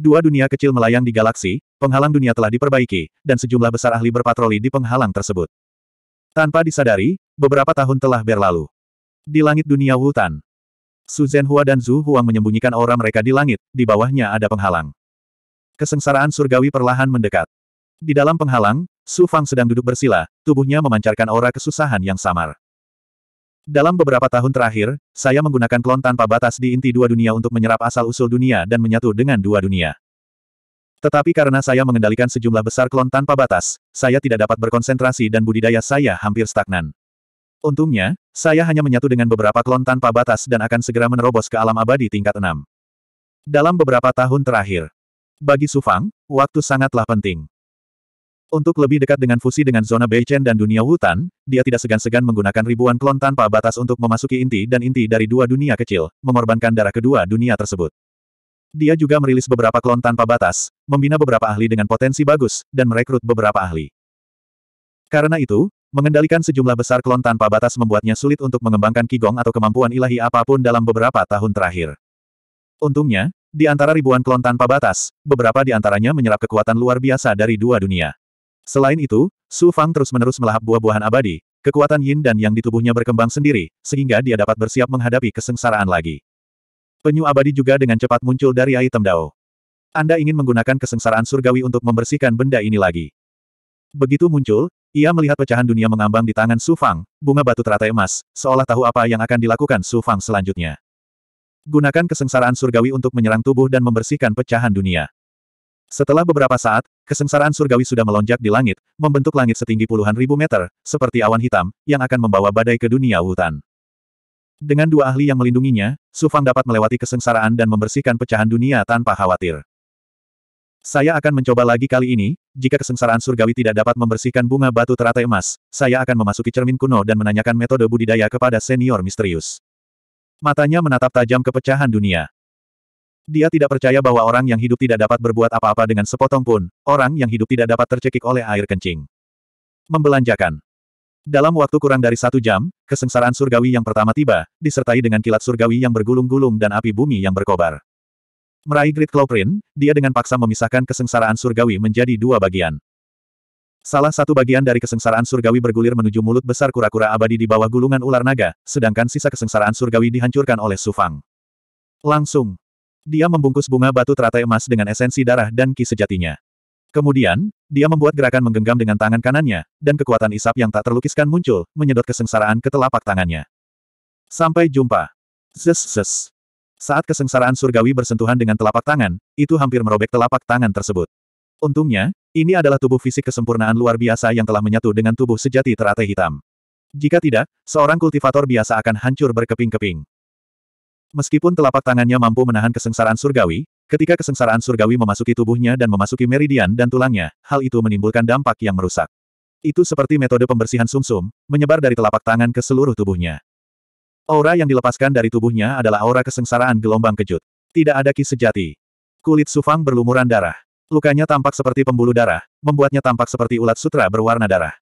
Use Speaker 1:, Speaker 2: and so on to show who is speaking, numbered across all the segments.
Speaker 1: Dua dunia kecil melayang di galaksi, penghalang dunia telah diperbaiki, dan sejumlah besar ahli berpatroli di penghalang tersebut. Tanpa disadari, beberapa tahun telah berlalu. Di langit dunia hutan, Su Zhenhua dan Zhu Huang menyembunyikan aura mereka di langit, di bawahnya ada penghalang. Kesengsaraan surgawi perlahan mendekat. Di dalam penghalang, Su Fang sedang duduk bersila, tubuhnya memancarkan aura kesusahan yang samar. Dalam beberapa tahun terakhir, saya menggunakan klon tanpa batas di inti dua dunia untuk menyerap asal-usul dunia dan menyatu dengan dua dunia. Tetapi karena saya mengendalikan sejumlah besar klon tanpa batas, saya tidak dapat berkonsentrasi dan budidaya saya hampir stagnan. Untungnya, saya hanya menyatu dengan beberapa klon tanpa batas dan akan segera menerobos ke alam abadi tingkat 6. Dalam beberapa tahun terakhir, bagi Sufang, waktu sangatlah penting. Untuk lebih dekat dengan fusi dengan zona Beichen dan dunia hutan, dia tidak segan-segan menggunakan ribuan klon tanpa batas untuk memasuki inti dan inti dari dua dunia kecil, mengorbankan darah kedua dunia tersebut. Dia juga merilis beberapa klon tanpa batas, membina beberapa ahli dengan potensi bagus, dan merekrut beberapa ahli. Karena itu, mengendalikan sejumlah besar klon tanpa batas membuatnya sulit untuk mengembangkan kigong atau kemampuan ilahi apapun dalam beberapa tahun terakhir. Untungnya, di antara ribuan klon tanpa batas, beberapa di antaranya menyerap kekuatan luar biasa dari dua dunia. Selain itu, Su Fang terus-menerus melahap buah-buahan abadi, kekuatan yin dan yang di tubuhnya berkembang sendiri, sehingga dia dapat bersiap menghadapi kesengsaraan lagi. Penyu abadi juga dengan cepat muncul dari item Dao. Anda ingin menggunakan kesengsaraan surgawi untuk membersihkan benda ini lagi. Begitu muncul, ia melihat pecahan dunia mengambang di tangan Su Fang, bunga batu teratai emas, seolah tahu apa yang akan dilakukan Su Fang selanjutnya. Gunakan kesengsaraan surgawi untuk menyerang tubuh dan membersihkan pecahan dunia. Setelah beberapa saat, kesengsaraan surgawi sudah melonjak di langit, membentuk langit setinggi puluhan ribu meter, seperti awan hitam, yang akan membawa badai ke dunia hutan. Dengan dua ahli yang melindunginya, Sufang dapat melewati kesengsaraan dan membersihkan pecahan dunia tanpa khawatir. Saya akan mencoba lagi kali ini, jika kesengsaraan surgawi tidak dapat membersihkan bunga batu teratai emas, saya akan memasuki cermin kuno dan menanyakan metode budidaya kepada senior misterius. Matanya menatap tajam ke pecahan dunia. Dia tidak percaya bahwa orang yang hidup tidak dapat berbuat apa-apa dengan sepotong pun, orang yang hidup tidak dapat tercekik oleh air kencing. Membelanjakan. Dalam waktu kurang dari satu jam, kesengsaraan surgawi yang pertama tiba, disertai dengan kilat surgawi yang bergulung-gulung dan api bumi yang berkobar. Meraih Grid Clawprint, dia dengan paksa memisahkan kesengsaraan surgawi menjadi dua bagian. Salah satu bagian dari kesengsaraan surgawi bergulir menuju mulut besar kura-kura abadi di bawah gulungan ular naga, sedangkan sisa kesengsaraan surgawi dihancurkan oleh Sufang. Langsung. Dia membungkus bunga batu teratai emas dengan esensi darah dan ki sejatinya. Kemudian, dia membuat gerakan menggenggam dengan tangan kanannya, dan kekuatan isap yang tak terlukiskan muncul, menyedot kesengsaraan ke telapak tangannya. Sampai jumpa. Zes zes. Saat kesengsaraan surgawi bersentuhan dengan telapak tangan, itu hampir merobek telapak tangan tersebut. Untungnya, ini adalah tubuh fisik kesempurnaan luar biasa yang telah menyatu dengan tubuh sejati teratai hitam. Jika tidak, seorang kultivator biasa akan hancur berkeping-keping. Meskipun telapak tangannya mampu menahan kesengsaraan surgawi, ketika kesengsaraan surgawi memasuki tubuhnya dan memasuki meridian dan tulangnya, hal itu menimbulkan dampak yang merusak. Itu seperti metode pembersihan sumsum, menyebar dari telapak tangan ke seluruh tubuhnya. Aura yang dilepaskan dari tubuhnya adalah aura kesengsaraan gelombang kejut. Tidak ada ki sejati. Kulit Sufang berlumuran darah. Lukanya tampak seperti pembuluh darah, membuatnya tampak seperti ulat sutra berwarna darah.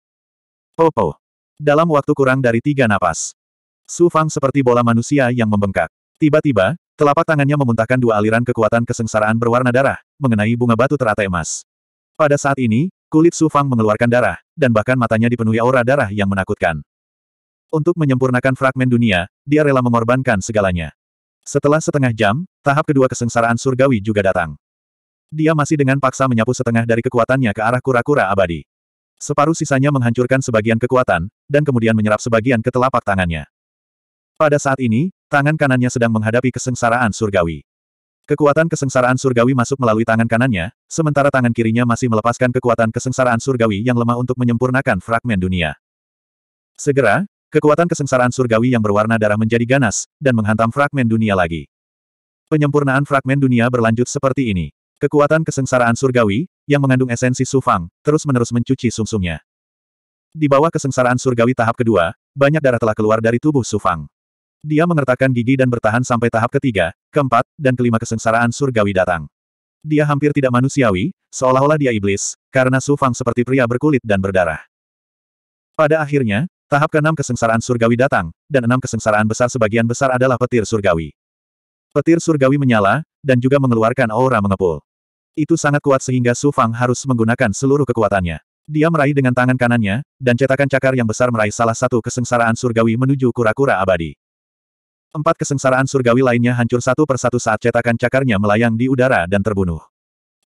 Speaker 1: Popo. Dalam waktu kurang dari tiga napas. Sufang seperti bola manusia yang membengkak. Tiba-tiba, telapak tangannya memuntahkan dua aliran kekuatan kesengsaraan berwarna darah, mengenai bunga batu teratai emas. Pada saat ini, kulit Su Fang mengeluarkan darah, dan bahkan matanya dipenuhi aura darah yang menakutkan. Untuk menyempurnakan fragmen dunia, dia rela mengorbankan segalanya. Setelah setengah jam, tahap kedua kesengsaraan surgawi juga datang. Dia masih dengan paksa menyapu setengah dari kekuatannya ke arah kura-kura abadi. Separuh sisanya menghancurkan sebagian kekuatan, dan kemudian menyerap sebagian ke telapak tangannya. Pada saat ini, Tangan kanannya sedang menghadapi kesengsaraan surgawi. Kekuatan kesengsaraan surgawi masuk melalui tangan kanannya, sementara tangan kirinya masih melepaskan kekuatan kesengsaraan surgawi yang lemah untuk menyempurnakan fragmen dunia. Segera, kekuatan kesengsaraan surgawi yang berwarna darah menjadi ganas, dan menghantam fragmen dunia lagi. Penyempurnaan fragmen dunia berlanjut seperti ini. Kekuatan kesengsaraan surgawi, yang mengandung esensi sufang, terus-menerus mencuci sumsumnya. Di bawah kesengsaraan surgawi tahap kedua, banyak darah telah keluar dari tubuh sufang. Dia mengertakkan gigi dan bertahan sampai tahap ketiga, keempat, dan kelima kesengsaraan surgawi datang. Dia hampir tidak manusiawi, seolah-olah dia iblis, karena Su Fang seperti pria berkulit dan berdarah. Pada akhirnya, tahap keenam kesengsaraan surgawi datang, dan enam kesengsaraan besar sebagian besar adalah petir surgawi. Petir surgawi menyala, dan juga mengeluarkan aura mengepul. Itu sangat kuat sehingga Su Fang harus menggunakan seluruh kekuatannya. Dia meraih dengan tangan kanannya, dan cetakan cakar yang besar meraih salah satu kesengsaraan surgawi menuju kura-kura abadi. Empat kesengsaraan surgawi lainnya hancur satu persatu saat cetakan cakarnya melayang di udara dan terbunuh.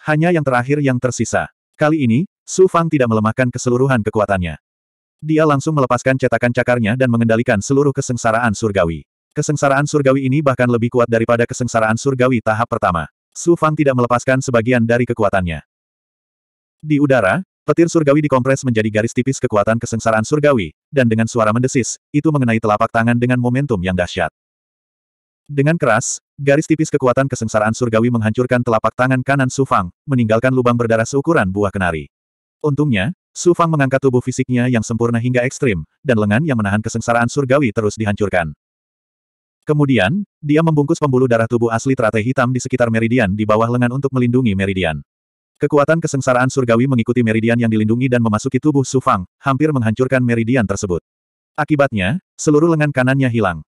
Speaker 1: Hanya yang terakhir yang tersisa. Kali ini, Su Fang tidak melemahkan keseluruhan kekuatannya. Dia langsung melepaskan cetakan cakarnya dan mengendalikan seluruh kesengsaraan surgawi. Kesengsaraan surgawi ini bahkan lebih kuat daripada kesengsaraan surgawi tahap pertama. Su Fang tidak melepaskan sebagian dari kekuatannya. Di udara, petir surgawi dikompres menjadi garis tipis kekuatan kesengsaraan surgawi, dan dengan suara mendesis, itu mengenai telapak tangan dengan momentum yang dahsyat. Dengan keras, garis tipis kekuatan kesengsaraan surgawi menghancurkan telapak tangan kanan Su Fang, meninggalkan lubang berdarah seukuran buah kenari. Untungnya, Su Fang mengangkat tubuh fisiknya yang sempurna hingga ekstrim, dan lengan yang menahan kesengsaraan surgawi terus dihancurkan. Kemudian, dia membungkus pembuluh darah tubuh asli teratai hitam di sekitar meridian di bawah lengan untuk melindungi meridian. Kekuatan kesengsaraan surgawi mengikuti meridian yang dilindungi dan memasuki tubuh Su Fang, hampir menghancurkan meridian tersebut. Akibatnya, seluruh lengan kanannya hilang.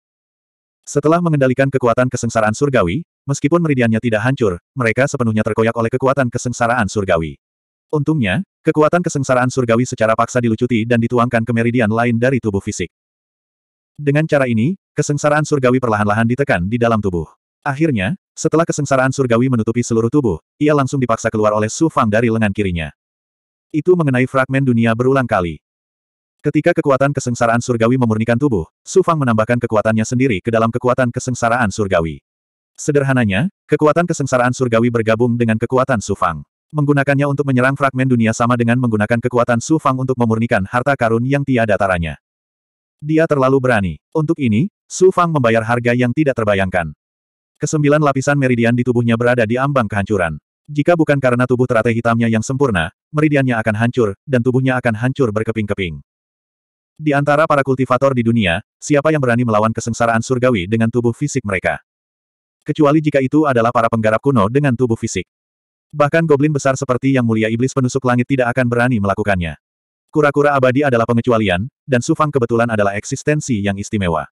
Speaker 1: Setelah mengendalikan kekuatan kesengsaraan surgawi, meskipun meridiannya tidak hancur, mereka sepenuhnya terkoyak oleh kekuatan kesengsaraan surgawi. Untungnya, kekuatan kesengsaraan surgawi secara paksa dilucuti dan dituangkan ke meridian lain dari tubuh fisik. Dengan cara ini, kesengsaraan surgawi perlahan-lahan ditekan di dalam tubuh. Akhirnya, setelah kesengsaraan surgawi menutupi seluruh tubuh, ia langsung dipaksa keluar oleh Su Fang dari lengan kirinya. Itu mengenai fragmen dunia berulang kali. Ketika kekuatan kesengsaraan surgawi memurnikan tubuh, Sufang menambahkan kekuatannya sendiri ke dalam kekuatan kesengsaraan surgawi. Sederhananya, kekuatan kesengsaraan surgawi bergabung dengan kekuatan Sufang. Menggunakannya untuk menyerang fragmen dunia sama dengan menggunakan kekuatan Sufang untuk memurnikan harta karun yang tiada taranya. Dia terlalu berani. Untuk ini, Sufang membayar harga yang tidak terbayangkan. Kesembilan lapisan meridian di tubuhnya berada di ambang kehancuran. Jika bukan karena tubuh teratai hitamnya yang sempurna, meridiannya akan hancur, dan tubuhnya akan hancur berkeping-keping. Di antara para kultivator di dunia, siapa yang berani melawan kesengsaraan surgawi dengan tubuh fisik mereka? Kecuali jika itu adalah para penggarap kuno dengan tubuh fisik. Bahkan goblin besar seperti yang mulia iblis penusuk langit tidak akan berani melakukannya. Kura-kura abadi adalah pengecualian, dan Sufang kebetulan adalah eksistensi yang istimewa.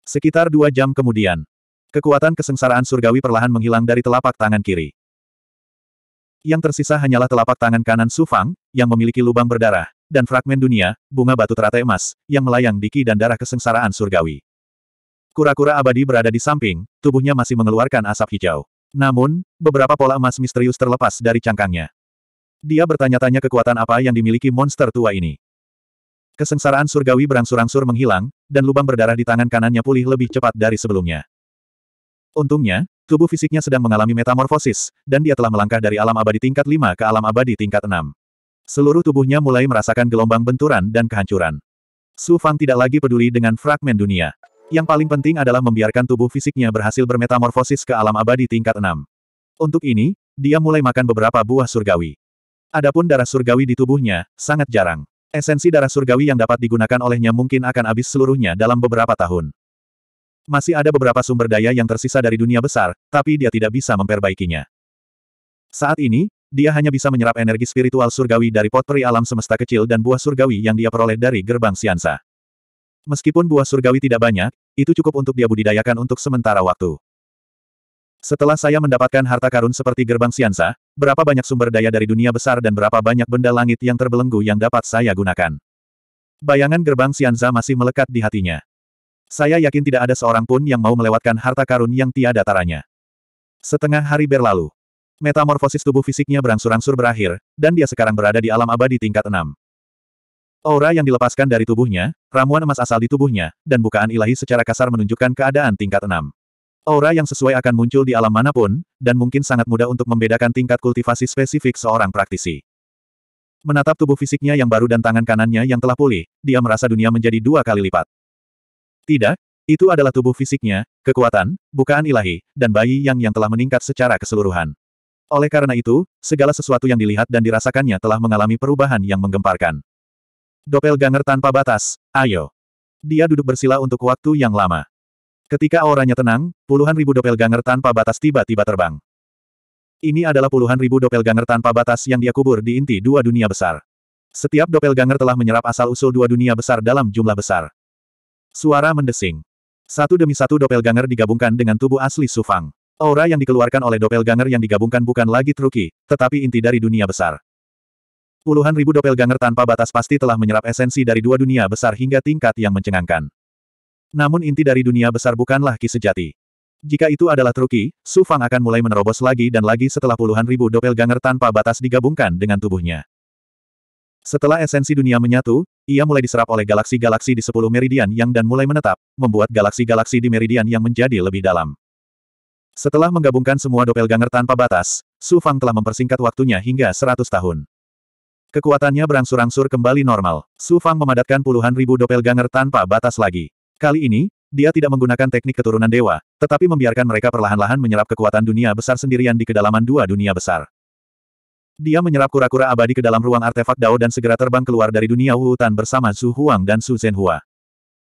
Speaker 1: Sekitar dua jam kemudian, kekuatan kesengsaraan surgawi perlahan menghilang dari telapak tangan kiri. Yang tersisa hanyalah telapak tangan kanan Sufang, yang memiliki lubang berdarah, dan fragmen dunia, bunga batu teratai emas, yang melayang di ki dan darah kesengsaraan surgawi. Kura-kura abadi berada di samping, tubuhnya masih mengeluarkan asap hijau. Namun, beberapa pola emas misterius terlepas dari cangkangnya. Dia bertanya-tanya kekuatan apa yang dimiliki monster tua ini. Kesengsaraan surgawi berangsur-angsur menghilang, dan lubang berdarah di tangan kanannya pulih lebih cepat dari sebelumnya. Untungnya, tubuh fisiknya sedang mengalami metamorfosis, dan dia telah melangkah dari alam abadi tingkat 5 ke alam abadi tingkat 6. Seluruh tubuhnya mulai merasakan gelombang benturan dan kehancuran. Su Fang tidak lagi peduli dengan fragmen dunia. Yang paling penting adalah membiarkan tubuh fisiknya berhasil bermetamorfosis ke alam abadi tingkat 6. Untuk ini, dia mulai makan beberapa buah surgawi. Adapun darah surgawi di tubuhnya, sangat jarang. Esensi darah surgawi yang dapat digunakan olehnya mungkin akan habis seluruhnya dalam beberapa tahun. Masih ada beberapa sumber daya yang tersisa dari dunia besar, tapi dia tidak bisa memperbaikinya. Saat ini, dia hanya bisa menyerap energi spiritual surgawi dari pot peri alam semesta kecil dan buah surgawi yang dia peroleh dari gerbang siansa. Meskipun buah surgawi tidak banyak, itu cukup untuk dia budidayakan untuk sementara waktu. Setelah saya mendapatkan harta karun seperti gerbang siansa, berapa banyak sumber daya dari dunia besar dan berapa banyak benda langit yang terbelenggu yang dapat saya gunakan. Bayangan gerbang siansa masih melekat di hatinya. Saya yakin tidak ada seorang pun yang mau melewatkan harta karun yang tiada taranya. Setengah hari berlalu metamorfosis tubuh fisiknya berangsur-angsur berakhir, dan dia sekarang berada di alam abadi tingkat 6. Aura yang dilepaskan dari tubuhnya, ramuan emas asal di tubuhnya, dan bukaan ilahi secara kasar menunjukkan keadaan tingkat 6. Aura yang sesuai akan muncul di alam manapun, dan mungkin sangat mudah untuk membedakan tingkat kultivasi spesifik seorang praktisi. Menatap tubuh fisiknya yang baru dan tangan kanannya yang telah pulih, dia merasa dunia menjadi dua kali lipat. Tidak, itu adalah tubuh fisiknya, kekuatan, bukaan ilahi, dan bayi yang yang telah meningkat secara keseluruhan. Oleh karena itu, segala sesuatu yang dilihat dan dirasakannya telah mengalami perubahan yang menggemparkan. Doppelganger tanpa batas, ayo. Dia duduk bersila untuk waktu yang lama. Ketika auranya tenang, puluhan ribu doppelganger tanpa batas tiba-tiba terbang. Ini adalah puluhan ribu doppelganger tanpa batas yang dia kubur di inti dua dunia besar. Setiap doppelganger telah menyerap asal-usul dua dunia besar dalam jumlah besar. Suara mendesing. Satu demi satu doppelganger digabungkan dengan tubuh asli Sufang. Aura yang dikeluarkan oleh doppelganger yang digabungkan bukan lagi truki, tetapi inti dari dunia besar. Puluhan ribu doppelganger tanpa batas pasti telah menyerap esensi dari dua dunia besar hingga tingkat yang mencengangkan. Namun inti dari dunia besar bukanlah ki sejati. Jika itu adalah truki, Su Fang akan mulai menerobos lagi dan lagi setelah puluhan ribu doppelganger tanpa batas digabungkan dengan tubuhnya. Setelah esensi dunia menyatu, ia mulai diserap oleh galaksi-galaksi di sepuluh meridian yang dan mulai menetap, membuat galaksi-galaksi di meridian yang menjadi lebih dalam. Setelah menggabungkan semua doppelganger tanpa batas, Su Fang telah mempersingkat waktunya hingga 100 tahun. Kekuatannya berangsur-angsur kembali normal. Su Fang memadatkan puluhan ribu doppelganger tanpa batas lagi. Kali ini, dia tidak menggunakan teknik keturunan dewa, tetapi membiarkan mereka perlahan-lahan menyerap kekuatan dunia besar sendirian di kedalaman dua dunia besar. Dia menyerap kura-kura abadi ke dalam ruang artefak Dao dan segera terbang keluar dari dunia Wutan bersama Su Huang dan Su Zhenhua.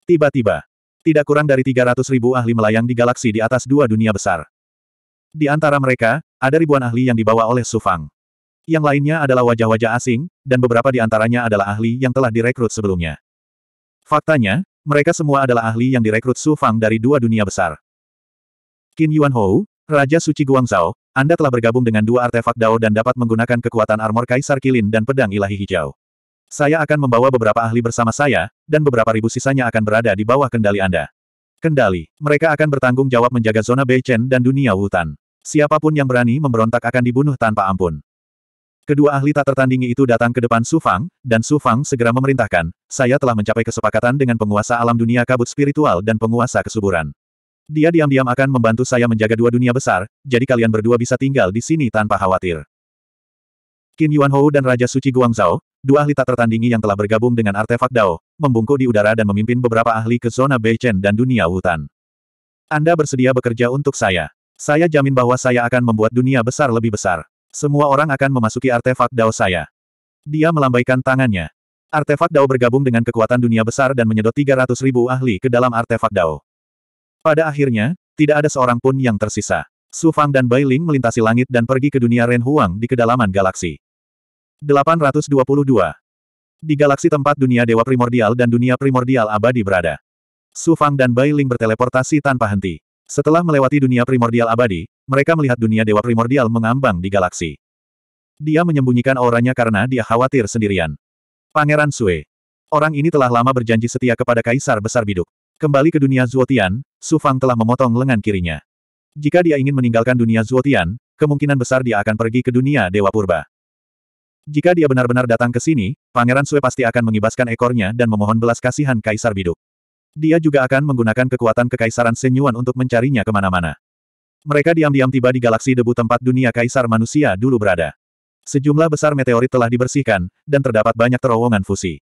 Speaker 1: Tiba-tiba, tidak kurang dari 300 ribu ahli melayang di galaksi di atas dua dunia besar. Di antara mereka, ada ribuan ahli yang dibawa oleh Sufang. Yang lainnya adalah wajah-wajah asing, dan beberapa di antaranya adalah ahli yang telah direkrut sebelumnya. Faktanya, mereka semua adalah ahli yang direkrut Sufang dari dua dunia besar. Qin Yuan Hou, Raja Suci Guangzhou, Anda telah bergabung dengan dua artefak Dao dan dapat menggunakan kekuatan armor Kaisar Kilin dan pedang ilahi hijau. Saya akan membawa beberapa ahli bersama saya, dan beberapa ribu sisanya akan berada di bawah kendali Anda. Kendali. Mereka akan bertanggung jawab menjaga zona Beichen dan dunia hutan. Siapapun yang berani memberontak akan dibunuh tanpa ampun. Kedua ahli tak tertandingi itu datang ke depan Sufang, dan Sufang segera memerintahkan, saya telah mencapai kesepakatan dengan penguasa alam dunia kabut spiritual dan penguasa kesuburan. Dia diam-diam akan membantu saya menjaga dua dunia besar, jadi kalian berdua bisa tinggal di sini tanpa khawatir. Qin Yuanhou dan Raja Suci Guangzhou, dua ahli tak tertandingi yang telah bergabung dengan artefak Dao, membungkuk di udara dan memimpin beberapa ahli ke zona Beichen dan dunia hutan. Anda bersedia bekerja untuk saya. Saya jamin bahwa saya akan membuat dunia besar lebih besar. Semua orang akan memasuki artefak Dao saya. Dia melambaikan tangannya. Artefak Dao bergabung dengan kekuatan dunia besar dan menyedot 300 ribu ahli ke dalam artefak Dao. Pada akhirnya, tidak ada seorang pun yang tersisa. Su Fang dan Bai Ling melintasi langit dan pergi ke dunia Ren Huang di kedalaman galaksi. 822. Di galaksi tempat dunia dewa primordial dan dunia primordial abadi berada. Su Fang dan Bai Ling berteleportasi tanpa henti. Setelah melewati dunia primordial abadi, mereka melihat dunia dewa primordial mengambang di galaksi. Dia menyembunyikan auranya karena dia khawatir sendirian. Pangeran Sue. Orang ini telah lama berjanji setia kepada Kaisar Besar Biduk. Kembali ke dunia Zuotian, Su Fang telah memotong lengan kirinya. Jika dia ingin meninggalkan dunia Zuotian, kemungkinan besar dia akan pergi ke dunia Dewa Purba. Jika dia benar-benar datang ke sini, Pangeran Sue pasti akan mengibaskan ekornya dan memohon belas kasihan Kaisar Biduk. Dia juga akan menggunakan kekuatan Kekaisaran Senyuan untuk mencarinya kemana-mana. Mereka diam-diam tiba di galaksi debu tempat dunia Kaisar Manusia dulu berada. Sejumlah besar meteorit telah dibersihkan, dan terdapat banyak terowongan fusi.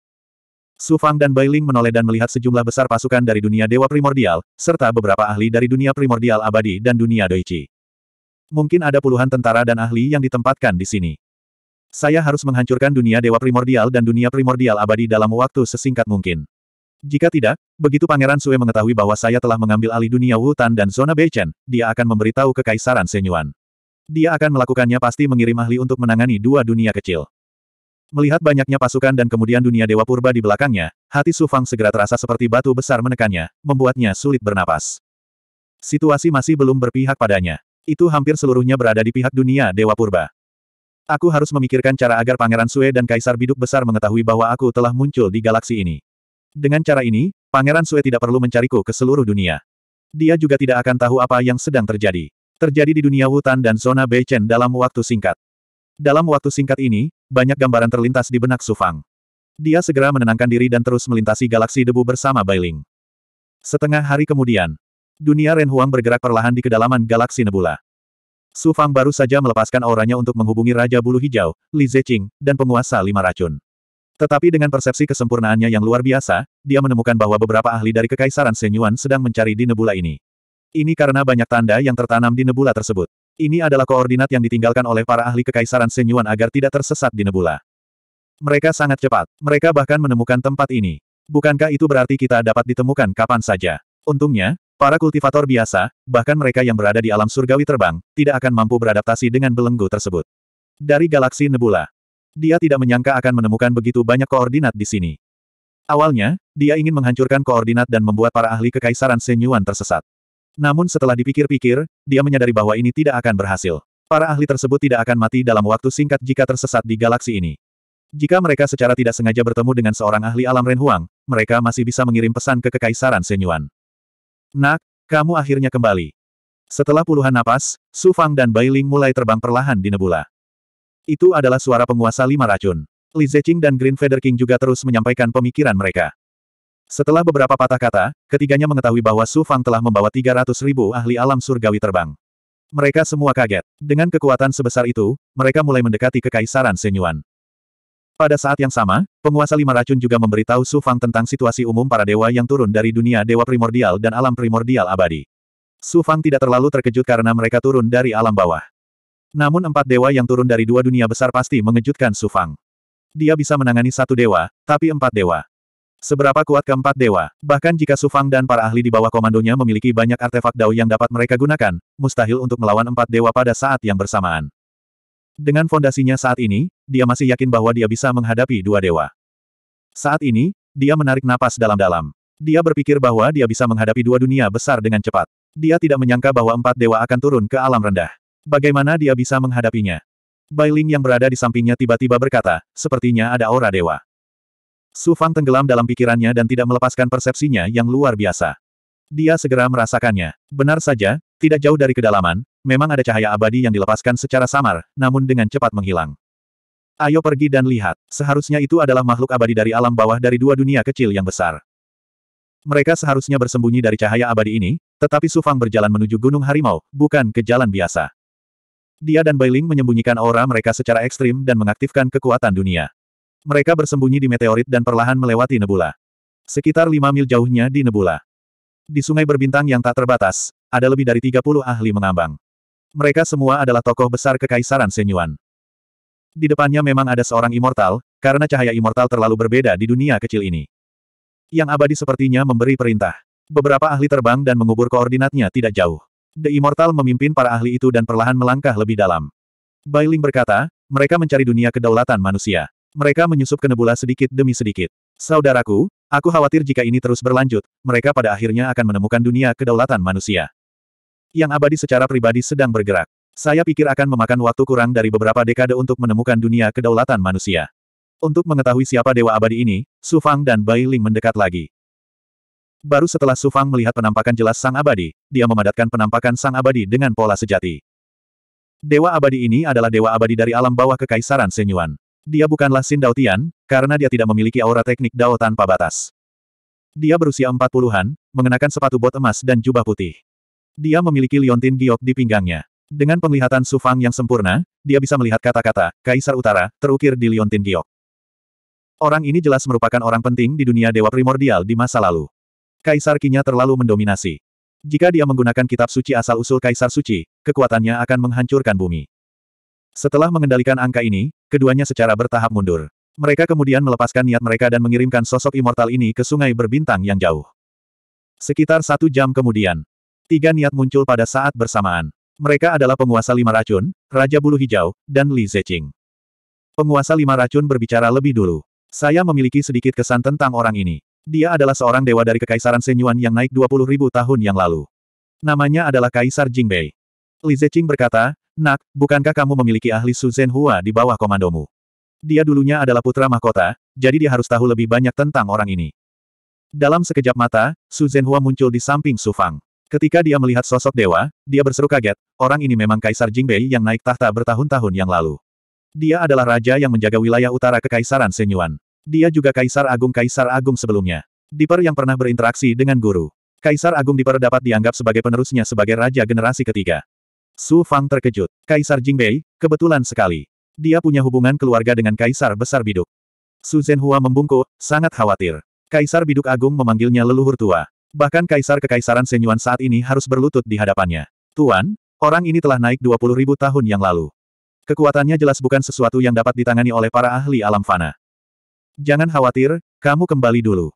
Speaker 1: Su Fang dan Bailing menoleh dan melihat sejumlah besar pasukan dari dunia Dewa Primordial, serta beberapa ahli dari dunia Primordial Abadi dan dunia Doichi. Mungkin ada puluhan tentara dan ahli yang ditempatkan di sini. Saya harus menghancurkan dunia dewa primordial dan dunia primordial abadi dalam waktu sesingkat mungkin. Jika tidak, begitu Pangeran Sue mengetahui bahwa saya telah mengambil alih dunia Wutan dan zona Beichen, dia akan memberitahu Kekaisaran Senyuan. Dia akan melakukannya pasti mengirim ahli untuk menangani dua dunia kecil. Melihat banyaknya pasukan dan kemudian dunia Dewa Purba di belakangnya, hati Sufang segera terasa seperti batu besar menekannya, membuatnya sulit bernapas. Situasi masih belum berpihak padanya. Itu hampir seluruhnya berada di pihak dunia Dewa Purba. Aku harus memikirkan cara agar Pangeran Sue dan Kaisar Biduk Besar mengetahui bahwa aku telah muncul di galaksi ini. Dengan cara ini, Pangeran Sue tidak perlu mencariku ke seluruh dunia. Dia juga tidak akan tahu apa yang sedang terjadi. Terjadi di dunia hutan dan zona Beichen dalam waktu singkat. Dalam waktu singkat ini, banyak gambaran terlintas di benak Sufang. Dia segera menenangkan diri dan terus melintasi galaksi debu bersama Bailing. Setengah hari kemudian, dunia Renhuang bergerak perlahan di kedalaman galaksi Nebula. Su Fang baru saja melepaskan auranya untuk menghubungi Raja Bulu Hijau, Li Zeqing, dan penguasa lima racun. Tetapi dengan persepsi kesempurnaannya yang luar biasa, dia menemukan bahwa beberapa ahli dari Kekaisaran Senyuan sedang mencari di nebula ini. Ini karena banyak tanda yang tertanam di nebula tersebut. Ini adalah koordinat yang ditinggalkan oleh para ahli Kekaisaran Senyuan agar tidak tersesat di nebula. Mereka sangat cepat. Mereka bahkan menemukan tempat ini. Bukankah itu berarti kita dapat ditemukan kapan saja? Untungnya, Para kultivator biasa, bahkan mereka yang berada di alam surgawi terbang, tidak akan mampu beradaptasi dengan belenggu tersebut. Dari galaksi Nebula, dia tidak menyangka akan menemukan begitu banyak koordinat di sini. Awalnya, dia ingin menghancurkan koordinat dan membuat para ahli kekaisaran Senyuan tersesat. Namun setelah dipikir-pikir, dia menyadari bahwa ini tidak akan berhasil. Para ahli tersebut tidak akan mati dalam waktu singkat jika tersesat di galaksi ini. Jika mereka secara tidak sengaja bertemu dengan seorang ahli alam Renhuang, mereka masih bisa mengirim pesan ke Kekaisaran Senyuan. Nak, kamu akhirnya kembali. Setelah puluhan napas, Su Fang dan Bai Ling mulai terbang perlahan di nebula. Itu adalah suara penguasa lima racun. Li Zeqing dan Green Feather King juga terus menyampaikan pemikiran mereka. Setelah beberapa patah kata, ketiganya mengetahui bahwa Su Fang telah membawa 300 ribu ahli alam surgawi terbang. Mereka semua kaget. Dengan kekuatan sebesar itu, mereka mulai mendekati kekaisaran Senyuan. Pada saat yang sama, penguasa lima racun juga memberitahu Su Fang tentang situasi umum para dewa yang turun dari dunia dewa primordial dan alam primordial abadi. Su Fang tidak terlalu terkejut karena mereka turun dari alam bawah. Namun empat dewa yang turun dari dua dunia besar pasti mengejutkan Su Fang. Dia bisa menangani satu dewa, tapi empat dewa. Seberapa kuat keempat dewa, bahkan jika Su Fang dan para ahli di bawah komandonya memiliki banyak artefak dao yang dapat mereka gunakan, mustahil untuk melawan empat dewa pada saat yang bersamaan. Dengan fondasinya saat ini, dia masih yakin bahwa dia bisa menghadapi dua dewa. Saat ini, dia menarik napas dalam-dalam. Dia berpikir bahwa dia bisa menghadapi dua dunia besar dengan cepat. Dia tidak menyangka bahwa empat dewa akan turun ke alam rendah. Bagaimana dia bisa menghadapinya? Bailing yang berada di sampingnya tiba-tiba berkata, sepertinya ada aura dewa. Su Fang tenggelam dalam pikirannya dan tidak melepaskan persepsinya yang luar biasa. Dia segera merasakannya. Benar saja, tidak jauh dari kedalaman, memang ada cahaya abadi yang dilepaskan secara samar, namun dengan cepat menghilang. Ayo pergi dan lihat, seharusnya itu adalah makhluk abadi dari alam bawah dari dua dunia kecil yang besar. Mereka seharusnya bersembunyi dari cahaya abadi ini, tetapi Sufang berjalan menuju Gunung Harimau, bukan ke jalan biasa. Dia dan Bailing menyembunyikan aura mereka secara ekstrim dan mengaktifkan kekuatan dunia. Mereka bersembunyi di meteorit dan perlahan melewati nebula. Sekitar lima mil jauhnya di nebula. Di sungai berbintang yang tak terbatas, ada lebih dari 30 ahli mengambang. Mereka semua adalah tokoh besar kekaisaran Senyuan. Di depannya memang ada seorang immortal, karena cahaya immortal terlalu berbeda di dunia kecil ini. Yang abadi sepertinya memberi perintah. Beberapa ahli terbang dan mengubur koordinatnya tidak jauh. The Immortal memimpin para ahli itu dan perlahan melangkah lebih dalam. Bailing berkata, mereka mencari dunia kedaulatan manusia. Mereka menyusup ke nebula sedikit demi sedikit. Saudaraku, aku khawatir jika ini terus berlanjut, mereka pada akhirnya akan menemukan dunia kedaulatan manusia yang abadi secara pribadi sedang bergerak. Saya pikir akan memakan waktu kurang dari beberapa dekade untuk menemukan dunia kedaulatan manusia. Untuk mengetahui siapa dewa abadi ini, Su Fang dan Bai Ling mendekat lagi. Baru setelah Su Fang melihat penampakan jelas sang abadi, dia memadatkan penampakan sang abadi dengan pola sejati. Dewa abadi ini adalah dewa abadi dari alam bawah kekaisaran Senyuan. Dia bukanlah Sin Dao karena dia tidak memiliki aura teknik Dao tanpa batas. Dia berusia empat puluhan, mengenakan sepatu bot emas dan jubah putih. Dia memiliki liontin giok di pinggangnya. Dengan penglihatan Sufang yang sempurna, dia bisa melihat kata-kata, Kaisar Utara, terukir di liontin giok. Orang ini jelas merupakan orang penting di dunia dewa primordial di masa lalu. Kaisar Kinya terlalu mendominasi. Jika dia menggunakan kitab suci asal-usul Kaisar Suci, kekuatannya akan menghancurkan bumi. Setelah mengendalikan angka ini, keduanya secara bertahap mundur. Mereka kemudian melepaskan niat mereka dan mengirimkan sosok immortal ini ke sungai berbintang yang jauh. Sekitar satu jam kemudian, Tiga niat muncul pada saat bersamaan. Mereka adalah penguasa lima racun, Raja Bulu Hijau, dan Li Zeqing. Penguasa lima racun berbicara lebih dulu. Saya memiliki sedikit kesan tentang orang ini. Dia adalah seorang dewa dari Kekaisaran Senyuan yang naik 20 ribu tahun yang lalu. Namanya adalah Kaisar Jingbei. Li Zeqing berkata, Nak, bukankah kamu memiliki ahli Su Zhenhua di bawah komandomu? Dia dulunya adalah putra mahkota, jadi dia harus tahu lebih banyak tentang orang ini. Dalam sekejap mata, Su Zhenhua muncul di samping Su Fang. Ketika dia melihat sosok dewa, dia berseru kaget, orang ini memang Kaisar Jingbei yang naik tahta bertahun-tahun yang lalu. Dia adalah raja yang menjaga wilayah utara Kekaisaran Senyuan. Dia juga Kaisar Agung Kaisar Agung sebelumnya. Diper yang pernah berinteraksi dengan guru. Kaisar Agung Diper dapat dianggap sebagai penerusnya sebagai raja generasi ketiga. Su Fang terkejut. Kaisar Jingbei, kebetulan sekali. Dia punya hubungan keluarga dengan Kaisar Besar Biduk. Su Zhenhua membungkuk, sangat khawatir. Kaisar Biduk Agung memanggilnya leluhur tua. Bahkan kaisar kekaisaran Senyuan saat ini harus berlutut di hadapannya. Tuan, orang ini telah naik 20 ribu tahun yang lalu. Kekuatannya jelas bukan sesuatu yang dapat ditangani oleh para ahli alam fana. Jangan khawatir, kamu kembali dulu.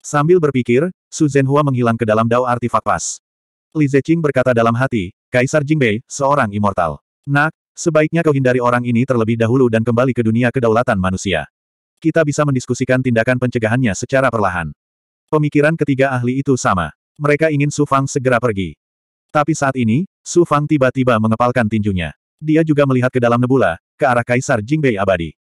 Speaker 1: Sambil berpikir, Su Zhenhua menghilang ke dalam dao artifak pas. Li Zeqing berkata dalam hati, Kaisar Jingbei, seorang immortal. Nak, sebaiknya kau hindari orang ini terlebih dahulu dan kembali ke dunia kedaulatan manusia. Kita bisa mendiskusikan tindakan pencegahannya secara perlahan. Pemikiran ketiga ahli itu sama. Mereka ingin Su Fang segera pergi. Tapi saat ini, Su Fang tiba-tiba mengepalkan tinjunya. Dia juga melihat ke dalam nebula, ke arah Kaisar Jingbei abadi.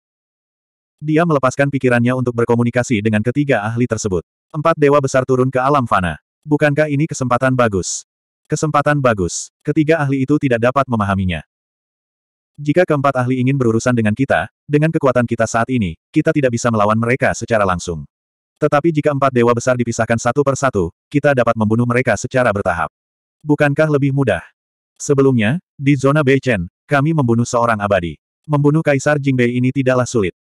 Speaker 1: Dia melepaskan pikirannya untuk berkomunikasi dengan ketiga ahli tersebut. Empat dewa besar turun ke alam fana. Bukankah ini kesempatan bagus? Kesempatan bagus. Ketiga ahli itu tidak dapat memahaminya. Jika keempat ahli ingin berurusan dengan kita, dengan kekuatan kita saat ini, kita tidak bisa melawan mereka secara langsung. Tetapi jika empat dewa besar dipisahkan satu persatu, kita dapat membunuh mereka secara bertahap. Bukankah lebih mudah? Sebelumnya, di zona Beichen, kami membunuh seorang abadi. Membunuh Kaisar Jingbei ini tidaklah sulit.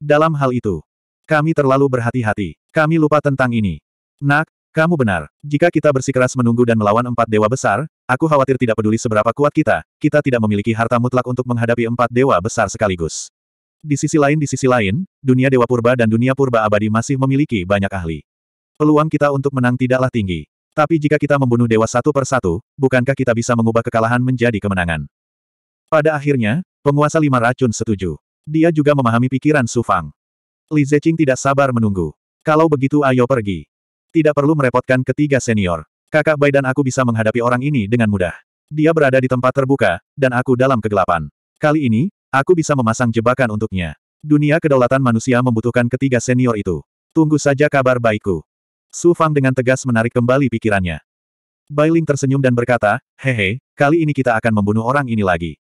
Speaker 1: Dalam hal itu, kami terlalu berhati-hati. Kami lupa tentang ini. Nak, kamu benar. Jika kita bersikeras menunggu dan melawan empat dewa besar, aku khawatir tidak peduli seberapa kuat kita, kita tidak memiliki harta mutlak untuk menghadapi empat dewa besar sekaligus. Di sisi lain di sisi lain, dunia Dewa Purba dan dunia Purba Abadi masih memiliki banyak ahli. Peluang kita untuk menang tidaklah tinggi. Tapi jika kita membunuh dewa satu persatu, bukankah kita bisa mengubah kekalahan menjadi kemenangan? Pada akhirnya, penguasa lima racun setuju. Dia juga memahami pikiran Su Fang. Li Zeqing tidak sabar menunggu. Kalau begitu ayo pergi. Tidak perlu merepotkan ketiga senior. Kakak Bai dan aku bisa menghadapi orang ini dengan mudah. Dia berada di tempat terbuka, dan aku dalam kegelapan. Kali ini, Aku bisa memasang jebakan untuknya. Dunia kedaulatan manusia membutuhkan ketiga senior itu. Tunggu saja kabar baikku. Su Fang dengan tegas menarik kembali pikirannya. Bailing tersenyum dan berkata, hehe, kali ini kita akan membunuh orang ini lagi.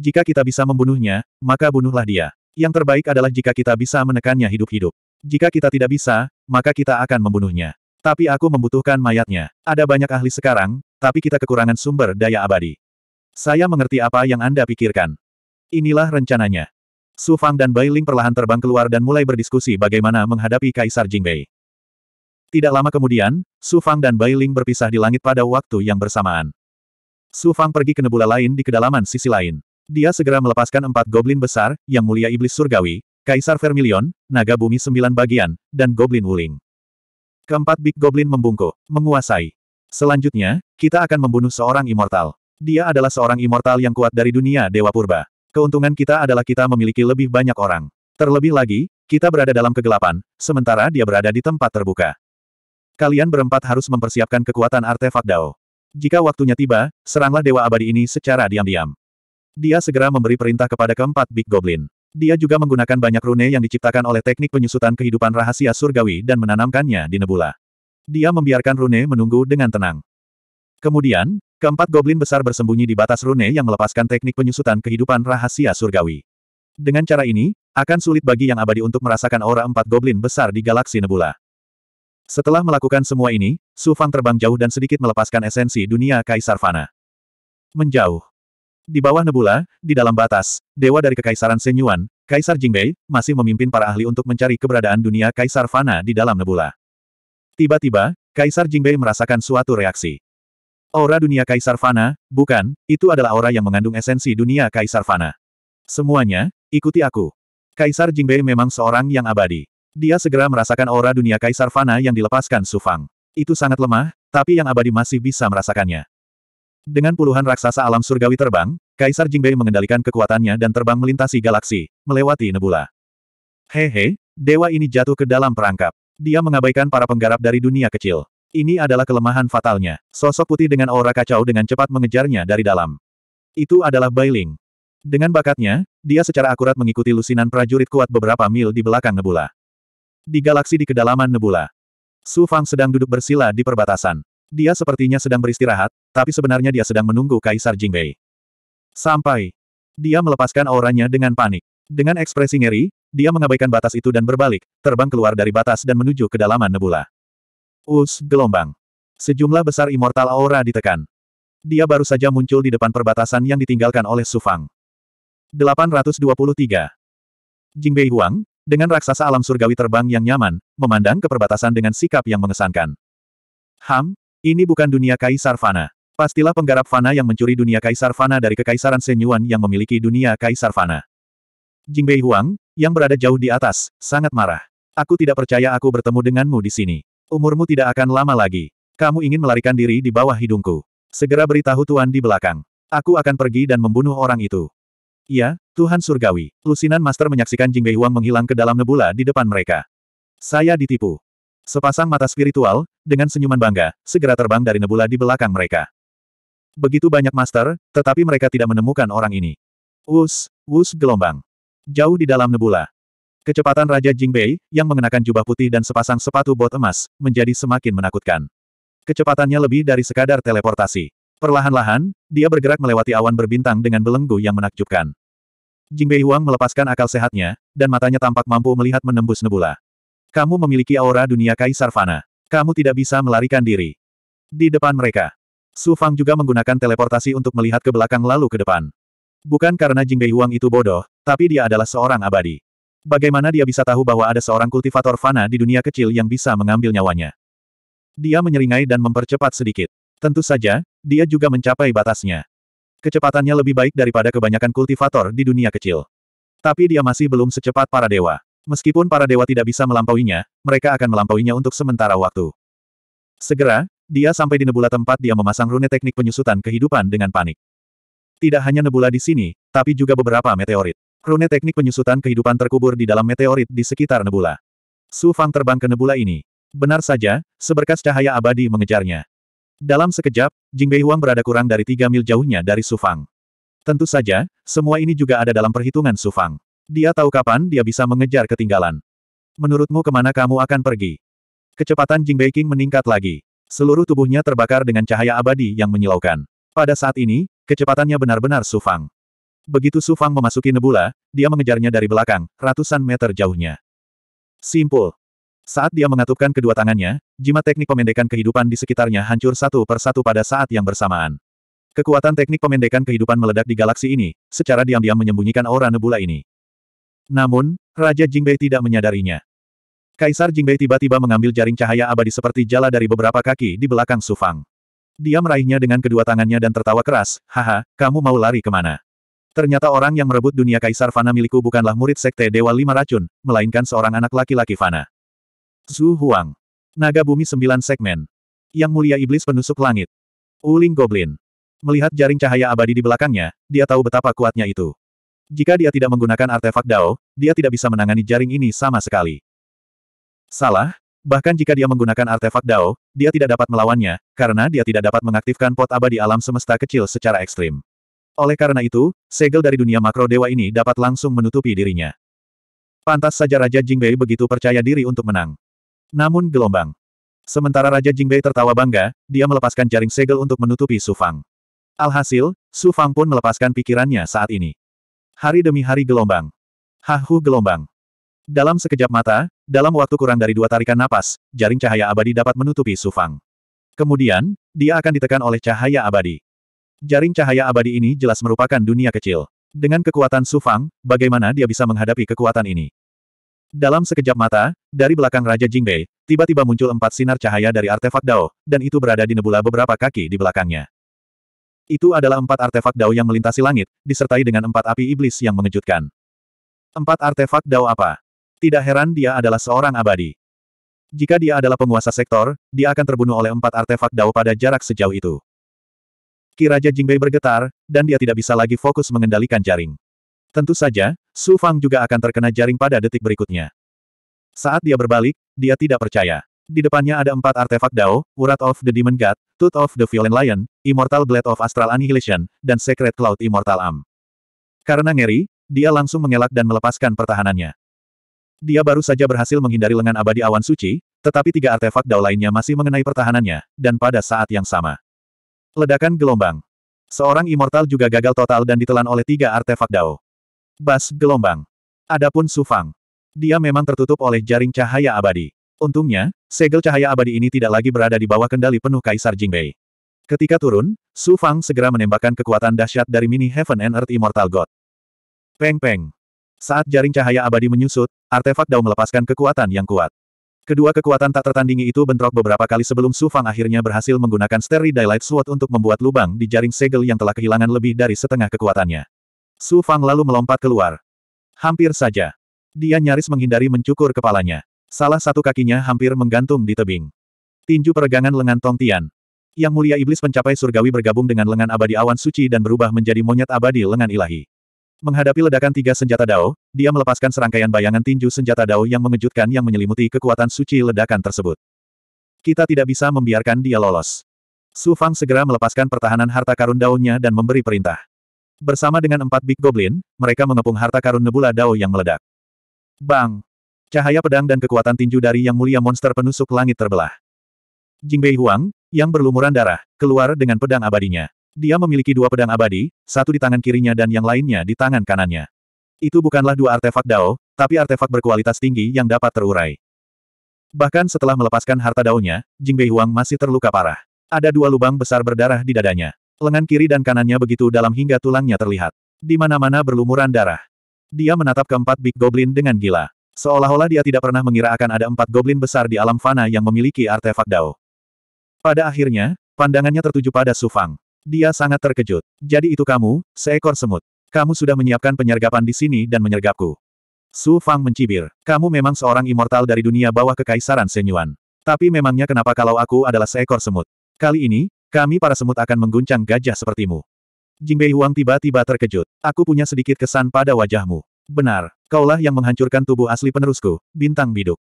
Speaker 1: Jika kita bisa membunuhnya, maka bunuhlah dia. Yang terbaik adalah jika kita bisa menekannya hidup-hidup. Jika kita tidak bisa, maka kita akan membunuhnya. Tapi aku membutuhkan mayatnya. Ada banyak ahli sekarang, tapi kita kekurangan sumber daya abadi. Saya mengerti apa yang Anda pikirkan. Inilah rencananya. Su Fang dan Bai Ling perlahan terbang keluar dan mulai berdiskusi bagaimana menghadapi Kaisar Jingbei. Tidak lama kemudian, Su Fang dan Bai Ling berpisah di langit pada waktu yang bersamaan. Su Fang pergi ke nebula lain di kedalaman sisi lain. Dia segera melepaskan empat goblin besar, yang mulia iblis surgawi, Kaisar Vermilion, Naga Bumi Sembilan Bagian, dan Goblin Wuling. Keempat Big Goblin membungkuk, menguasai. Selanjutnya, kita akan membunuh seorang immortal. Dia adalah seorang immortal yang kuat dari dunia Dewa Purba. Keuntungan kita adalah kita memiliki lebih banyak orang. Terlebih lagi, kita berada dalam kegelapan, sementara dia berada di tempat terbuka. Kalian berempat harus mempersiapkan kekuatan artefak Dao. Jika waktunya tiba, seranglah Dewa Abadi ini secara diam-diam. Dia segera memberi perintah kepada keempat Big Goblin. Dia juga menggunakan banyak rune yang diciptakan oleh teknik penyusutan kehidupan rahasia surgawi dan menanamkannya di nebula. Dia membiarkan rune menunggu dengan tenang. Kemudian, keempat goblin besar bersembunyi di batas rune yang melepaskan teknik penyusutan kehidupan rahasia surgawi. Dengan cara ini, akan sulit bagi yang abadi untuk merasakan aura empat goblin besar di galaksi Nebula. Setelah melakukan semua ini, Su Fang terbang jauh dan sedikit melepaskan esensi dunia Kaisar Fana. Menjauh. Di bawah nebula, di dalam batas, dewa dari kekaisaran Senyuan, Kaisar Jingbei, masih memimpin para ahli untuk mencari keberadaan dunia Kaisar Fana di dalam nebula. Tiba-tiba, Kaisar Jingbei merasakan suatu reaksi. Aura dunia Kaisar Fana, bukan, itu adalah aura yang mengandung esensi dunia Kaisar Fana. Semuanya, ikuti aku. Kaisar Jingbei memang seorang yang abadi. Dia segera merasakan aura dunia Kaisar Fana yang dilepaskan Sufang. Itu sangat lemah, tapi yang abadi masih bisa merasakannya. Dengan puluhan raksasa alam surgawi terbang, Kaisar Jingbei mengendalikan kekuatannya dan terbang melintasi galaksi, melewati nebula. Hehe, dewa ini jatuh ke dalam perangkap. Dia mengabaikan para penggarap dari dunia kecil. Ini adalah kelemahan fatalnya. Sosok putih dengan aura kacau dengan cepat mengejarnya dari dalam. Itu adalah Bailing. Dengan bakatnya, dia secara akurat mengikuti lusinan prajurit kuat beberapa mil di belakang Nebula. Di galaksi di kedalaman Nebula. Su Fang sedang duduk bersila di perbatasan. Dia sepertinya sedang beristirahat, tapi sebenarnya dia sedang menunggu Kaisar Jingbei. Sampai. Dia melepaskan auranya dengan panik. Dengan ekspresi ngeri, dia mengabaikan batas itu dan berbalik, terbang keluar dari batas dan menuju kedalaman Nebula. Us gelombang. Sejumlah besar immortal aura ditekan. Dia baru saja muncul di depan perbatasan yang ditinggalkan oleh Sufang. 823. Jingbei Huang, dengan raksasa alam surgawi terbang yang nyaman, memandang ke perbatasan dengan sikap yang mengesankan. Ham, ini bukan dunia Kaisar Fana. Pastilah penggarap Fana yang mencuri dunia Kaisar Fana dari Kekaisaran Senyuan yang memiliki dunia Kaisar Fana. Jingbei Huang, yang berada jauh di atas, sangat marah. Aku tidak percaya aku bertemu denganmu di sini. Umurmu tidak akan lama lagi. Kamu ingin melarikan diri di bawah hidungku. Segera beritahu Tuan di belakang. Aku akan pergi dan membunuh orang itu. Ya, Tuhan Surgawi. Lusinan Master menyaksikan Jingbei Huang menghilang ke dalam nebula di depan mereka. Saya ditipu. Sepasang mata spiritual, dengan senyuman bangga, segera terbang dari nebula di belakang mereka. Begitu banyak Master, tetapi mereka tidak menemukan orang ini. Wus, wus gelombang. Jauh di dalam nebula, Kecepatan Raja Jingbei, yang mengenakan jubah putih dan sepasang sepatu bot emas, menjadi semakin menakutkan. Kecepatannya lebih dari sekadar teleportasi. Perlahan-lahan, dia bergerak melewati awan berbintang dengan belenggu yang menakjubkan. Jingbei Huang melepaskan akal sehatnya, dan matanya tampak mampu melihat menembus nebula. Kamu memiliki aura dunia Kaisar Fana. Kamu tidak bisa melarikan diri. Di depan mereka, Su Fang juga menggunakan teleportasi untuk melihat ke belakang lalu ke depan. Bukan karena Jingbei Huang itu bodoh, tapi dia adalah seorang abadi. Bagaimana dia bisa tahu bahwa ada seorang kultivator fana di dunia kecil yang bisa mengambil nyawanya? Dia menyeringai dan mempercepat sedikit. Tentu saja, dia juga mencapai batasnya. Kecepatannya lebih baik daripada kebanyakan kultivator di dunia kecil. Tapi dia masih belum secepat para dewa. Meskipun para dewa tidak bisa melampauinya, mereka akan melampauinya untuk sementara waktu. Segera, dia sampai di nebula tempat dia memasang rune teknik penyusutan kehidupan dengan panik. Tidak hanya nebula di sini, tapi juga beberapa meteorit. Rune teknik penyusutan kehidupan terkubur di dalam meteorit di sekitar nebula. Su Fang terbang ke nebula ini. Benar saja, seberkas cahaya abadi mengejarnya. Dalam sekejap, Jing Bei Huang berada kurang dari tiga mil jauhnya dari Su Fang. Tentu saja, semua ini juga ada dalam perhitungan Su Fang. Dia tahu kapan dia bisa mengejar ketinggalan. Menurutmu kemana kamu akan pergi? Kecepatan Jing Bei King meningkat lagi. Seluruh tubuhnya terbakar dengan cahaya abadi yang menyilaukan. Pada saat ini, kecepatannya benar-benar Su Fang. Begitu Su Fang memasuki nebula, dia mengejarnya dari belakang, ratusan meter jauhnya. Simpul. Saat dia mengatupkan kedua tangannya, jimat teknik pemendekan kehidupan di sekitarnya hancur satu per satu pada saat yang bersamaan. Kekuatan teknik pemendekan kehidupan meledak di galaksi ini, secara diam-diam menyembunyikan aura nebula ini. Namun, Raja Jingbei tidak menyadarinya. Kaisar Jingbei tiba-tiba mengambil jaring cahaya abadi seperti jala dari beberapa kaki di belakang Su Fang. Dia meraihnya dengan kedua tangannya dan tertawa keras, haha, kamu mau lari kemana? Ternyata orang yang merebut dunia kaisar Fana milikku bukanlah murid sekte Dewa Lima Racun, melainkan seorang anak laki-laki Fana. Zhu Huang. Naga bumi sembilan segmen. Yang mulia iblis penusuk langit. Uling Goblin. Melihat jaring cahaya abadi di belakangnya, dia tahu betapa kuatnya itu. Jika dia tidak menggunakan artefak Dao, dia tidak bisa menangani jaring ini sama sekali. Salah, Bahkan jika dia menggunakan artefak Dao, dia tidak dapat melawannya, karena dia tidak dapat mengaktifkan pot abadi alam semesta kecil secara ekstrim. Oleh karena itu, segel dari dunia makro dewa ini dapat langsung menutupi dirinya. Pantas saja Raja Jingbei begitu percaya diri untuk menang. Namun gelombang. Sementara Raja Jingbei tertawa bangga, dia melepaskan jaring segel untuk menutupi Su Fang. Alhasil, Su Fang pun melepaskan pikirannya saat ini. Hari demi hari gelombang. Hahu gelombang. Dalam sekejap mata, dalam waktu kurang dari dua tarikan napas, jaring cahaya abadi dapat menutupi Su Fang. Kemudian, dia akan ditekan oleh cahaya abadi. Jaring cahaya abadi ini jelas merupakan dunia kecil. Dengan kekuatan Sufang, bagaimana dia bisa menghadapi kekuatan ini? Dalam sekejap mata, dari belakang Raja Jingbei, tiba-tiba muncul empat sinar cahaya dari artefak Dao, dan itu berada di nebula beberapa kaki di belakangnya. Itu adalah empat artefak Dao yang melintasi langit, disertai dengan empat api iblis yang mengejutkan. Empat artefak Dao apa? Tidak heran dia adalah seorang abadi. Jika dia adalah penguasa sektor, dia akan terbunuh oleh empat artefak Dao pada jarak sejauh itu. Ki Raja Jingbei bergetar, dan dia tidak bisa lagi fokus mengendalikan jaring. Tentu saja, Su Fang juga akan terkena jaring pada detik berikutnya. Saat dia berbalik, dia tidak percaya. Di depannya ada empat artefak Dao, Urat of the Demon God, Tooth of the Violent Lion, Immortal Blade of Astral Annihilation, dan Secret Cloud Immortal Arm. Karena ngeri, dia langsung mengelak dan melepaskan pertahanannya. Dia baru saja berhasil menghindari lengan abadi awan suci, tetapi tiga artefak Dao lainnya masih mengenai pertahanannya, dan pada saat yang sama. Ledakan gelombang. Seorang immortal juga gagal total dan ditelan oleh tiga artefak Dao. Bas gelombang. Adapun Sufang. Dia memang tertutup oleh jaring cahaya abadi. Untungnya, segel cahaya abadi ini tidak lagi berada di bawah kendali penuh Kaisar Jingbei. Ketika turun, Su Fang segera menembakkan kekuatan dahsyat dari mini Heaven and Earth Immortal God. Peng-peng. Saat jaring cahaya abadi menyusut, artefak Dao melepaskan kekuatan yang kuat. Kedua kekuatan tak tertandingi itu bentrok beberapa kali sebelum Su Fang akhirnya berhasil menggunakan Steri Daylight Sword untuk membuat lubang di jaring segel yang telah kehilangan lebih dari setengah kekuatannya. Su Fang lalu melompat keluar. Hampir saja. Dia nyaris menghindari mencukur kepalanya. Salah satu kakinya hampir menggantung di tebing. Tinju peregangan lengan Tong Tian. Yang mulia iblis pencapai surgawi bergabung dengan lengan abadi awan suci dan berubah menjadi monyet abadi lengan ilahi. Menghadapi ledakan tiga senjata Dao, dia melepaskan serangkaian bayangan tinju senjata Dao yang mengejutkan yang menyelimuti kekuatan suci ledakan tersebut. Kita tidak bisa membiarkan dia lolos. Su Fang segera melepaskan pertahanan harta karun Dao-nya dan memberi perintah. Bersama dengan empat Big Goblin, mereka mengepung harta karun nebula Dao yang meledak. Bang! Cahaya pedang dan kekuatan tinju dari yang mulia monster penusuk langit terbelah. Jingbei Huang, yang berlumuran darah, keluar dengan pedang abadinya. Dia memiliki dua pedang abadi, satu di tangan kirinya dan yang lainnya di tangan kanannya. Itu bukanlah dua artefak Dao, tapi artefak berkualitas tinggi yang dapat terurai. Bahkan setelah melepaskan harta Dao-nya, Jingbei Huang masih terluka parah. Ada dua lubang besar berdarah di dadanya. Lengan kiri dan kanannya begitu dalam hingga tulangnya terlihat. Di mana-mana berlumuran darah. Dia menatap keempat Big Goblin dengan gila. Seolah-olah dia tidak pernah mengira akan ada empat goblin besar di alam fana yang memiliki artefak Dao. Pada akhirnya, pandangannya tertuju pada Sufang. Dia sangat terkejut. Jadi itu kamu, seekor semut. Kamu sudah menyiapkan penyergapan di sini dan menyergapku. Su Fang mencibir. Kamu memang seorang immortal dari dunia bawah kekaisaran Senyuan. Tapi memangnya kenapa kalau aku adalah seekor semut? Kali ini, kami para semut akan mengguncang gajah sepertimu. Jingbei Huang tiba-tiba terkejut. Aku punya sedikit kesan pada wajahmu. Benar, kaulah yang menghancurkan tubuh asli penerusku, bintang biduk.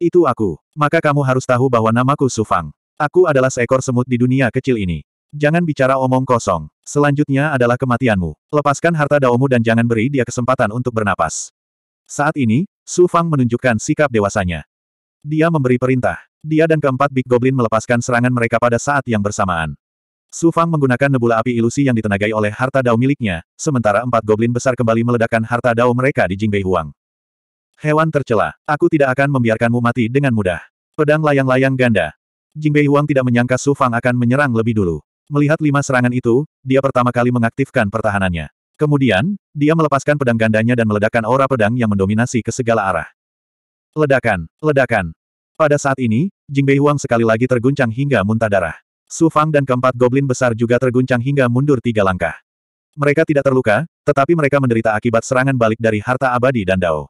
Speaker 1: Itu aku. Maka kamu harus tahu bahwa namaku Su Fang. Aku adalah seekor semut di dunia kecil ini. Jangan bicara omong kosong. Selanjutnya adalah kematianmu. Lepaskan harta daomu dan jangan beri dia kesempatan untuk bernapas. Saat ini, Su Fang menunjukkan sikap dewasanya. Dia memberi perintah. Dia dan keempat Big Goblin melepaskan serangan mereka pada saat yang bersamaan. Su Fang menggunakan nebula api ilusi yang ditenagai oleh harta dao miliknya, sementara empat Goblin besar kembali meledakkan harta dao mereka di Jingbei Huang. Hewan tercela, aku tidak akan membiarkanmu mati dengan mudah. Pedang layang-layang ganda. Jingbei Huang tidak menyangka Su Fang akan menyerang lebih dulu. Melihat lima serangan itu, dia pertama kali mengaktifkan pertahanannya. Kemudian, dia melepaskan pedang gandanya dan meledakkan aura pedang yang mendominasi ke segala arah. Ledakan, ledakan. Pada saat ini, Jing Huang sekali lagi terguncang hingga muntah darah. Su Fang dan keempat goblin besar juga terguncang hingga mundur tiga langkah. Mereka tidak terluka, tetapi mereka menderita akibat serangan balik dari harta abadi dan Dao.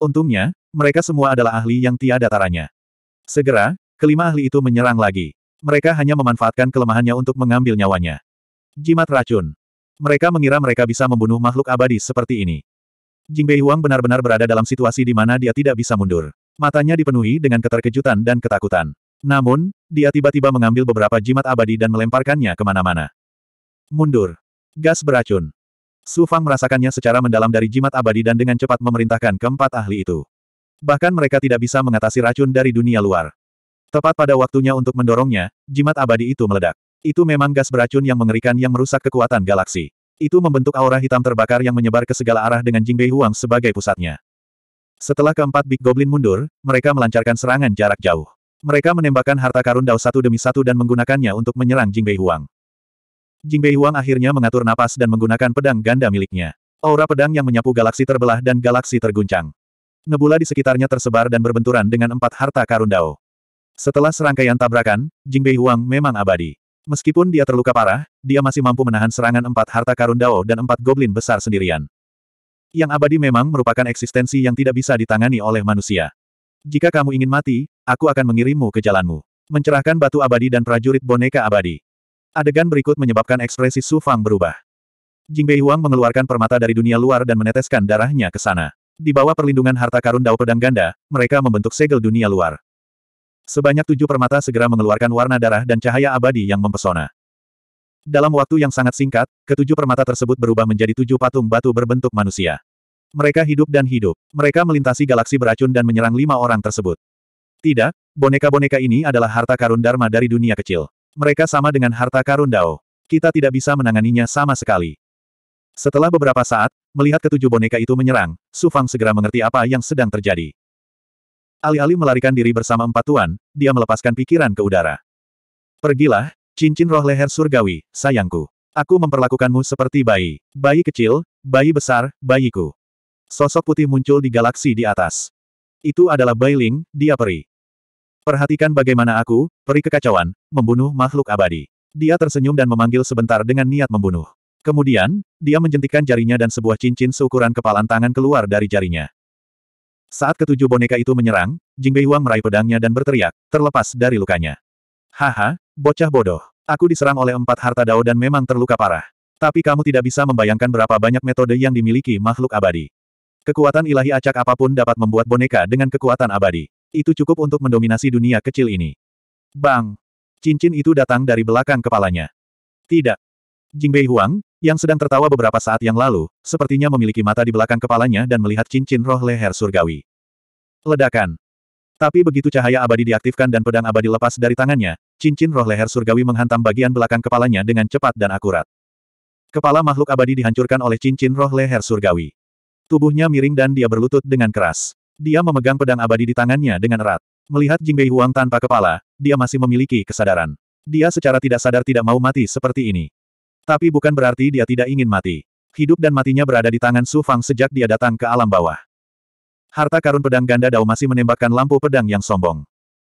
Speaker 1: Untungnya, mereka semua adalah ahli yang tiada taranya. Segera, kelima ahli itu menyerang lagi. Mereka hanya memanfaatkan kelemahannya untuk mengambil nyawanya. Jimat racun. Mereka mengira mereka bisa membunuh makhluk abadi seperti ini. Jingbei Huang benar-benar berada dalam situasi di mana dia tidak bisa mundur. Matanya dipenuhi dengan keterkejutan dan ketakutan. Namun, dia tiba-tiba mengambil beberapa jimat abadi dan melemparkannya kemana-mana. Mundur. Gas beracun. Su Fang merasakannya secara mendalam dari jimat abadi dan dengan cepat memerintahkan keempat ahli itu. Bahkan mereka tidak bisa mengatasi racun dari dunia luar. Tepat pada waktunya untuk mendorongnya, jimat abadi itu meledak. Itu memang gas beracun yang mengerikan yang merusak kekuatan galaksi. Itu membentuk aura hitam terbakar yang menyebar ke segala arah dengan Jingbei Huang sebagai pusatnya. Setelah keempat Big Goblin mundur, mereka melancarkan serangan jarak jauh. Mereka menembakkan harta karun Dao satu demi satu dan menggunakannya untuk menyerang Jingbei Huang. Jingbei Huang akhirnya mengatur napas dan menggunakan pedang ganda miliknya. Aura pedang yang menyapu galaksi terbelah dan galaksi terguncang. Nebula di sekitarnya tersebar dan berbenturan dengan empat harta karun Dao. Setelah serangkaian tabrakan, Jingbei Huang memang abadi. Meskipun dia terluka parah, dia masih mampu menahan serangan empat harta karun Dao dan empat goblin besar sendirian. Yang abadi memang merupakan eksistensi yang tidak bisa ditangani oleh manusia. Jika kamu ingin mati, aku akan mengirimmu ke jalanmu. Mencerahkan batu abadi dan prajurit boneka abadi. Adegan berikut menyebabkan ekspresi Su Fang berubah. Jingbei Huang mengeluarkan permata dari dunia luar dan meneteskan darahnya ke sana. Di bawah perlindungan harta karun Dao Pedang Ganda, mereka membentuk segel dunia luar. Sebanyak tujuh permata segera mengeluarkan warna darah dan cahaya abadi yang mempesona. Dalam waktu yang sangat singkat, ketujuh permata tersebut berubah menjadi tujuh patung batu berbentuk manusia. Mereka hidup dan hidup. Mereka melintasi galaksi beracun dan menyerang lima orang tersebut. Tidak, boneka-boneka ini adalah harta karun Dharma dari dunia kecil. Mereka sama dengan harta karun Dao. Kita tidak bisa menanganinya sama sekali. Setelah beberapa saat, melihat ketujuh boneka itu menyerang, Su Fang segera mengerti apa yang sedang terjadi. Alih-alih melarikan diri bersama empat tuan, dia melepaskan pikiran ke udara. Pergilah, cincin roh leher surgawi, sayangku. Aku memperlakukanmu seperti bayi. Bayi kecil, bayi besar, bayiku. Sosok putih muncul di galaksi di atas. Itu adalah Bailing, dia peri. Perhatikan bagaimana aku, peri kekacauan, membunuh makhluk abadi. Dia tersenyum dan memanggil sebentar dengan niat membunuh. Kemudian, dia menjentikan jarinya dan sebuah cincin seukuran kepalan tangan keluar dari jarinya. Saat ketujuh boneka itu menyerang, Jingbei Huang meraih pedangnya dan berteriak, terlepas dari lukanya. Haha, bocah bodoh. Aku diserang oleh empat harta dao dan memang terluka parah. Tapi kamu tidak bisa membayangkan berapa banyak metode yang dimiliki makhluk abadi. Kekuatan ilahi acak apapun dapat membuat boneka dengan kekuatan abadi. Itu cukup untuk mendominasi dunia kecil ini. Bang! Cincin itu datang dari belakang kepalanya. Tidak. Jingbei Huang, yang sedang tertawa beberapa saat yang lalu, sepertinya memiliki mata di belakang kepalanya dan melihat cincin roh leher surgawi. Ledakan. Tapi begitu cahaya abadi diaktifkan dan pedang abadi lepas dari tangannya, cincin roh leher surgawi menghantam bagian belakang kepalanya dengan cepat dan akurat. Kepala makhluk abadi dihancurkan oleh cincin roh leher surgawi. Tubuhnya miring dan dia berlutut dengan keras. Dia memegang pedang abadi di tangannya dengan erat. Melihat Jingbei Huang tanpa kepala, dia masih memiliki kesadaran. Dia secara tidak sadar tidak mau mati seperti ini. Tapi bukan berarti dia tidak ingin mati. Hidup dan matinya berada di tangan Su Fang sejak dia datang ke alam bawah. Harta karun pedang ganda Dao masih menembakkan lampu pedang yang sombong.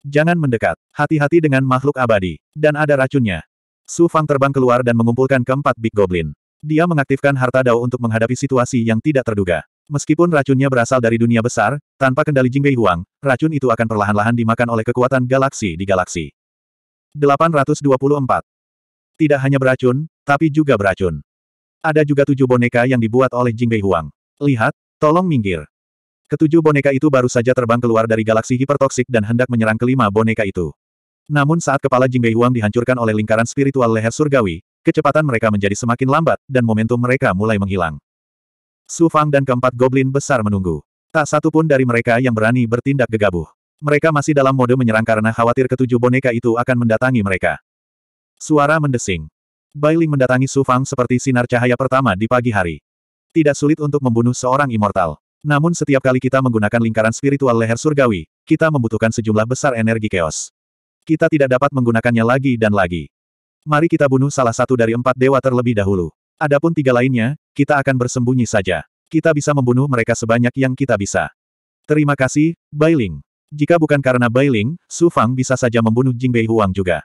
Speaker 1: Jangan mendekat, hati-hati dengan makhluk abadi, dan ada racunnya. Su Fang terbang keluar dan mengumpulkan keempat Big Goblin. Dia mengaktifkan harta Dao untuk menghadapi situasi yang tidak terduga. Meskipun racunnya berasal dari dunia besar, tanpa kendali Jingbei Huang, racun itu akan perlahan-lahan dimakan oleh kekuatan galaksi di galaksi. 824. Tidak hanya beracun, tapi juga beracun. Ada juga tujuh boneka yang dibuat oleh Jingbei Huang. Lihat, tolong minggir. Ketujuh boneka itu baru saja terbang keluar dari galaksi hipertoksik dan hendak menyerang kelima boneka itu. Namun saat kepala Jingbei Huang dihancurkan oleh lingkaran spiritual leher surgawi, kecepatan mereka menjadi semakin lambat, dan momentum mereka mulai menghilang. Su Fang dan keempat goblin besar menunggu. Tak satu pun dari mereka yang berani bertindak gegabah. Mereka masih dalam mode menyerang karena khawatir ketujuh boneka itu akan mendatangi mereka. Suara mendesing. Bailing mendatangi Su Fang seperti sinar cahaya pertama di pagi hari. Tidak sulit untuk membunuh seorang immortal. Namun setiap kali kita menggunakan lingkaran spiritual leher surgawi, kita membutuhkan sejumlah besar energi chaos. Kita tidak dapat menggunakannya lagi dan lagi. Mari kita bunuh salah satu dari empat dewa terlebih dahulu. Adapun tiga lainnya, kita akan bersembunyi saja. Kita bisa membunuh mereka sebanyak yang kita bisa. Terima kasih, Bailing. Jika bukan karena Bailing, Su Fang bisa saja membunuh Jingbei Huang juga.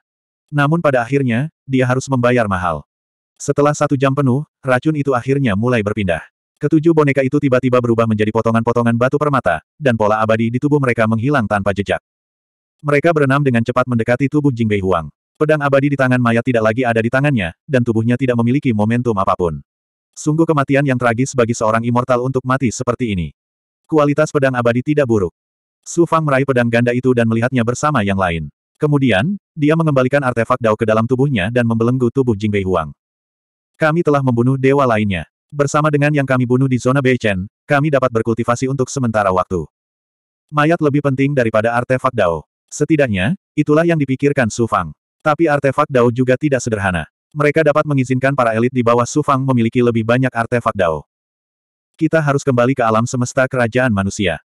Speaker 1: Namun pada akhirnya, dia harus membayar mahal. Setelah satu jam penuh, racun itu akhirnya mulai berpindah. Ketujuh boneka itu tiba-tiba berubah menjadi potongan-potongan batu permata, dan pola abadi di tubuh mereka menghilang tanpa jejak. Mereka berenam dengan cepat mendekati tubuh Jingbei Huang. Pedang abadi di tangan mayat tidak lagi ada di tangannya, dan tubuhnya tidak memiliki momentum apapun. Sungguh kematian yang tragis bagi seorang immortal untuk mati seperti ini. Kualitas pedang abadi tidak buruk. Su Fang meraih pedang ganda itu dan melihatnya bersama yang lain. Kemudian, dia mengembalikan artefak Dao ke dalam tubuhnya dan membelenggu tubuh Jingbei Huang. Kami telah membunuh dewa lainnya. Bersama dengan yang kami bunuh di zona Beichen, kami dapat berkultivasi untuk sementara waktu. Mayat lebih penting daripada artefak Dao. Setidaknya, itulah yang dipikirkan Su Fang. Tapi artefak Dao juga tidak sederhana. Mereka dapat mengizinkan para elit di bawah Su Fang memiliki lebih banyak artefak Dao. Kita harus kembali ke alam semesta kerajaan manusia.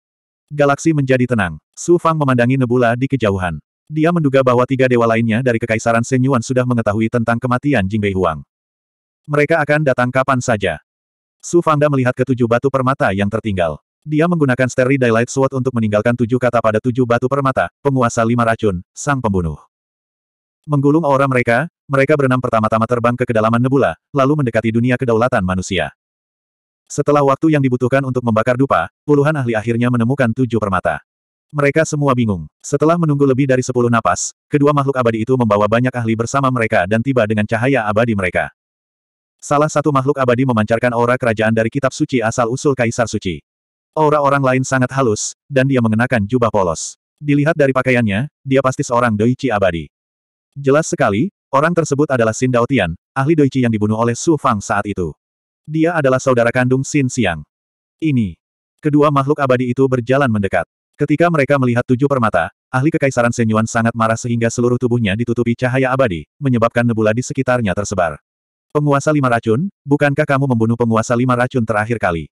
Speaker 1: Galaksi menjadi tenang. Su Fang memandangi nebula di kejauhan. Dia menduga bahwa tiga dewa lainnya dari Kekaisaran Senyuan sudah mengetahui tentang kematian Jingbei Huang. Mereka akan datang kapan saja. Su Fangda melihat ketujuh batu permata yang tertinggal. Dia menggunakan Steri Daylight Sword untuk meninggalkan tujuh kata pada tujuh batu permata, penguasa lima racun, sang pembunuh. Menggulung aura mereka, mereka berenam pertama-tama terbang ke kedalaman nebula, lalu mendekati dunia kedaulatan manusia. Setelah waktu yang dibutuhkan untuk membakar dupa, puluhan ahli akhirnya menemukan tujuh permata. Mereka semua bingung. Setelah menunggu lebih dari sepuluh napas, kedua makhluk abadi itu membawa banyak ahli bersama mereka dan tiba dengan cahaya abadi mereka. Salah satu makhluk abadi memancarkan aura kerajaan dari kitab suci asal-usul Kaisar Suci. Aura orang lain sangat halus, dan dia mengenakan jubah polos. Dilihat dari pakaiannya, dia pasti seorang doichi abadi. Jelas sekali, orang tersebut adalah Sin Daotian, ahli doichi yang dibunuh oleh Su Fang saat itu. Dia adalah saudara kandung Sin Siang. Ini. Kedua makhluk abadi itu berjalan mendekat. Ketika mereka melihat tujuh permata, ahli kekaisaran Senyuan sangat marah sehingga seluruh tubuhnya ditutupi cahaya abadi, menyebabkan nebula di sekitarnya tersebar. Penguasa lima racun, bukankah kamu membunuh penguasa lima racun terakhir kali?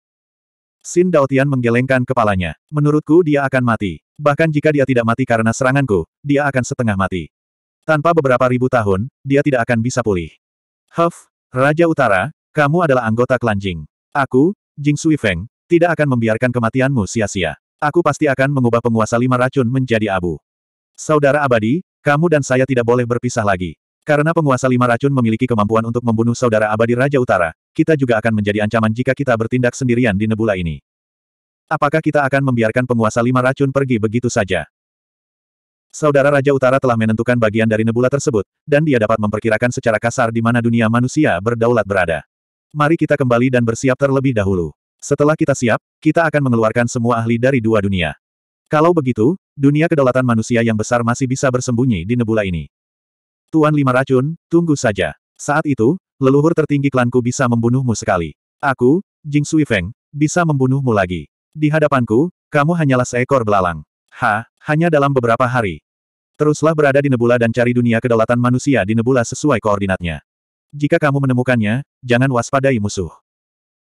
Speaker 1: Sin Daotian menggelengkan kepalanya. Menurutku dia akan mati. Bahkan jika dia tidak mati karena seranganku, dia akan setengah mati. Tanpa beberapa ribu tahun, dia tidak akan bisa pulih. Huff, Raja Utara, kamu adalah anggota klan Jing. Aku, Jing Sui Feng, tidak akan membiarkan kematianmu sia-sia. Aku pasti akan mengubah penguasa lima racun menjadi abu. Saudara abadi, kamu dan saya tidak boleh berpisah lagi. Karena penguasa lima racun memiliki kemampuan untuk membunuh saudara abadi Raja Utara, kita juga akan menjadi ancaman jika kita bertindak sendirian di nebula ini. Apakah kita akan membiarkan penguasa lima racun pergi begitu saja? Saudara Raja Utara telah menentukan bagian dari nebula tersebut, dan dia dapat memperkirakan secara kasar di mana dunia manusia berdaulat berada. Mari kita kembali dan bersiap terlebih dahulu. Setelah kita siap, kita akan mengeluarkan semua ahli dari dua dunia. Kalau begitu, dunia kedaulatan manusia yang besar masih bisa bersembunyi di nebula ini. Tuan Lima Racun, tunggu saja. Saat itu, leluhur tertinggi klanku bisa membunuhmu sekali. Aku, Jing Sui Feng, bisa membunuhmu lagi. Di hadapanku, kamu hanyalah seekor belalang. Ha, hanya dalam beberapa hari. Teruslah berada di nebula dan cari dunia kedaulatan manusia di nebula sesuai koordinatnya. Jika kamu menemukannya, jangan waspadai musuh.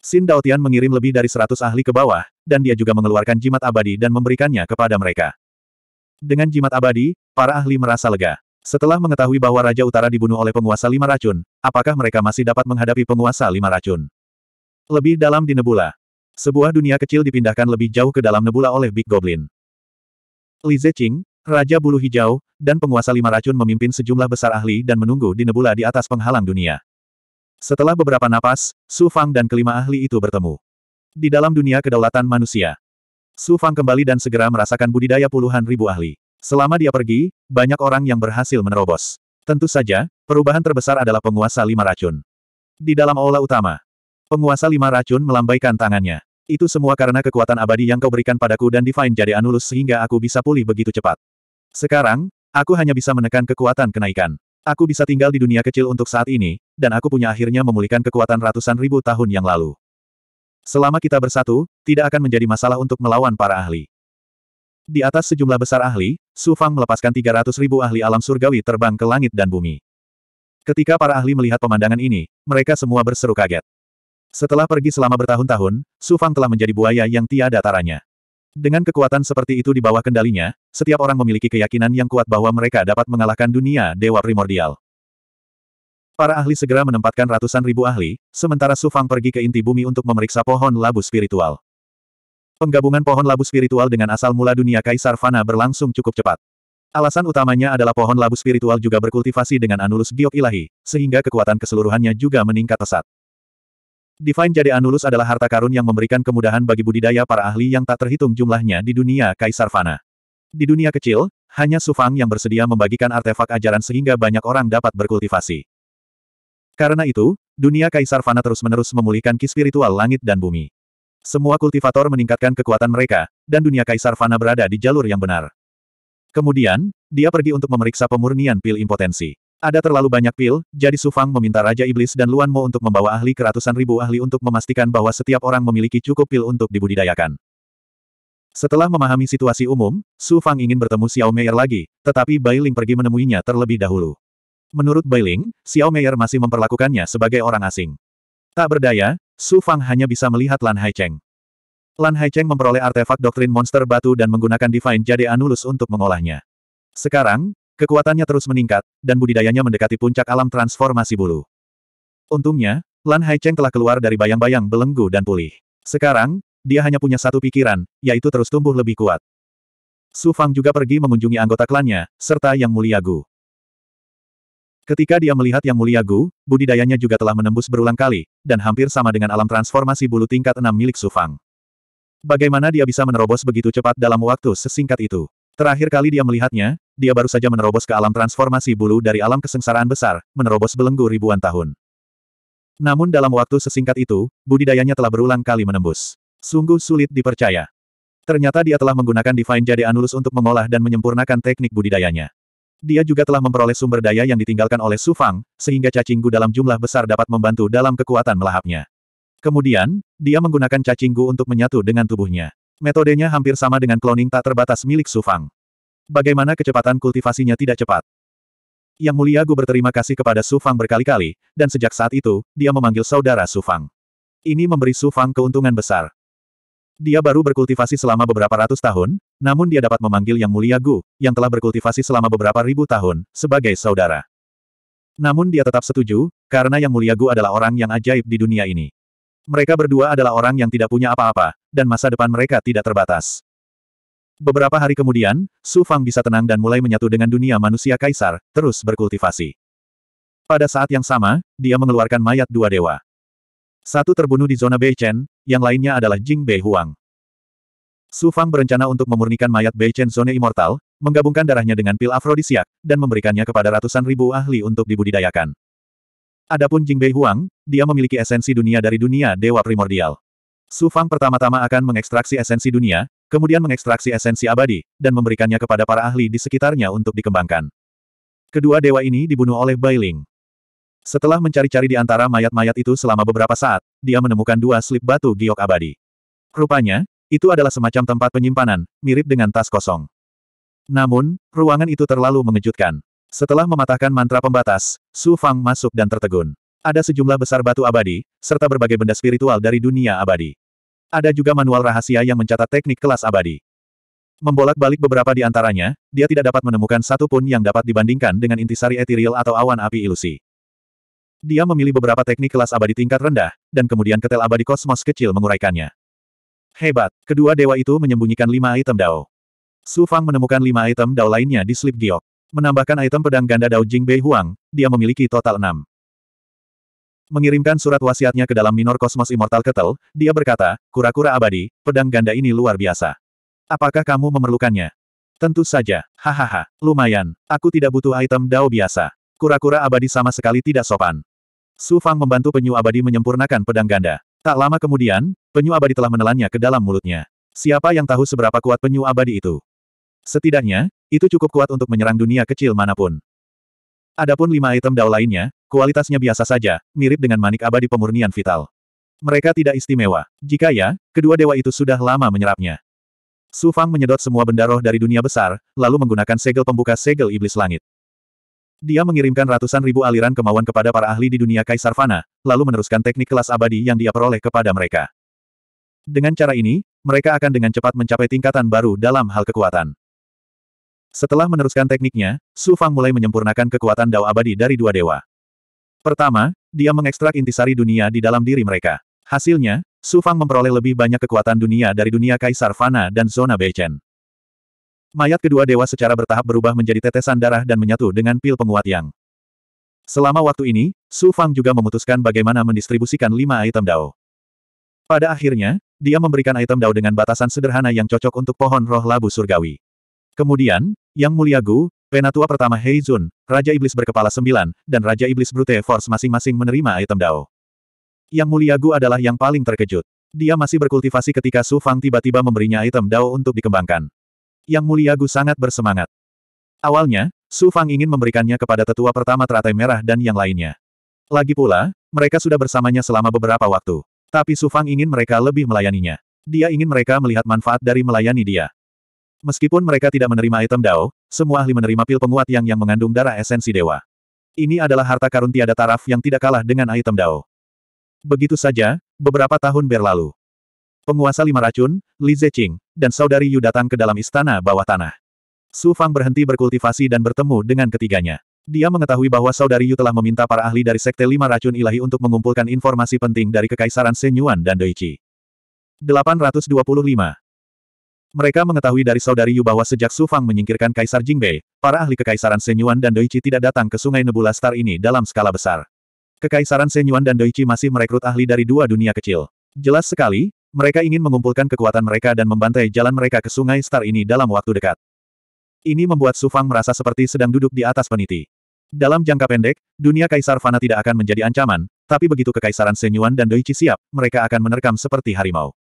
Speaker 1: Xin Daotian mengirim lebih dari seratus ahli ke bawah, dan dia juga mengeluarkan jimat abadi dan memberikannya kepada mereka. Dengan jimat abadi, para ahli merasa lega. Setelah mengetahui bahwa Raja Utara dibunuh oleh penguasa lima racun, apakah mereka masih dapat menghadapi penguasa lima racun? Lebih dalam di Nebula. Sebuah dunia kecil dipindahkan lebih jauh ke dalam Nebula oleh Big Goblin. Li Zeqing, Raja Bulu Hijau, dan penguasa lima racun memimpin sejumlah besar ahli dan menunggu di Nebula di atas penghalang dunia. Setelah beberapa napas, Su Fang dan kelima ahli itu bertemu. Di dalam dunia kedaulatan manusia, Su Fang kembali dan segera merasakan budidaya puluhan ribu ahli. Selama dia pergi, banyak orang yang berhasil menerobos. Tentu saja, perubahan terbesar adalah penguasa lima racun. Di dalam aula utama, penguasa lima racun melambaikan tangannya. Itu semua karena kekuatan abadi yang kau berikan padaku dan Divine jadi Anulus sehingga aku bisa pulih begitu cepat. Sekarang, aku hanya bisa menekan kekuatan kenaikan. Aku bisa tinggal di dunia kecil untuk saat ini, dan aku punya akhirnya memulihkan kekuatan ratusan ribu tahun yang lalu. Selama kita bersatu, tidak akan menjadi masalah untuk melawan para ahli. Di atas sejumlah besar ahli, Su Fang melepaskan 300 ribu ahli alam surgawi terbang ke langit dan bumi. Ketika para ahli melihat pemandangan ini, mereka semua berseru kaget. Setelah pergi selama bertahun-tahun, Su Fang telah menjadi buaya yang tiada taranya. Dengan kekuatan seperti itu di bawah kendalinya, setiap orang memiliki keyakinan yang kuat bahwa mereka dapat mengalahkan dunia dewa primordial. Para ahli segera menempatkan ratusan ribu ahli, sementara Su Fang pergi ke inti bumi untuk memeriksa pohon labu spiritual. Penggabungan pohon labu spiritual dengan asal mula dunia Kaisar Fana berlangsung cukup cepat. Alasan utamanya adalah pohon labu spiritual juga berkultivasi dengan anulus giok ilahi, sehingga kekuatan keseluruhannya juga meningkat pesat. Divine Jade Anulus adalah harta karun yang memberikan kemudahan bagi budidaya para ahli yang tak terhitung jumlahnya di dunia Kaisar Fana. Di dunia kecil, hanya Sufang yang bersedia membagikan artefak ajaran sehingga banyak orang dapat berkultivasi. Karena itu, dunia Kaisar Fana terus-menerus memulihkan ki spiritual langit dan bumi. Semua kultivator meningkatkan kekuatan mereka, dan dunia Kaisar Fana berada di jalur yang benar. Kemudian, dia pergi untuk memeriksa pemurnian pil impotensi. Ada terlalu banyak pil, jadi Su Fang meminta Raja Iblis dan Luan Mo untuk membawa ahli ke ratusan ribu ahli untuk memastikan bahwa setiap orang memiliki cukup pil untuk dibudidayakan. Setelah memahami situasi umum, Su Fang ingin bertemu Xiao Meier lagi, tetapi Bai Ling pergi menemuinya terlebih dahulu. Menurut Bai Ling, Xiao Meier masih memperlakukannya sebagai orang asing. Tak berdaya, Su Fang hanya bisa melihat Lan Haicheng. Lan Haicheng memperoleh artefak doktrin monster batu dan menggunakan Divine Jade Anulus untuk mengolahnya. Sekarang, Kekuatannya terus meningkat, dan budidayanya mendekati puncak alam transformasi bulu. Untungnya, Lan Haicheng telah keluar dari bayang-bayang belenggu dan pulih. Sekarang, dia hanya punya satu pikiran, yaitu terus tumbuh lebih kuat. Su Fang juga pergi mengunjungi anggota klannya, serta Yang Mulia Gu. Ketika dia melihat Yang Mulia Gu, budidayanya juga telah menembus berulang kali, dan hampir sama dengan alam transformasi bulu tingkat enam milik Su Fang. Bagaimana dia bisa menerobos begitu cepat dalam waktu sesingkat itu? Terakhir kali dia melihatnya, dia baru saja menerobos ke alam transformasi bulu dari alam kesengsaraan besar, menerobos belenggu ribuan tahun. Namun dalam waktu sesingkat itu, budidayanya telah berulang kali menembus. Sungguh sulit dipercaya. Ternyata dia telah menggunakan Divine Jade Anulus untuk mengolah dan menyempurnakan teknik budidayanya. Dia juga telah memperoleh sumber daya yang ditinggalkan oleh Su Fang, sehingga cacinggu dalam jumlah besar dapat membantu dalam kekuatan melahapnya. Kemudian, dia menggunakan cacinggu untuk menyatu dengan tubuhnya. Metodenya hampir sama dengan cloning tak terbatas milik Su Fang. Bagaimana kecepatan kultivasinya tidak cepat? Yang mulia Gu berterima kasih kepada Su Fang berkali-kali, dan sejak saat itu, dia memanggil saudara Su Fang. Ini memberi Su Fang keuntungan besar. Dia baru berkultivasi selama beberapa ratus tahun, namun dia dapat memanggil Yang Mulia Gu, yang telah berkultivasi selama beberapa ribu tahun, sebagai saudara. Namun dia tetap setuju, karena Yang Mulia Gu adalah orang yang ajaib di dunia ini. Mereka berdua adalah orang yang tidak punya apa-apa, dan masa depan mereka tidak terbatas. Beberapa hari kemudian, Su Fang bisa tenang dan mulai menyatu dengan dunia manusia kaisar, terus berkultivasi. Pada saat yang sama, dia mengeluarkan mayat dua dewa. Satu terbunuh di zona Bei Chen, yang lainnya adalah Jing Bei Huang. Su Fang berencana untuk memurnikan mayat Bei Chen Zone Immortal, menggabungkan darahnya dengan pil afrodisiak, dan memberikannya kepada ratusan ribu ahli untuk dibudidayakan. Adapun Jing Bei Huang, dia memiliki esensi dunia dari dunia dewa primordial. Su Fang pertama-tama akan mengekstraksi esensi dunia, kemudian mengekstraksi esensi abadi, dan memberikannya kepada para ahli di sekitarnya untuk dikembangkan. Kedua dewa ini dibunuh oleh Bailing. Setelah mencari-cari di antara mayat-mayat itu selama beberapa saat, dia menemukan dua slip batu giok abadi. Rupanya, itu adalah semacam tempat penyimpanan, mirip dengan tas kosong. Namun, ruangan itu terlalu mengejutkan. Setelah mematahkan mantra pembatas, Su Fang masuk dan tertegun. Ada sejumlah besar batu abadi, serta berbagai benda spiritual dari dunia abadi. Ada juga manual rahasia yang mencatat teknik kelas abadi. Membolak-balik beberapa di antaranya, dia tidak dapat menemukan satu pun yang dapat dibandingkan dengan intisari etiril atau awan api ilusi. Dia memilih beberapa teknik kelas abadi tingkat rendah, dan kemudian ketel abadi kosmos kecil menguraikannya. Hebat, kedua dewa itu menyembunyikan lima item Dao. Su Fang menemukan lima item Dao lainnya di Slip Giok. Menambahkan item pedang ganda Dao Jing Bei Huang, dia memiliki total enam mengirimkan surat wasiatnya ke dalam minor kosmos immortal ketel, dia berkata, kura-kura abadi, pedang ganda ini luar biasa. Apakah kamu memerlukannya? Tentu saja, hahaha, lumayan, aku tidak butuh item dao biasa. Kura-kura abadi sama sekali tidak sopan. Su Fang membantu penyu abadi menyempurnakan pedang ganda. Tak lama kemudian, penyu abadi telah menelannya ke dalam mulutnya. Siapa yang tahu seberapa kuat penyu abadi itu? Setidaknya, itu cukup kuat untuk menyerang dunia kecil manapun. Adapun lima item dao lainnya, Kualitasnya biasa saja, mirip dengan manik abadi pemurnian vital. Mereka tidak istimewa. Jika ya, kedua dewa itu sudah lama menyerapnya. Su Fang menyedot semua benda roh dari dunia besar, lalu menggunakan segel pembuka segel iblis langit. Dia mengirimkan ratusan ribu aliran kemauan kepada para ahli di dunia Kaisar Fana, lalu meneruskan teknik kelas abadi yang dia peroleh kepada mereka. Dengan cara ini, mereka akan dengan cepat mencapai tingkatan baru dalam hal kekuatan. Setelah meneruskan tekniknya, Su Fang mulai menyempurnakan kekuatan Dao abadi dari dua dewa. Pertama, dia mengekstrak intisari dunia di dalam diri mereka. Hasilnya, Su Fang memperoleh lebih banyak kekuatan dunia dari dunia Kaisar Fana dan zona Beichen. Mayat kedua dewa secara bertahap berubah menjadi tetesan darah dan menyatu dengan pil penguat yang. Selama waktu ini, Su Fang juga memutuskan bagaimana mendistribusikan lima item Dao. Pada akhirnya, dia memberikan item Dao dengan batasan sederhana yang cocok untuk pohon roh labu surgawi. Kemudian, Yang Mulia Gu, Penatua pertama Heizun, Raja Iblis berkepala sembilan, dan Raja Iblis Brute Force masing-masing menerima item Dao. Yang mulia Gu adalah yang paling terkejut. Dia masih berkultivasi ketika Su Fang tiba-tiba memberinya item Dao untuk dikembangkan. Yang mulia Gu sangat bersemangat. Awalnya, Su Fang ingin memberikannya kepada tetua pertama teratai merah dan yang lainnya. Lagi pula, mereka sudah bersamanya selama beberapa waktu. Tapi Su Fang ingin mereka lebih melayaninya. Dia ingin mereka melihat manfaat dari melayani dia. Meskipun mereka tidak menerima item Dao, semua ahli menerima pil penguat yang yang mengandung darah esensi dewa. Ini adalah harta karun tiada taraf yang tidak kalah dengan item Dao. Begitu saja, beberapa tahun berlalu. Penguasa lima racun, Li Zeqing, dan saudari Yu datang ke dalam istana bawah tanah. Su Fang berhenti berkultivasi dan bertemu dengan ketiganya. Dia mengetahui bahwa saudari Yu telah meminta para ahli dari Sekte Lima Racun Ilahi untuk mengumpulkan informasi penting dari Kekaisaran Senyuan dan Doichi. 825. Mereka mengetahui dari saudari Yu bahwa sejak Su Fang menyingkirkan Kaisar Jingbei, para ahli kekaisaran Senyuan dan Doichi tidak datang ke Sungai Nebula Star ini dalam skala besar. Kekaisaran Senyuan dan Doichi masih merekrut ahli dari dua dunia kecil. Jelas sekali, mereka ingin mengumpulkan kekuatan mereka dan membantai jalan mereka ke Sungai Star ini dalam waktu dekat. Ini membuat Su Fang merasa seperti sedang duduk di atas peniti. Dalam jangka pendek, dunia Kaisar Fana tidak akan menjadi ancaman, tapi begitu kekaisaran Senyuan dan Doichi siap, mereka akan menerkam seperti harimau.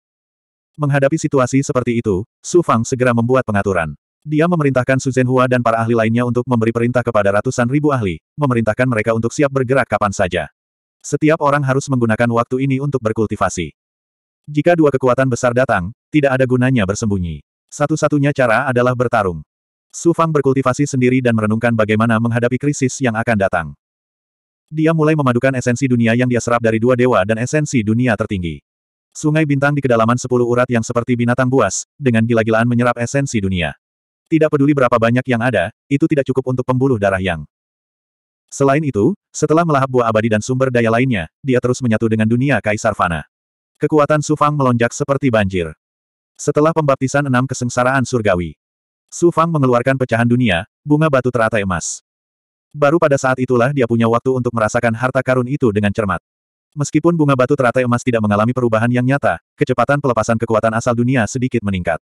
Speaker 1: Menghadapi situasi seperti itu, Su Fang segera membuat pengaturan. Dia memerintahkan Su Zhenhua dan para ahli lainnya untuk memberi perintah kepada ratusan ribu ahli, memerintahkan mereka untuk siap bergerak kapan saja. Setiap orang harus menggunakan waktu ini untuk berkultivasi. Jika dua kekuatan besar datang, tidak ada gunanya bersembunyi. Satu-satunya cara adalah bertarung. Su Fang berkultivasi sendiri dan merenungkan bagaimana menghadapi krisis yang akan datang. Dia mulai memadukan esensi dunia yang dia serap dari dua dewa dan esensi dunia tertinggi. Sungai bintang di kedalaman sepuluh urat yang seperti binatang buas, dengan gila-gilaan menyerap esensi dunia. Tidak peduli berapa banyak yang ada, itu tidak cukup untuk pembuluh darah yang. Selain itu, setelah melahap buah abadi dan sumber daya lainnya, dia terus menyatu dengan dunia Kaisar Fana. Kekuatan Sufang melonjak seperti banjir. Setelah pembaptisan enam kesengsaraan surgawi, Sufang mengeluarkan pecahan dunia, bunga batu teratai emas. Baru pada saat itulah dia punya waktu untuk merasakan harta karun itu dengan cermat. Meskipun bunga batu teratai emas tidak mengalami perubahan yang nyata, kecepatan pelepasan kekuatan asal dunia sedikit meningkat.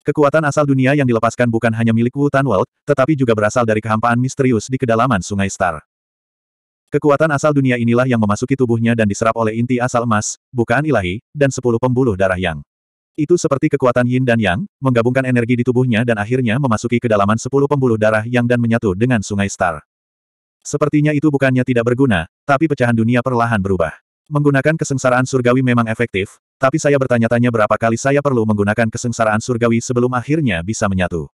Speaker 1: Kekuatan asal dunia yang dilepaskan bukan hanya milik Wu Tanwald, tetapi juga berasal dari kehampaan misterius di kedalaman Sungai Star. Kekuatan asal dunia inilah yang memasuki tubuhnya dan diserap oleh inti asal emas, bukaan ilahi, dan sepuluh pembuluh darah yang. Itu seperti kekuatan yin dan yang, menggabungkan energi di tubuhnya dan akhirnya memasuki kedalaman sepuluh pembuluh darah yang dan menyatu dengan Sungai Star. Sepertinya itu bukannya tidak berguna, tapi pecahan dunia perlahan berubah. Menggunakan kesengsaraan surgawi memang efektif, tapi saya bertanya-tanya berapa kali saya perlu menggunakan kesengsaraan surgawi sebelum akhirnya bisa menyatu.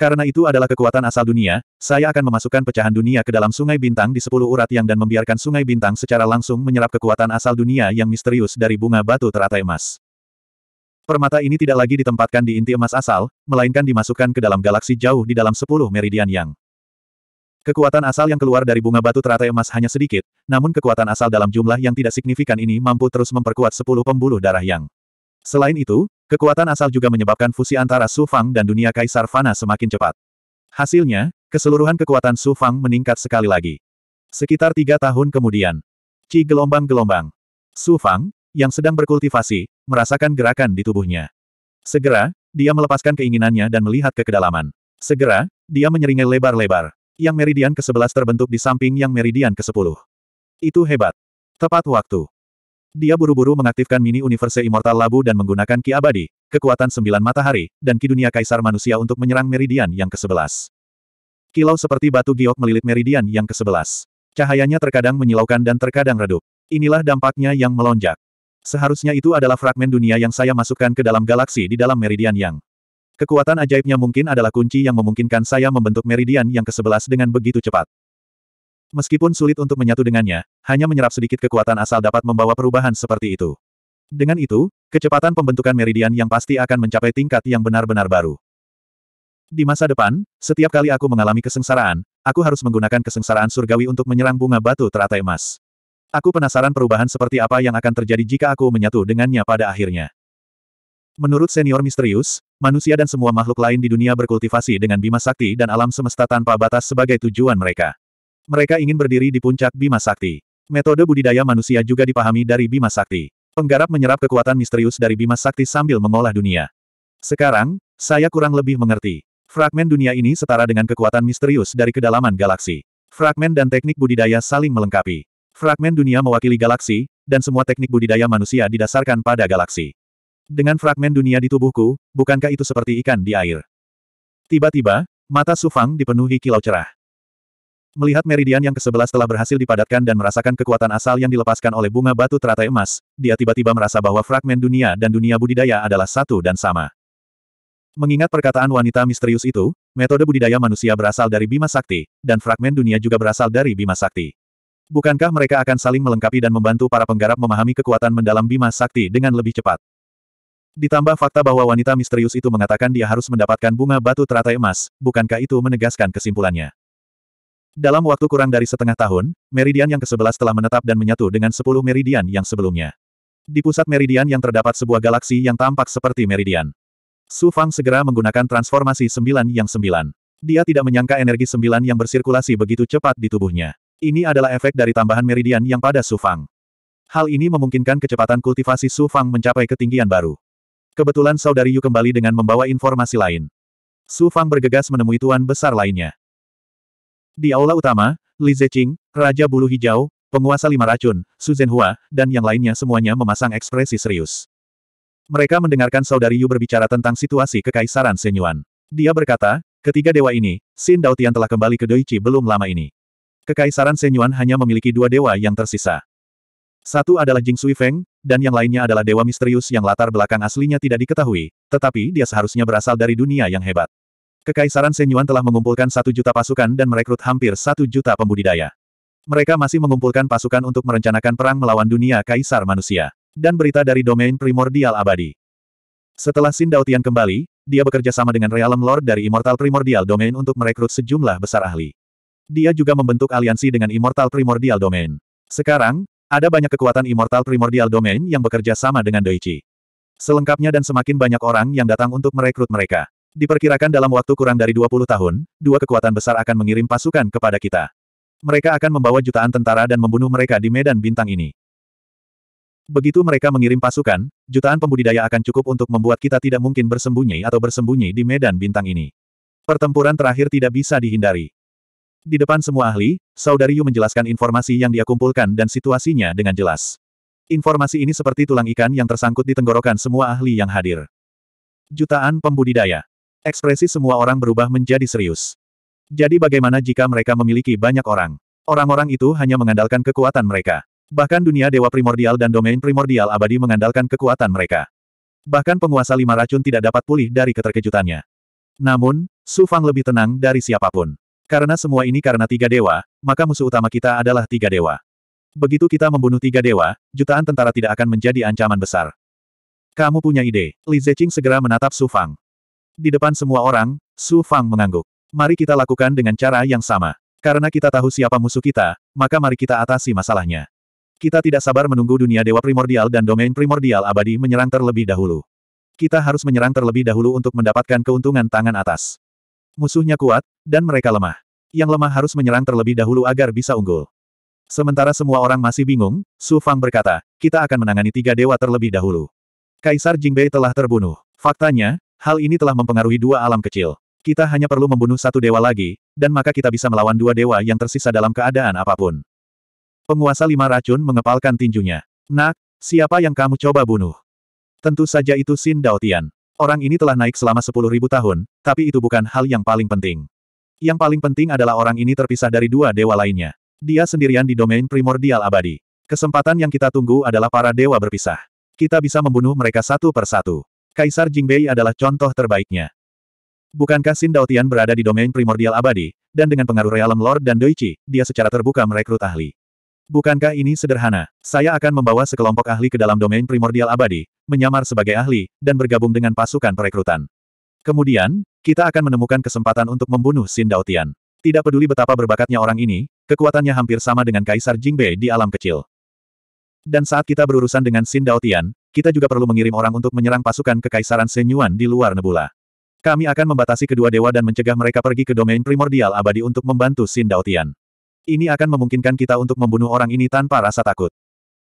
Speaker 1: Karena itu adalah kekuatan asal dunia, saya akan memasukkan pecahan dunia ke dalam sungai bintang di sepuluh urat yang dan membiarkan sungai bintang secara langsung menyerap kekuatan asal dunia yang misterius dari bunga batu teratai emas. Permata ini tidak lagi ditempatkan di inti emas asal, melainkan dimasukkan ke dalam galaksi jauh di dalam sepuluh meridian yang Kekuatan asal yang keluar dari bunga batu teratai emas hanya sedikit, namun kekuatan asal dalam jumlah yang tidak signifikan ini mampu terus memperkuat sepuluh pembuluh darah yang. Selain itu, kekuatan asal juga menyebabkan fusi antara Su Fang dan dunia Kaisar Fana semakin cepat. Hasilnya, keseluruhan kekuatan Su Fang meningkat sekali lagi. Sekitar tiga tahun kemudian, Qi gelombang-gelombang. Su Fang, yang sedang berkultivasi, merasakan gerakan di tubuhnya. Segera, dia melepaskan keinginannya dan melihat ke kedalaman. Segera, dia menyeringai lebar-lebar yang meridian ke-11 terbentuk di samping yang meridian ke-10. Itu hebat. Tepat waktu. Dia buru-buru mengaktifkan mini universe Immortal Labu dan menggunakan Ki Abadi, kekuatan sembilan matahari, dan Ki Dunia Kaisar Manusia untuk menyerang meridian yang ke-11. Kilau seperti batu giok melilit meridian yang ke-11. Cahayanya terkadang menyilaukan dan terkadang redup. Inilah dampaknya yang melonjak. Seharusnya itu adalah fragmen dunia yang saya masukkan ke dalam galaksi di dalam meridian yang. Kekuatan ajaibnya mungkin adalah kunci yang memungkinkan saya membentuk meridian yang ke-11 dengan begitu cepat. Meskipun sulit untuk menyatu dengannya, hanya menyerap sedikit kekuatan asal dapat membawa perubahan seperti itu. Dengan itu, kecepatan pembentukan meridian yang pasti akan mencapai tingkat yang benar-benar baru. Di masa depan, setiap kali aku mengalami kesengsaraan, aku harus menggunakan kesengsaraan surgawi untuk menyerang bunga batu teratai emas. Aku penasaran perubahan seperti apa yang akan terjadi jika aku menyatu dengannya pada akhirnya. Menurut senior misterius, manusia dan semua makhluk lain di dunia berkultivasi dengan bima sakti dan alam semesta tanpa batas sebagai tujuan mereka. Mereka ingin berdiri di puncak bima sakti. Metode budidaya manusia juga dipahami dari bima sakti. Penggarap menyerap kekuatan misterius dari bima sakti sambil mengolah dunia. Sekarang, saya kurang lebih mengerti. Fragmen dunia ini setara dengan kekuatan misterius dari kedalaman galaksi. Fragmen dan teknik budidaya saling melengkapi. Fragmen dunia mewakili galaksi, dan semua teknik budidaya manusia didasarkan pada galaksi dengan fragmen dunia di tubuhku, bukankah itu seperti ikan di air? Tiba-tiba, mata Sufang dipenuhi kilau cerah. Melihat meridian yang ke-11 telah berhasil dipadatkan dan merasakan kekuatan asal yang dilepaskan oleh bunga batu teratai emas, dia tiba-tiba merasa bahwa fragmen dunia dan dunia budidaya adalah satu dan sama. Mengingat perkataan wanita misterius itu, metode budidaya manusia berasal dari Bima Sakti, dan fragmen dunia juga berasal dari Bima Sakti. Bukankah mereka akan saling melengkapi dan membantu para penggarap memahami kekuatan mendalam Bima Sakti dengan lebih cepat? Ditambah fakta bahwa wanita misterius itu mengatakan dia harus mendapatkan bunga batu teratai emas, bukankah itu menegaskan kesimpulannya? Dalam waktu kurang dari setengah tahun, meridian yang ke-11 telah menetap dan menyatu dengan 10 meridian yang sebelumnya. Di pusat meridian yang terdapat sebuah galaksi yang tampak seperti meridian. Su Fang segera menggunakan transformasi sembilan yang sembilan. Dia tidak menyangka energi sembilan yang bersirkulasi begitu cepat di tubuhnya. Ini adalah efek dari tambahan meridian yang pada Su Fang. Hal ini memungkinkan kecepatan kultivasi Su Fang mencapai ketinggian baru. Kebetulan saudari Yu kembali dengan membawa informasi lain. Su Fang bergegas menemui tuan besar lainnya. Di aula utama, Li Zeqing, Raja Bulu Hijau, penguasa lima racun, Su Zhenhua, dan yang lainnya semuanya memasang ekspresi serius. Mereka mendengarkan saudari Yu berbicara tentang situasi kekaisaran Senyuan. Dia berkata, ketiga dewa ini, Xin Daotian telah kembali ke Doichi belum lama ini. Kekaisaran Senyuan hanya memiliki dua dewa yang tersisa. Satu adalah Jing Sui Feng, dan yang lainnya adalah dewa misterius yang latar belakang aslinya tidak diketahui, tetapi dia seharusnya berasal dari dunia yang hebat. Kekaisaran Senyuan telah mengumpulkan satu juta pasukan dan merekrut hampir satu juta pembudidaya. Mereka masih mengumpulkan pasukan untuk merencanakan perang melawan dunia kaisar manusia. Dan berita dari domain primordial abadi. Setelah Sin Daotian kembali, dia bekerja sama dengan Realm Lord dari Immortal Primordial Domain untuk merekrut sejumlah besar ahli. Dia juga membentuk aliansi dengan Immortal Primordial Domain. Sekarang, ada banyak kekuatan Immortal Primordial Domain yang bekerja sama dengan Doichi. Selengkapnya dan semakin banyak orang yang datang untuk merekrut mereka. Diperkirakan dalam waktu kurang dari 20 tahun, dua kekuatan besar akan mengirim pasukan kepada kita. Mereka akan membawa jutaan tentara dan membunuh mereka di medan bintang ini. Begitu mereka mengirim pasukan, jutaan pembudidaya akan cukup untuk membuat kita tidak mungkin bersembunyi atau bersembunyi di medan bintang ini. Pertempuran terakhir tidak bisa dihindari. Di depan semua ahli, Saudari Yu menjelaskan informasi yang dia kumpulkan dan situasinya dengan jelas. Informasi ini seperti tulang ikan yang tersangkut di tenggorokan semua ahli yang hadir. Jutaan pembudidaya. Ekspresi semua orang berubah menjadi serius. Jadi bagaimana jika mereka memiliki banyak orang? Orang-orang itu hanya mengandalkan kekuatan mereka. Bahkan dunia dewa primordial dan domain primordial abadi mengandalkan kekuatan mereka. Bahkan penguasa lima racun tidak dapat pulih dari keterkejutannya. Namun, Su Fang lebih tenang dari siapapun. Karena semua ini karena tiga dewa, maka musuh utama kita adalah tiga dewa. Begitu kita membunuh tiga dewa, jutaan tentara tidak akan menjadi ancaman besar. Kamu punya ide. Li Zeqing segera menatap Su Fang. Di depan semua orang, Su Fang mengangguk. Mari kita lakukan dengan cara yang sama. Karena kita tahu siapa musuh kita, maka mari kita atasi masalahnya. Kita tidak sabar menunggu dunia dewa primordial dan domain primordial abadi menyerang terlebih dahulu. Kita harus menyerang terlebih dahulu untuk mendapatkan keuntungan tangan atas. Musuhnya kuat, dan mereka lemah yang lemah harus menyerang terlebih dahulu agar bisa unggul. Sementara semua orang masih bingung, Su Fang berkata, kita akan menangani tiga dewa terlebih dahulu. Kaisar Jingbei telah terbunuh. Faktanya, hal ini telah mempengaruhi dua alam kecil. Kita hanya perlu membunuh satu dewa lagi, dan maka kita bisa melawan dua dewa yang tersisa dalam keadaan apapun. Penguasa lima racun mengepalkan tinjunya. Nak, siapa yang kamu coba bunuh? Tentu saja itu Sin Daotian. Orang ini telah naik selama sepuluh ribu tahun, tapi itu bukan hal yang paling penting. Yang paling penting adalah orang ini terpisah dari dua dewa lainnya. Dia sendirian di domain primordial abadi. Kesempatan yang kita tunggu adalah para dewa berpisah. Kita bisa membunuh mereka satu per satu. Kaisar Jingbei adalah contoh terbaiknya. Bukankah Sin Daotian berada di domain primordial abadi, dan dengan pengaruh realem Lord dan Doichi, dia secara terbuka merekrut ahli. Bukankah ini sederhana? Saya akan membawa sekelompok ahli ke dalam domain primordial abadi, menyamar sebagai ahli, dan bergabung dengan pasukan perekrutan. Kemudian, kita akan menemukan kesempatan untuk membunuh Xin Daotian. Tidak peduli betapa berbakatnya orang ini, kekuatannya hampir sama dengan Kaisar Jingbei di alam kecil. Dan saat kita berurusan dengan Xin Daotian, kita juga perlu mengirim orang untuk menyerang pasukan Kekaisaran Senyuan di luar Nebula. Kami akan membatasi kedua dewa dan mencegah mereka pergi ke domain primordial abadi untuk membantu Xin Daotian. Ini akan memungkinkan kita untuk membunuh orang ini tanpa rasa takut.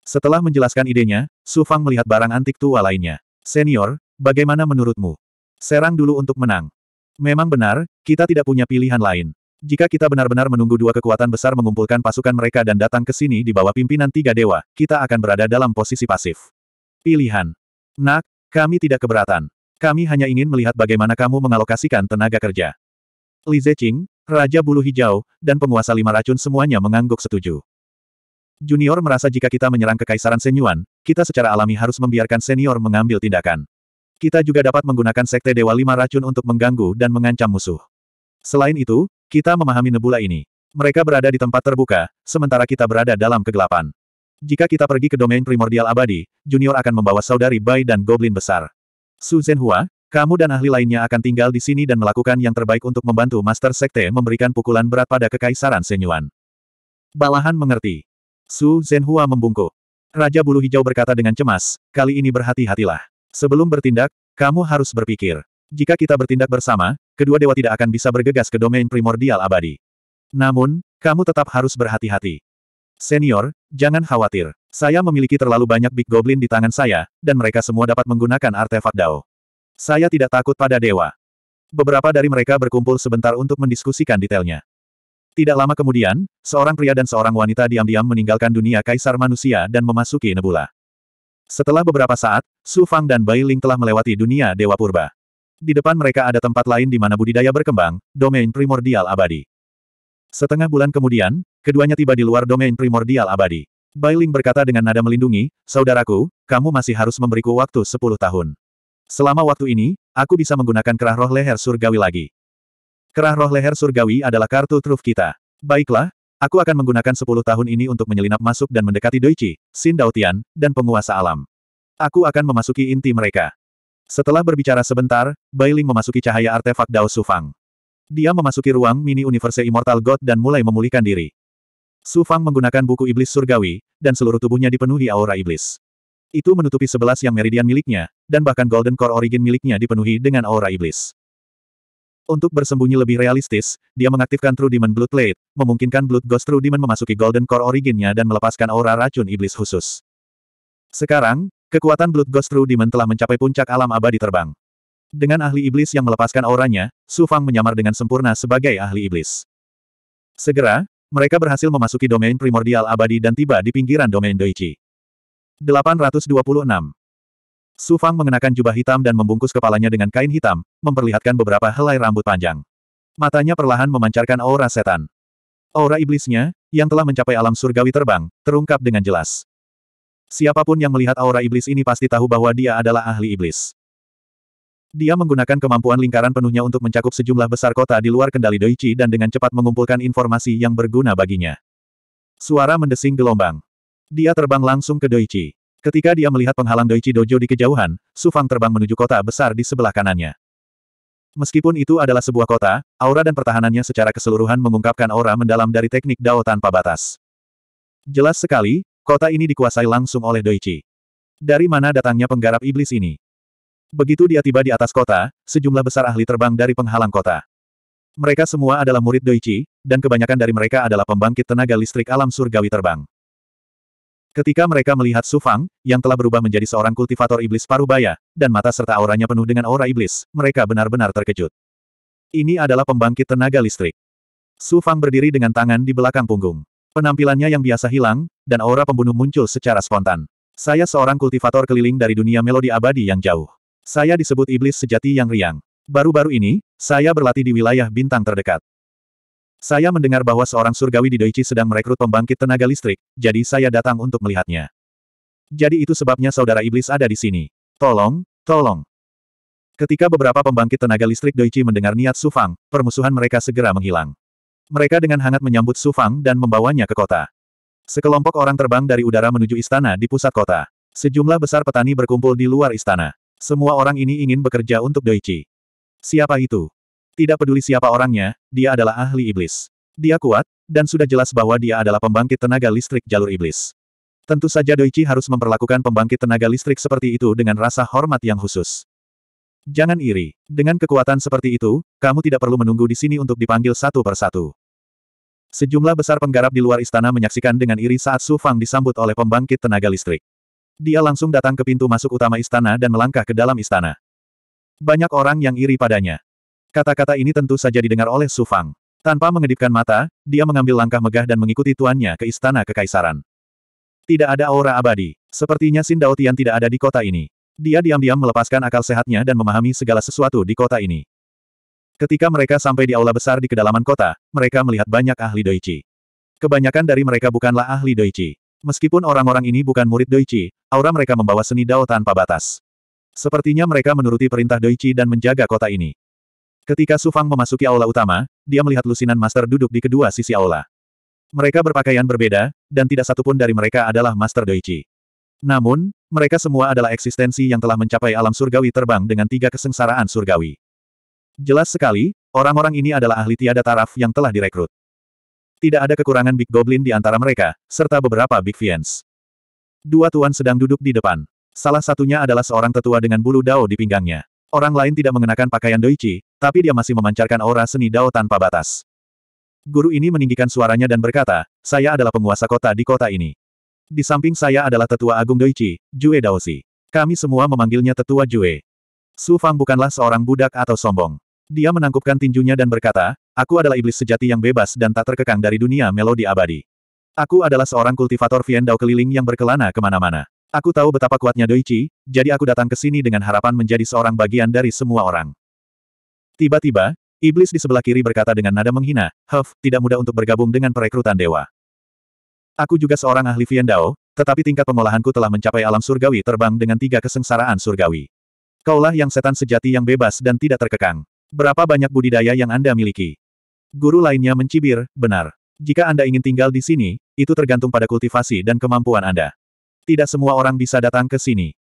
Speaker 1: Setelah menjelaskan idenya, Su Fang melihat barang antik tua lainnya. Senior, bagaimana menurutmu? Serang dulu untuk menang. Memang benar, kita tidak punya pilihan lain. Jika kita benar-benar menunggu dua kekuatan besar mengumpulkan pasukan mereka dan datang ke sini di bawah pimpinan tiga dewa, kita akan berada dalam posisi pasif. Pilihan. Nak, kami tidak keberatan. Kami hanya ingin melihat bagaimana kamu mengalokasikan tenaga kerja. Li Zeqing, Raja Bulu Hijau, dan penguasa lima racun semuanya mengangguk setuju. Junior merasa jika kita menyerang Kekaisaran Senyuan, kita secara alami harus membiarkan senior mengambil tindakan. Kita juga dapat menggunakan Sekte Dewa Lima Racun untuk mengganggu dan mengancam musuh. Selain itu, kita memahami nebula ini. Mereka berada di tempat terbuka, sementara kita berada dalam kegelapan. Jika kita pergi ke domain primordial abadi, Junior akan membawa saudari Bai dan Goblin besar. Su Zhenhua, kamu dan ahli lainnya akan tinggal di sini dan melakukan yang terbaik untuk membantu Master Sekte memberikan pukulan berat pada Kekaisaran Senyuan. Balahan mengerti. Su Zhenhua membungkuk. Raja Bulu Hijau berkata dengan cemas, kali ini berhati-hatilah. Sebelum bertindak, kamu harus berpikir. Jika kita bertindak bersama, kedua dewa tidak akan bisa bergegas ke domain primordial abadi. Namun, kamu tetap harus berhati-hati. Senior, jangan khawatir. Saya memiliki terlalu banyak Big Goblin di tangan saya, dan mereka semua dapat menggunakan artefak Dao. Saya tidak takut pada dewa. Beberapa dari mereka berkumpul sebentar untuk mendiskusikan detailnya. Tidak lama kemudian, seorang pria dan seorang wanita diam-diam meninggalkan dunia kaisar manusia dan memasuki nebula. Setelah beberapa saat, Su Fang dan Bai Ling telah melewati dunia Dewa Purba. Di depan mereka ada tempat lain di mana budidaya berkembang, domain primordial abadi. Setengah bulan kemudian, keduanya tiba di luar domain primordial abadi. Bai Ling berkata dengan nada melindungi, Saudaraku, kamu masih harus memberiku waktu 10 tahun. Selama waktu ini, aku bisa menggunakan kerah roh leher surgawi lagi. Kerah roh leher surgawi adalah kartu truf kita. Baiklah, Aku akan menggunakan sepuluh tahun ini untuk menyelinap masuk dan mendekati Doichi, Xin Daotian, dan penguasa alam. Aku akan memasuki inti mereka. Setelah berbicara sebentar, Bailing memasuki cahaya artefak Dao Sufang. Dia memasuki ruang mini universe Immortal God dan mulai memulihkan diri. Sufang menggunakan buku iblis surgawi, dan seluruh tubuhnya dipenuhi aura iblis. Itu menutupi sebelas yang meridian miliknya, dan bahkan Golden Core Origin miliknya dipenuhi dengan aura iblis. Untuk bersembunyi lebih realistis, dia mengaktifkan True Demon Blood Plate, memungkinkan Blood Ghost True Demon memasuki Golden Core originnya dan melepaskan aura racun iblis khusus. Sekarang, kekuatan Blood Ghost True Demon telah mencapai puncak alam abadi terbang. Dengan ahli iblis yang melepaskan auranya, Su Fang menyamar dengan sempurna sebagai ahli iblis. Segera, mereka berhasil memasuki domain primordial abadi dan tiba di pinggiran domain Doichi. 826 Su Fang mengenakan jubah hitam dan membungkus kepalanya dengan kain hitam, memperlihatkan beberapa helai rambut panjang. Matanya perlahan memancarkan aura setan. Aura iblisnya, yang telah mencapai alam surgawi terbang, terungkap dengan jelas. Siapapun yang melihat aura iblis ini pasti tahu bahwa dia adalah ahli iblis. Dia menggunakan kemampuan lingkaran penuhnya untuk mencakup sejumlah besar kota di luar kendali Doichi dan dengan cepat mengumpulkan informasi yang berguna baginya. Suara mendesing gelombang. Dia terbang langsung ke Doichi. Ketika dia melihat penghalang Doichi Dojo di kejauhan, Su Fang terbang menuju kota besar di sebelah kanannya. Meskipun itu adalah sebuah kota, aura dan pertahanannya secara keseluruhan mengungkapkan aura mendalam dari teknik Dao tanpa batas. Jelas sekali, kota ini dikuasai langsung oleh Doichi. Dari mana datangnya penggarap iblis ini? Begitu dia tiba di atas kota, sejumlah besar ahli terbang dari penghalang kota. Mereka semua adalah murid Doichi, dan kebanyakan dari mereka adalah pembangkit tenaga listrik alam surgawi terbang. Ketika mereka melihat Su Fang, yang telah berubah menjadi seorang kultivator iblis parubaya, dan mata serta auranya penuh dengan aura iblis, mereka benar-benar terkejut. Ini adalah pembangkit tenaga listrik. Su Fang berdiri dengan tangan di belakang punggung. Penampilannya yang biasa hilang, dan aura pembunuh muncul secara spontan. Saya seorang kultivator keliling dari dunia melodi abadi yang jauh. Saya disebut iblis sejati yang riang. Baru-baru ini, saya berlatih di wilayah bintang terdekat. Saya mendengar bahwa seorang surgawi di Doichi sedang merekrut pembangkit tenaga listrik, jadi saya datang untuk melihatnya. Jadi itu sebabnya saudara iblis ada di sini. Tolong, tolong. Ketika beberapa pembangkit tenaga listrik Doichi mendengar niat Sufang, permusuhan mereka segera menghilang. Mereka dengan hangat menyambut Sufang dan membawanya ke kota. Sekelompok orang terbang dari udara menuju istana di pusat kota. Sejumlah besar petani berkumpul di luar istana. Semua orang ini ingin bekerja untuk Doichi. Siapa itu? Tidak peduli siapa orangnya, dia adalah ahli iblis. Dia kuat, dan sudah jelas bahwa dia adalah pembangkit tenaga listrik jalur iblis. Tentu saja Doichi harus memperlakukan pembangkit tenaga listrik seperti itu dengan rasa hormat yang khusus. Jangan iri. Dengan kekuatan seperti itu, kamu tidak perlu menunggu di sini untuk dipanggil satu per satu. Sejumlah besar penggarap di luar istana menyaksikan dengan iri saat Su Fang disambut oleh pembangkit tenaga listrik. Dia langsung datang ke pintu masuk utama istana dan melangkah ke dalam istana. Banyak orang yang iri padanya. Kata-kata ini tentu saja didengar oleh Su Fang. Tanpa mengedipkan mata, dia mengambil langkah megah dan mengikuti tuannya ke istana kekaisaran. Tidak ada aura abadi. Sepertinya Sin Dao Tian tidak ada di kota ini. Dia diam-diam melepaskan akal sehatnya dan memahami segala sesuatu di kota ini. Ketika mereka sampai di aula besar di kedalaman kota, mereka melihat banyak ahli doichi. Kebanyakan dari mereka bukanlah ahli doichi. Meskipun orang-orang ini bukan murid doichi, aura mereka membawa seni Dao tanpa batas. Sepertinya mereka menuruti perintah Doichi dan menjaga kota ini. Ketika Su Fang memasuki aula utama, dia melihat lusinan master duduk di kedua sisi aula. Mereka berpakaian berbeda, dan tidak satupun dari mereka adalah master Doichi. Namun, mereka semua adalah eksistensi yang telah mencapai alam surgawi terbang dengan tiga kesengsaraan surgawi. Jelas sekali, orang-orang ini adalah ahli tiada taraf yang telah direkrut. Tidak ada kekurangan Big Goblin di antara mereka, serta beberapa Big Fiends. Dua tuan sedang duduk di depan. Salah satunya adalah seorang tetua dengan bulu dao di pinggangnya. Orang lain tidak mengenakan pakaian doichi, tapi dia masih memancarkan aura seni Dao tanpa batas. Guru ini meninggikan suaranya dan berkata, saya adalah penguasa kota di kota ini. Di samping saya adalah tetua agung doichi, Jue Daoshi. Kami semua memanggilnya tetua Jue. Su Fang bukanlah seorang budak atau sombong. Dia menangkupkan tinjunya dan berkata, aku adalah iblis sejati yang bebas dan tak terkekang dari dunia melodi abadi. Aku adalah seorang kultivator Vien Dao keliling yang berkelana kemana-mana. Aku tahu betapa kuatnya Doichi, jadi aku datang ke sini dengan harapan menjadi seorang bagian dari semua orang. Tiba-tiba, iblis di sebelah kiri berkata dengan nada menghina, Huff, tidak mudah untuk bergabung dengan perekrutan dewa. Aku juga seorang ahli Viendao, tetapi tingkat pengolahanku telah mencapai alam surgawi terbang dengan tiga kesengsaraan surgawi. Kaulah yang setan sejati yang bebas dan tidak terkekang. Berapa banyak budidaya yang Anda miliki? Guru lainnya mencibir, benar. Jika Anda ingin tinggal di sini, itu tergantung pada kultivasi dan kemampuan Anda. Tidak semua orang bisa datang ke sini.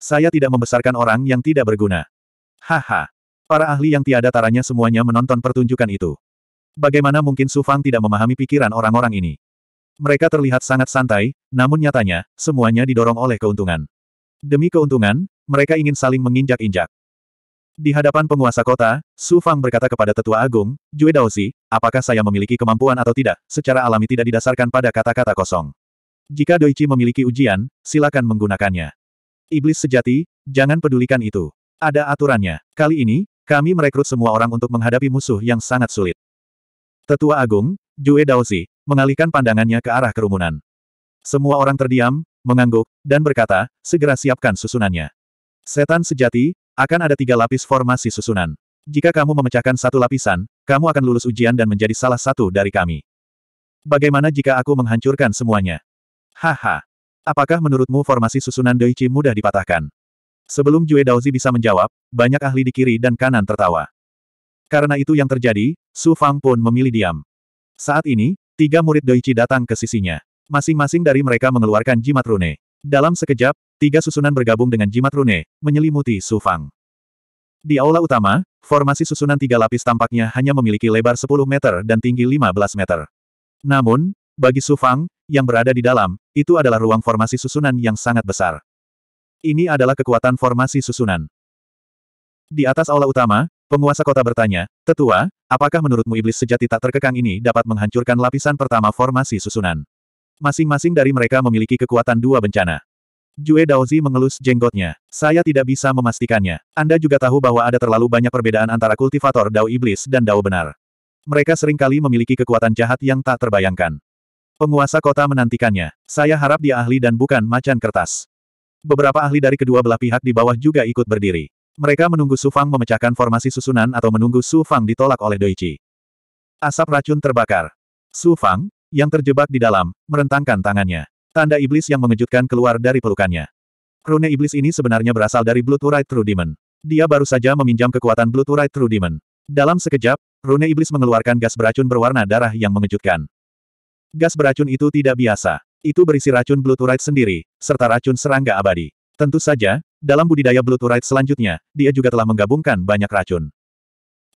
Speaker 1: Saya tidak membesarkan orang yang tidak berguna. Haha. Para ahli yang tiada taranya semuanya menonton pertunjukan itu. Bagaimana mungkin Su Fang tidak memahami pikiran orang-orang ini? Mereka terlihat sangat santai, namun nyatanya, semuanya didorong oleh keuntungan. Demi keuntungan, mereka ingin saling menginjak-injak. Di hadapan penguasa kota, Su Fang berkata kepada tetua agung, Jue Daozi, apakah saya memiliki kemampuan atau tidak, secara alami tidak didasarkan pada kata-kata kosong. Jika Doichi memiliki ujian, silakan menggunakannya. Iblis sejati, jangan pedulikan itu. Ada aturannya. Kali ini, kami merekrut semua orang untuk menghadapi musuh yang sangat sulit. Tetua Agung, Jue Daozi, mengalihkan pandangannya ke arah kerumunan. Semua orang terdiam, mengangguk, dan berkata, segera siapkan susunannya. Setan sejati, akan ada tiga lapis formasi susunan. Jika kamu memecahkan satu lapisan, kamu akan lulus ujian dan menjadi salah satu dari kami. Bagaimana jika aku menghancurkan semuanya? Haha. Apakah menurutmu formasi susunan Deichi mudah dipatahkan? Sebelum Jue Daozi bisa menjawab, banyak ahli di kiri dan kanan tertawa. Karena itu yang terjadi, Su Fang pun memilih diam. Saat ini, tiga murid Deichi datang ke sisinya. Masing-masing dari mereka mengeluarkan jimat rune. Dalam sekejap, tiga susunan bergabung dengan jimat rune, menyelimuti Su Fang. Di aula utama, formasi susunan tiga lapis tampaknya hanya memiliki lebar 10 meter dan tinggi 15 meter. Namun, bagi Su Fang, yang berada di dalam, itu adalah ruang formasi susunan yang sangat besar. Ini adalah kekuatan formasi susunan. Di atas aula utama, penguasa kota bertanya, Tetua, apakah menurutmu iblis sejati tak terkekang ini dapat menghancurkan lapisan pertama formasi susunan? Masing-masing dari mereka memiliki kekuatan dua bencana. Jue Daozi mengelus jenggotnya. Saya tidak bisa memastikannya. Anda juga tahu bahwa ada terlalu banyak perbedaan antara kultivator Dao Iblis dan Dao Benar. Mereka seringkali memiliki kekuatan jahat yang tak terbayangkan. Penguasa kota menantikannya. Saya harap dia ahli dan bukan macan kertas. Beberapa ahli dari kedua belah pihak di bawah juga ikut berdiri. Mereka menunggu Su Fang memecahkan formasi susunan atau menunggu Su Fang ditolak oleh Doichi. Asap racun terbakar. Su Fang, yang terjebak di dalam, merentangkan tangannya. Tanda iblis yang mengejutkan keluar dari pelukannya. Rune iblis ini sebenarnya berasal dari Blood Right True Demon. Dia baru saja meminjam kekuatan Blood Right True Demon. Dalam sekejap, rune iblis mengeluarkan gas beracun berwarna darah yang mengejutkan. Gas beracun itu tidak biasa. Itu berisi racun bluturite sendiri, serta racun serangga abadi. Tentu saja, dalam budidaya bluturite selanjutnya, dia juga telah menggabungkan banyak racun.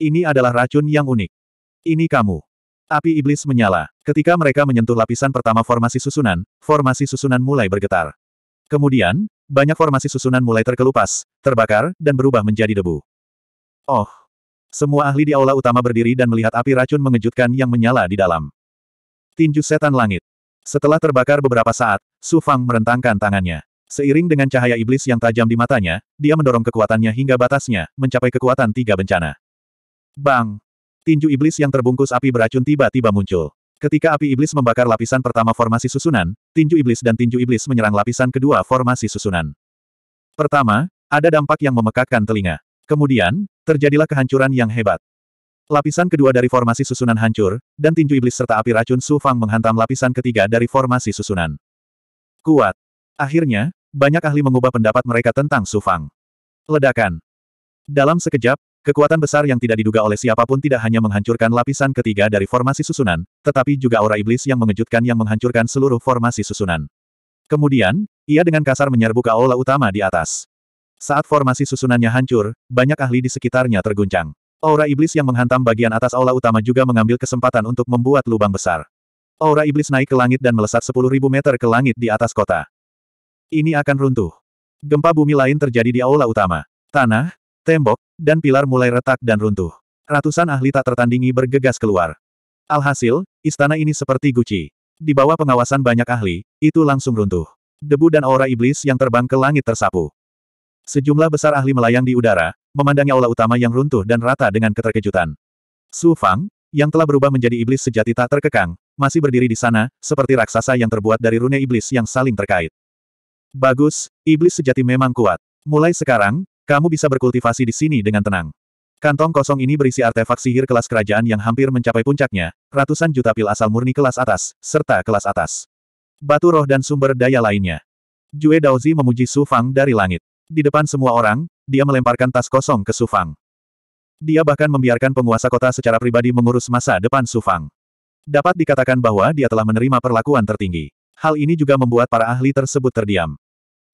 Speaker 1: Ini adalah racun yang unik. Ini kamu. Api iblis menyala. Ketika mereka menyentuh lapisan pertama formasi susunan, formasi susunan mulai bergetar. Kemudian, banyak formasi susunan mulai terkelupas, terbakar, dan berubah menjadi debu. Oh! Semua ahli di aula utama berdiri dan melihat api racun mengejutkan yang menyala di dalam. Tinju Setan Langit. Setelah terbakar beberapa saat, Su Fang merentangkan tangannya. Seiring dengan cahaya iblis yang tajam di matanya, dia mendorong kekuatannya hingga batasnya, mencapai kekuatan tiga bencana. Bang! Tinju iblis yang terbungkus api beracun tiba-tiba muncul. Ketika api iblis membakar lapisan pertama formasi susunan, tinju iblis dan tinju iblis menyerang lapisan kedua formasi susunan. Pertama, ada dampak yang memekakkan telinga. Kemudian, terjadilah kehancuran yang hebat. Lapisan kedua dari formasi susunan hancur, dan tinju iblis serta api racun Su Fang menghantam lapisan ketiga dari formasi susunan. Kuat. Akhirnya, banyak ahli mengubah pendapat mereka tentang Su Fang. Ledakan. Dalam sekejap, kekuatan besar yang tidak diduga oleh siapapun tidak hanya menghancurkan lapisan ketiga dari formasi susunan, tetapi juga aura iblis yang mengejutkan yang menghancurkan seluruh formasi susunan. Kemudian, ia dengan kasar menyerbu ke aula utama di atas. Saat formasi susunannya hancur, banyak ahli di sekitarnya terguncang. Aura iblis yang menghantam bagian atas aula utama juga mengambil kesempatan untuk membuat lubang besar. Aura iblis naik ke langit dan melesat 10.000 meter ke langit di atas kota. Ini akan runtuh. Gempa bumi lain terjadi di aula utama. Tanah, tembok, dan pilar mulai retak dan runtuh. Ratusan ahli tak tertandingi bergegas keluar. Alhasil, istana ini seperti guci. Di bawah pengawasan banyak ahli, itu langsung runtuh. Debu dan aura iblis yang terbang ke langit tersapu. Sejumlah besar ahli melayang di udara, memandangi aula utama yang runtuh dan rata dengan keterkejutan. Su Fang, yang telah berubah menjadi iblis sejati tak terkekang, masih berdiri di sana, seperti raksasa yang terbuat dari rune iblis yang saling terkait. Bagus, iblis sejati memang kuat. Mulai sekarang, kamu bisa berkultivasi di sini dengan tenang. Kantong kosong ini berisi artefak sihir kelas kerajaan yang hampir mencapai puncaknya, ratusan juta pil asal murni kelas atas, serta kelas atas. Batu roh dan sumber daya lainnya. Jue Daozi memuji Su Fang dari langit. Di depan semua orang, dia melemparkan tas kosong ke Sufang. Dia bahkan membiarkan penguasa kota secara pribadi mengurus masa depan Sufang. Dapat dikatakan bahwa dia telah menerima perlakuan tertinggi. Hal ini juga membuat para ahli tersebut terdiam.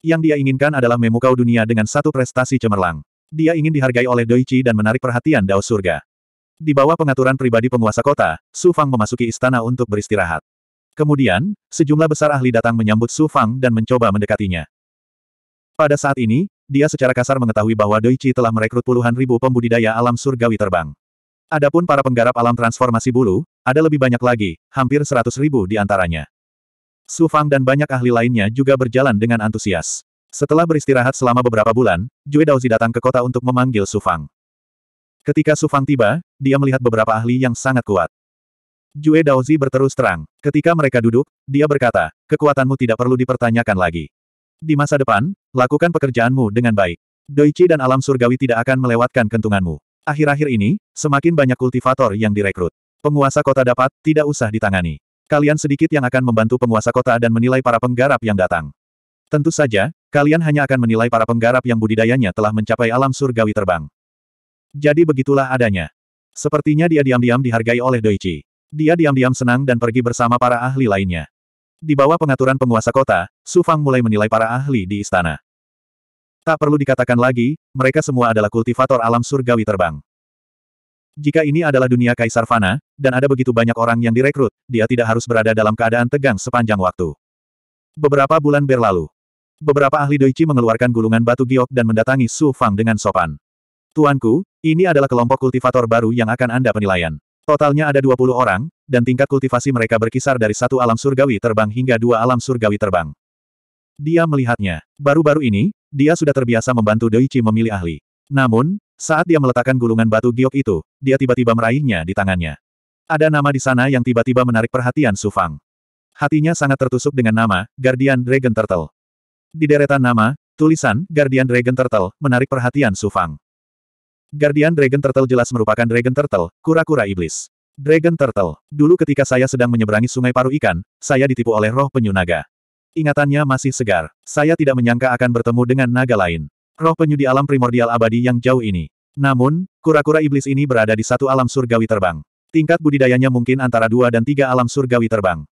Speaker 1: Yang dia inginkan adalah memukau dunia dengan satu prestasi cemerlang. Dia ingin dihargai oleh Doichi dan menarik perhatian Dao Surga. Di bawah pengaturan pribadi penguasa kota, Su Fang memasuki istana untuk beristirahat. Kemudian, sejumlah besar ahli datang menyambut Su Fang dan mencoba mendekatinya. Pada saat ini, dia secara kasar mengetahui bahwa Doichi telah merekrut puluhan ribu pembudidaya alam surgawi terbang. Adapun para penggarap alam transformasi bulu, ada lebih banyak lagi, hampir seratus ribu di antaranya. Su Fang dan banyak ahli lainnya juga berjalan dengan antusias. Setelah beristirahat selama beberapa bulan, Jue Daozi datang ke kota untuk memanggil Su Fang. Ketika Su Fang tiba, dia melihat beberapa ahli yang sangat kuat. Jue Daozi berterus terang. Ketika mereka duduk, dia berkata, kekuatanmu tidak perlu dipertanyakan lagi. Di masa depan, lakukan pekerjaanmu dengan baik. Doichi dan alam surgawi tidak akan melewatkan kentunganmu. Akhir-akhir ini, semakin banyak kultivator yang direkrut. Penguasa kota dapat, tidak usah ditangani. Kalian sedikit yang akan membantu penguasa kota dan menilai para penggarap yang datang. Tentu saja, kalian hanya akan menilai para penggarap yang budidayanya telah mencapai alam surgawi terbang. Jadi begitulah adanya. Sepertinya dia diam-diam dihargai oleh Doichi. Dia diam-diam senang dan pergi bersama para ahli lainnya. Di bawah pengaturan penguasa kota, Su Fang mulai menilai para ahli di istana. Tak perlu dikatakan lagi, mereka semua adalah kultivator alam surgawi terbang. Jika ini adalah dunia Kaisar Fana, dan ada begitu banyak orang yang direkrut, dia tidak harus berada dalam keadaan tegang sepanjang waktu. Beberapa bulan berlalu. Beberapa ahli Doichi mengeluarkan gulungan batu giok dan mendatangi Su Fang dengan sopan. Tuanku, ini adalah kelompok kultivator baru yang akan Anda penilaian. Totalnya ada 20 orang, dan tingkat kultivasi mereka berkisar dari satu alam surgawi terbang hingga dua alam surgawi terbang. Dia melihatnya. Baru-baru ini, dia sudah terbiasa membantu Doichi memilih ahli. Namun, saat dia meletakkan gulungan batu giok itu, dia tiba-tiba meraihnya di tangannya. Ada nama di sana yang tiba-tiba menarik perhatian Su Fang. Hatinya sangat tertusuk dengan nama, Guardian Dragon Turtle. Di deretan nama, tulisan, Guardian Dragon Turtle, menarik perhatian Su Fang. Guardian Dragon Turtle jelas merupakan Dragon Turtle, kura-kura iblis. Dragon Turtle. Dulu ketika saya sedang menyeberangi sungai paru ikan, saya ditipu oleh roh penyu naga. Ingatannya masih segar. Saya tidak menyangka akan bertemu dengan naga lain. Roh penyu di alam primordial abadi yang jauh ini. Namun, kura-kura iblis ini berada di satu alam surgawi terbang. Tingkat budidayanya mungkin antara dua dan tiga alam surgawi terbang.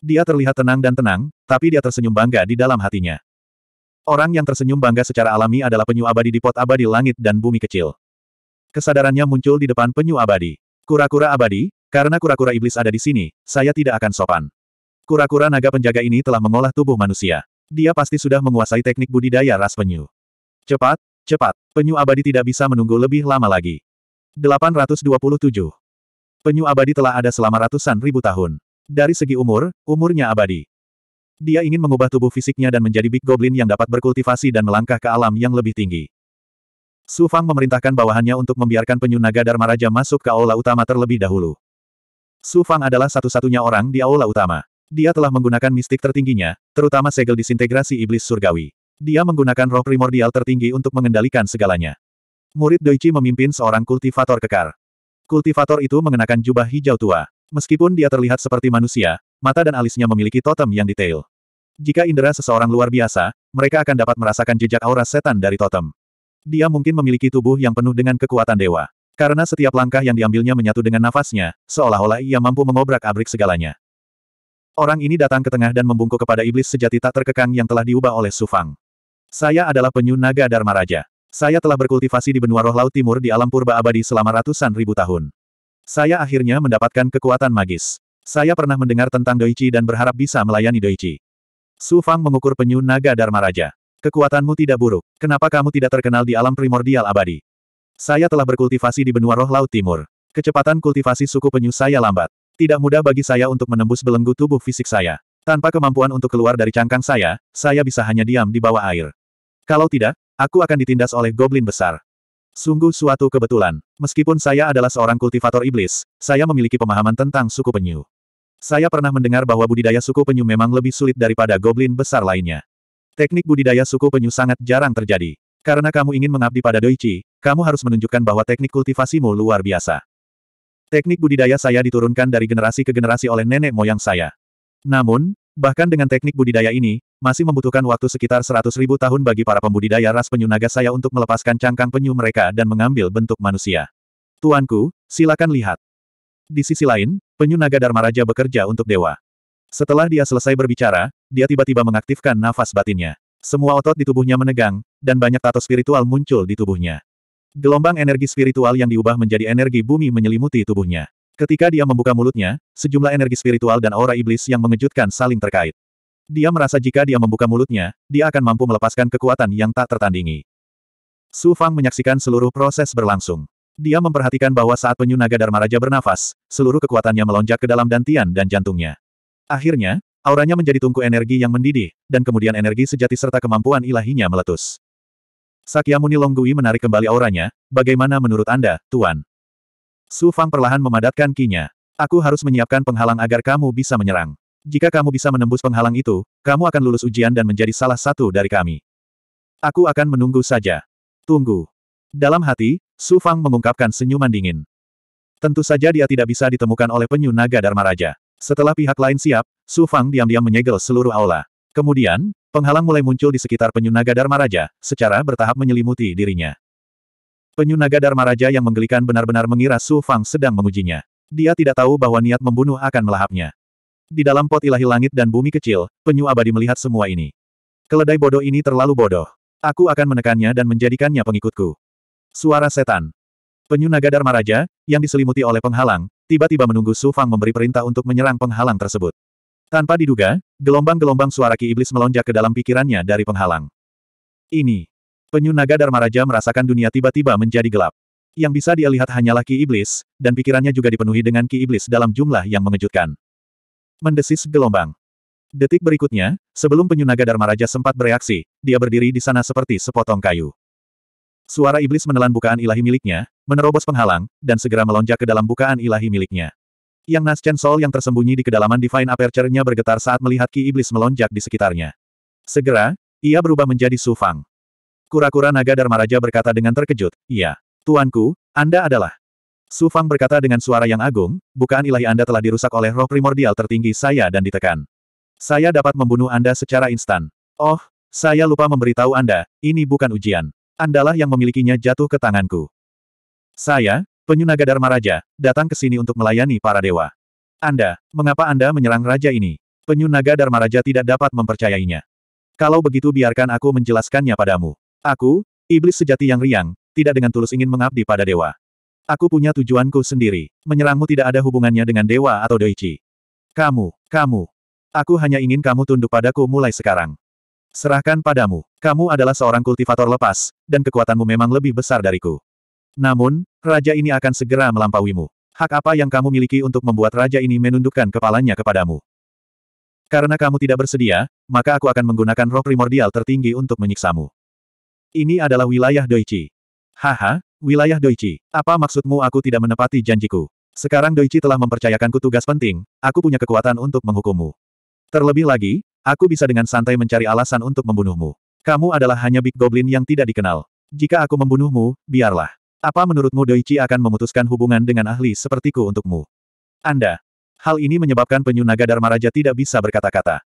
Speaker 1: Dia terlihat tenang dan tenang, tapi dia tersenyum bangga di dalam hatinya. Orang yang tersenyum bangga secara alami adalah penyu abadi di pot abadi langit dan bumi kecil. Kesadarannya muncul di depan penyu abadi. Kura-kura abadi, karena kura-kura iblis ada di sini, saya tidak akan sopan. Kura-kura naga penjaga ini telah mengolah tubuh manusia. Dia pasti sudah menguasai teknik budidaya ras penyu. Cepat, cepat, penyu abadi tidak bisa menunggu lebih lama lagi. 827. Penyu abadi telah ada selama ratusan ribu tahun. Dari segi umur, umurnya abadi. Dia ingin mengubah tubuh fisiknya dan menjadi Big Goblin yang dapat berkultivasi dan melangkah ke alam yang lebih tinggi. Su Fang memerintahkan bawahannya untuk membiarkan penyu naga Dharma Raja masuk ke aula utama terlebih dahulu. Su Fang adalah satu-satunya orang di aula utama. Dia telah menggunakan mistik tertingginya, terutama segel disintegrasi iblis surgawi. Dia menggunakan roh primordial tertinggi untuk mengendalikan segalanya. Murid Doichi memimpin seorang kultivator kekar. Kultivator itu mengenakan jubah hijau tua. Meskipun dia terlihat seperti manusia, mata dan alisnya memiliki totem yang detail. Jika indera seseorang luar biasa, mereka akan dapat merasakan jejak aura setan dari totem. Dia mungkin memiliki tubuh yang penuh dengan kekuatan dewa. Karena setiap langkah yang diambilnya menyatu dengan nafasnya, seolah-olah ia mampu mengobrak-abrik segalanya. Orang ini datang ke tengah dan membungkuk kepada iblis sejati tak terkekang yang telah diubah oleh Sufang. Saya adalah penyu naga Dharma Raja. Saya telah berkultivasi di benua roh laut timur di alam purba abadi selama ratusan ribu tahun. Saya akhirnya mendapatkan kekuatan magis. Saya pernah mendengar tentang Doichi dan berharap bisa melayani Doichi. Sufang mengukur penyu naga Dharma Raja. Kekuatanmu tidak buruk. Kenapa kamu tidak terkenal di alam primordial abadi? Saya telah berkultivasi di benua roh laut timur. Kecepatan kultivasi suku penyu saya lambat. Tidak mudah bagi saya untuk menembus belenggu tubuh fisik saya. Tanpa kemampuan untuk keluar dari cangkang saya, saya bisa hanya diam di bawah air. Kalau tidak, aku akan ditindas oleh goblin besar. Sungguh suatu kebetulan. Meskipun saya adalah seorang kultivator iblis, saya memiliki pemahaman tentang suku penyu. Saya pernah mendengar bahwa budidaya suku penyu memang lebih sulit daripada goblin besar lainnya. Teknik budidaya suku penyu sangat jarang terjadi. Karena kamu ingin mengabdi pada Doichi, kamu harus menunjukkan bahwa teknik kultivasimu luar biasa. Teknik budidaya saya diturunkan dari generasi ke generasi oleh nenek moyang saya. Namun, bahkan dengan teknik budidaya ini, masih membutuhkan waktu sekitar 100 ribu tahun bagi para pembudidaya ras penyu naga saya untuk melepaskan cangkang penyu mereka dan mengambil bentuk manusia. Tuanku, silakan lihat. Di sisi lain, penyu naga Dharma Raja bekerja untuk dewa. Setelah dia selesai berbicara, dia tiba-tiba mengaktifkan nafas batinnya. Semua otot di tubuhnya menegang, dan banyak tato spiritual muncul di tubuhnya. Gelombang energi spiritual yang diubah menjadi energi bumi menyelimuti tubuhnya. Ketika dia membuka mulutnya, sejumlah energi spiritual dan aura iblis yang mengejutkan saling terkait. Dia merasa jika dia membuka mulutnya, dia akan mampu melepaskan kekuatan yang tak tertandingi. Su Fang menyaksikan seluruh proses berlangsung. Dia memperhatikan bahwa saat penyu naga Dharma Raja bernafas, seluruh kekuatannya melonjak ke dalam dantian dan jantungnya. Akhirnya, auranya menjadi tungku energi yang mendidih, dan kemudian energi sejati serta kemampuan ilahinya meletus. Sakyamuni Longgui menarik kembali auranya, bagaimana menurut Anda, Tuan? Su Fang perlahan memadatkan kinya. Aku harus menyiapkan penghalang agar kamu bisa menyerang. Jika kamu bisa menembus penghalang itu, kamu akan lulus ujian dan menjadi salah satu dari kami. Aku akan menunggu saja. Tunggu. Dalam hati, Su Fang mengungkapkan senyuman dingin. Tentu saja dia tidak bisa ditemukan oleh penyu naga Dharma Raja. Setelah pihak lain siap, Su Fang diam-diam menyegel seluruh aula. Kemudian, penghalang mulai muncul di sekitar penyu naga Dharma Raja, secara bertahap menyelimuti dirinya. Penyu naga Dharma Raja yang menggelikan benar-benar mengira Su Fang sedang mengujinya. Dia tidak tahu bahwa niat membunuh akan melahapnya. Di dalam pot ilahi langit dan bumi kecil, penyu abadi melihat semua ini. Keledai bodoh ini terlalu bodoh. Aku akan menekannya dan menjadikannya pengikutku. Suara setan. Penyu naga Dharma Raja, yang diselimuti oleh penghalang, tiba-tiba menunggu Su Fang memberi perintah untuk menyerang penghalang tersebut. Tanpa diduga, gelombang-gelombang suara Ki Iblis melonjak ke dalam pikirannya dari penghalang. Ini. Penyu Naga Dharma Raja merasakan dunia tiba-tiba menjadi gelap. Yang bisa dia lihat hanyalah Ki Iblis, dan pikirannya juga dipenuhi dengan Ki Iblis dalam jumlah yang mengejutkan. Mendesis gelombang. Detik berikutnya, sebelum penyu naga Dharma Raja sempat bereaksi, dia berdiri di sana seperti sepotong kayu. Suara iblis menelan bukaan ilahi miliknya, menerobos penghalang, dan segera melonjak ke dalam bukaan ilahi miliknya. Yang Nas Chen Sol yang tersembunyi di kedalaman Divine Aperture-nya bergetar saat melihat ki iblis melonjak di sekitarnya. Segera, ia berubah menjadi Su Fang. Kura-kura naga Dharma Raja berkata dengan terkejut, Iya, Tuanku, Anda adalah. Su Fang berkata dengan suara yang agung, bukaan ilahi Anda telah dirusak oleh roh primordial tertinggi saya dan ditekan. Saya dapat membunuh Anda secara instan. Oh, saya lupa memberitahu Anda, ini bukan ujian. Andalah yang memilikinya jatuh ke tanganku. Saya, penyunaga Dharma Raja, datang ke sini untuk melayani para dewa. Anda, mengapa Anda menyerang raja ini? Penyunaga Dharma Raja tidak dapat mempercayainya. Kalau begitu biarkan aku menjelaskannya padamu. Aku, iblis sejati yang riang, tidak dengan tulus ingin mengabdi pada dewa. Aku punya tujuanku sendiri. Menyerangmu tidak ada hubungannya dengan dewa atau doichi. Kamu, kamu. Aku hanya ingin kamu tunduk padaku mulai sekarang. Serahkan padamu. Kamu adalah seorang kultivator lepas, dan kekuatanmu memang lebih besar dariku. Namun, raja ini akan segera melampauimu. Hak apa yang kamu miliki untuk membuat raja ini menundukkan kepalanya kepadamu? Karena kamu tidak bersedia, maka aku akan menggunakan roh primordial tertinggi untuk menyiksamu. Ini adalah wilayah Doichi. Haha, wilayah Doichi. Apa maksudmu aku tidak menepati janjiku? Sekarang Doichi telah mempercayakanku tugas penting, aku punya kekuatan untuk menghukummu. Terlebih lagi, Aku bisa dengan santai mencari alasan untuk membunuhmu. Kamu adalah hanya Big Goblin yang tidak dikenal. Jika aku membunuhmu, biarlah. Apa menurutmu Doichi akan memutuskan hubungan dengan ahli sepertiku untukmu? Anda. Hal ini menyebabkan penyu naga Dharma Raja tidak bisa berkata-kata.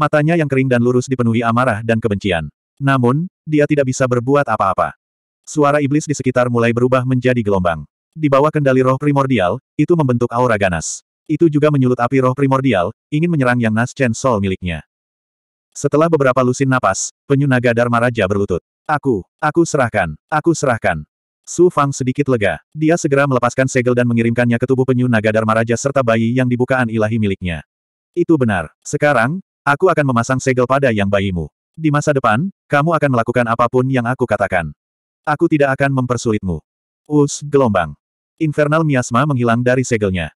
Speaker 1: Matanya yang kering dan lurus dipenuhi amarah dan kebencian. Namun, dia tidak bisa berbuat apa-apa. Suara iblis di sekitar mulai berubah menjadi gelombang. Di bawah kendali roh primordial, itu membentuk aura ganas. Itu juga menyulut api roh primordial, ingin menyerang yang Nas Chen Sol miliknya. Setelah beberapa lusin napas, penyu naga Dharma Raja berlutut. Aku, aku serahkan, aku serahkan. Su Fang sedikit lega. Dia segera melepaskan segel dan mengirimkannya ke tubuh penyu naga Dharma Raja serta bayi yang dibukaan ilahi miliknya. Itu benar. Sekarang, aku akan memasang segel pada yang bayimu. Di masa depan, kamu akan melakukan apapun yang aku katakan. Aku tidak akan mempersulitmu. Us, gelombang. Infernal miasma menghilang dari segelnya.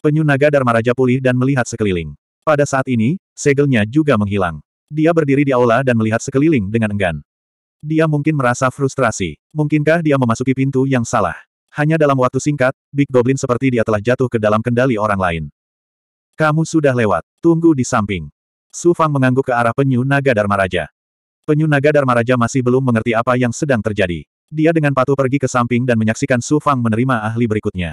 Speaker 1: Penyu naga Dharma Raja pulih dan melihat sekeliling. Pada saat ini, segelnya juga menghilang. Dia berdiri di aula dan melihat sekeliling dengan enggan. Dia mungkin merasa frustrasi. Mungkinkah dia memasuki pintu yang salah? Hanya dalam waktu singkat, Big Goblin seperti dia telah jatuh ke dalam kendali orang lain. Kamu sudah lewat. Tunggu di samping. Su Fang mengangguk ke arah penyu naga Dharma Raja. Penyu naga Dharma Raja masih belum mengerti apa yang sedang terjadi. Dia dengan patuh pergi ke samping dan menyaksikan Su Fang menerima ahli berikutnya.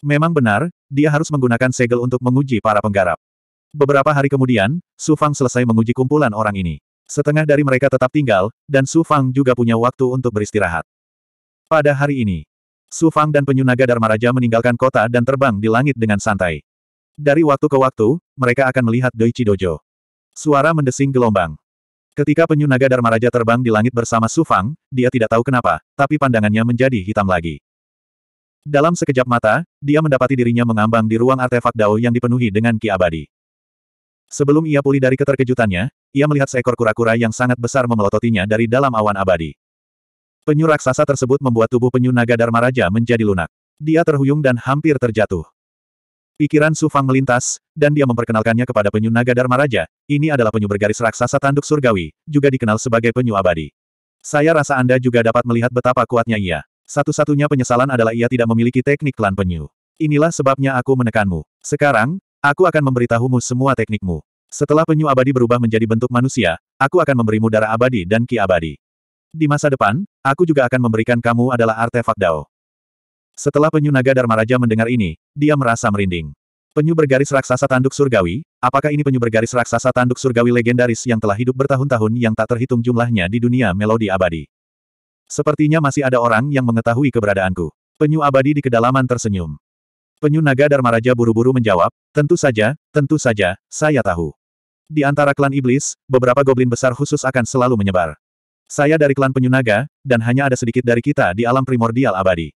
Speaker 1: Memang benar, dia harus menggunakan segel untuk menguji para penggarap. Beberapa hari kemudian, Su Fang selesai menguji kumpulan orang ini. Setengah dari mereka tetap tinggal, dan Su Fang juga punya waktu untuk beristirahat. Pada hari ini, Su Fang dan penyunaga Dharma Raja meninggalkan kota dan terbang di langit dengan santai. Dari waktu ke waktu, mereka akan melihat Doichi Dojo. Suara mendesing gelombang. Ketika penyunaga Dharma Raja terbang di langit bersama Su Fang, dia tidak tahu kenapa, tapi pandangannya menjadi hitam lagi. Dalam sekejap mata, dia mendapati dirinya mengambang di ruang artefak Dao yang dipenuhi dengan ki abadi. Sebelum ia pulih dari keterkejutannya, ia melihat seekor kura-kura yang sangat besar memelototinya dari dalam awan abadi. Penyu raksasa tersebut membuat tubuh penyu naga Dharma Raja menjadi lunak. Dia terhuyung dan hampir terjatuh. Pikiran Su Fang melintas, dan dia memperkenalkannya kepada penyu naga Dharma Raja, ini adalah penyu bergaris raksasa tanduk surgawi, juga dikenal sebagai penyu abadi. Saya rasa Anda juga dapat melihat betapa kuatnya ia. Satu-satunya penyesalan adalah ia tidak memiliki teknik klan penyu. Inilah sebabnya aku menekanmu. Sekarang, Aku akan memberitahumu semua teknikmu. Setelah penyu abadi berubah menjadi bentuk manusia, aku akan memberimu darah abadi dan ki abadi. Di masa depan, aku juga akan memberikan kamu adalah artefak Dao. Setelah penyu naga Dharma Raja mendengar ini, dia merasa merinding. Penyu bergaris raksasa tanduk surgawi, apakah ini penyu bergaris raksasa tanduk surgawi legendaris yang telah hidup bertahun-tahun yang tak terhitung jumlahnya di dunia melodi abadi? Sepertinya masih ada orang yang mengetahui keberadaanku. Penyu abadi di kedalaman tersenyum. Penyu naga Dharma Raja buru-buru menjawab, tentu saja, tentu saja, saya tahu. Di antara klan iblis, beberapa goblin besar khusus akan selalu menyebar. Saya dari klan penyu naga, dan hanya ada sedikit dari kita di alam primordial abadi.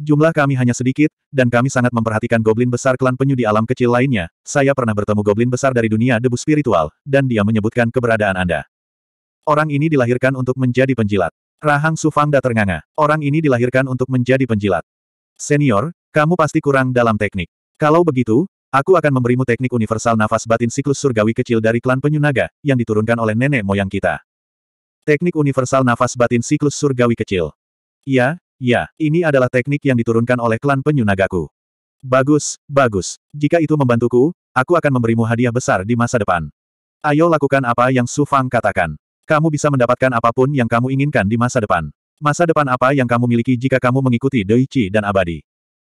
Speaker 1: Jumlah kami hanya sedikit, dan kami sangat memperhatikan goblin besar klan penyu di alam kecil lainnya. Saya pernah bertemu goblin besar dari dunia debu spiritual, dan dia menyebutkan keberadaan Anda. Orang ini dilahirkan untuk menjadi penjilat. Rahang Sufangda ternganga. Orang ini dilahirkan untuk menjadi penjilat. Senior, kamu pasti kurang dalam teknik. Kalau begitu, aku akan memberimu teknik universal nafas batin siklus surgawi kecil dari klan Penyunaga, yang diturunkan oleh nenek moyang kita. Teknik universal nafas batin siklus surgawi kecil. Ya, ya, ini adalah teknik yang diturunkan oleh klan Penyunagaku. Bagus, bagus. Jika itu membantuku, aku akan memberimu hadiah besar di masa depan. Ayo lakukan apa yang Su Fang katakan. Kamu bisa mendapatkan apapun yang kamu inginkan di masa depan. Masa depan apa yang kamu miliki jika kamu mengikuti Deichi dan Abadi?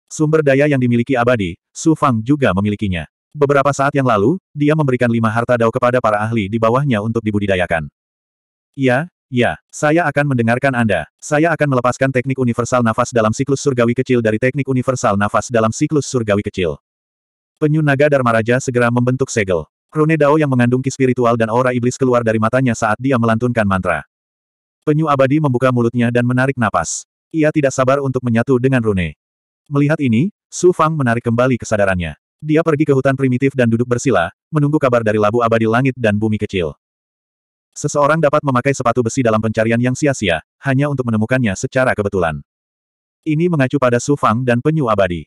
Speaker 1: Sumber daya yang dimiliki Abadi, Su Fang juga memilikinya. Beberapa saat yang lalu, dia memberikan lima harta dao kepada para ahli di bawahnya untuk dibudidayakan. Ya, ya, saya akan mendengarkan Anda. Saya akan melepaskan teknik universal nafas dalam siklus surgawi kecil dari teknik universal nafas dalam siklus surgawi kecil. Penyu naga Dharma Raja segera membentuk segel. Rune Dao yang mengandung ki spiritual dan aura iblis keluar dari matanya saat dia melantunkan mantra. Penyu abadi membuka mulutnya dan menarik napas. Ia tidak sabar untuk menyatu dengan Rune. Melihat ini, Su Fang menarik kembali kesadarannya. Dia pergi ke hutan primitif dan duduk bersila, menunggu kabar dari labu abadi langit dan bumi kecil. Seseorang dapat memakai sepatu besi dalam pencarian yang sia-sia, hanya untuk menemukannya secara kebetulan. Ini mengacu pada Su Fang dan penyu abadi.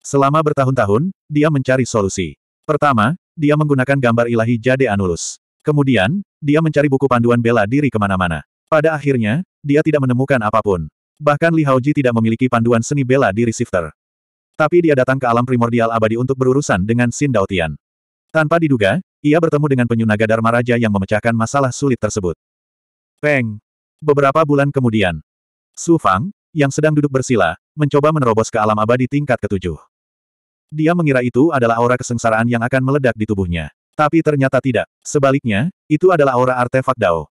Speaker 1: Selama bertahun-tahun, dia mencari solusi. Pertama, dia menggunakan gambar ilahi Jade Anulus. Kemudian, dia mencari buku panduan bela diri kemana-mana. Pada akhirnya, dia tidak menemukan apapun. Bahkan Li Haoji tidak memiliki panduan seni bela diri shifter. Tapi dia datang ke alam primordial abadi untuk berurusan dengan Sin Daotian. Tanpa diduga, ia bertemu dengan Penyunaga Dharma Raja yang memecahkan masalah sulit tersebut. Peng! Beberapa bulan kemudian, Su Fang, yang sedang duduk bersila, mencoba menerobos ke alam abadi tingkat ketujuh. Dia mengira itu adalah aura kesengsaraan yang akan meledak di tubuhnya. Tapi ternyata tidak. Sebaliknya, itu adalah aura artefak Dao.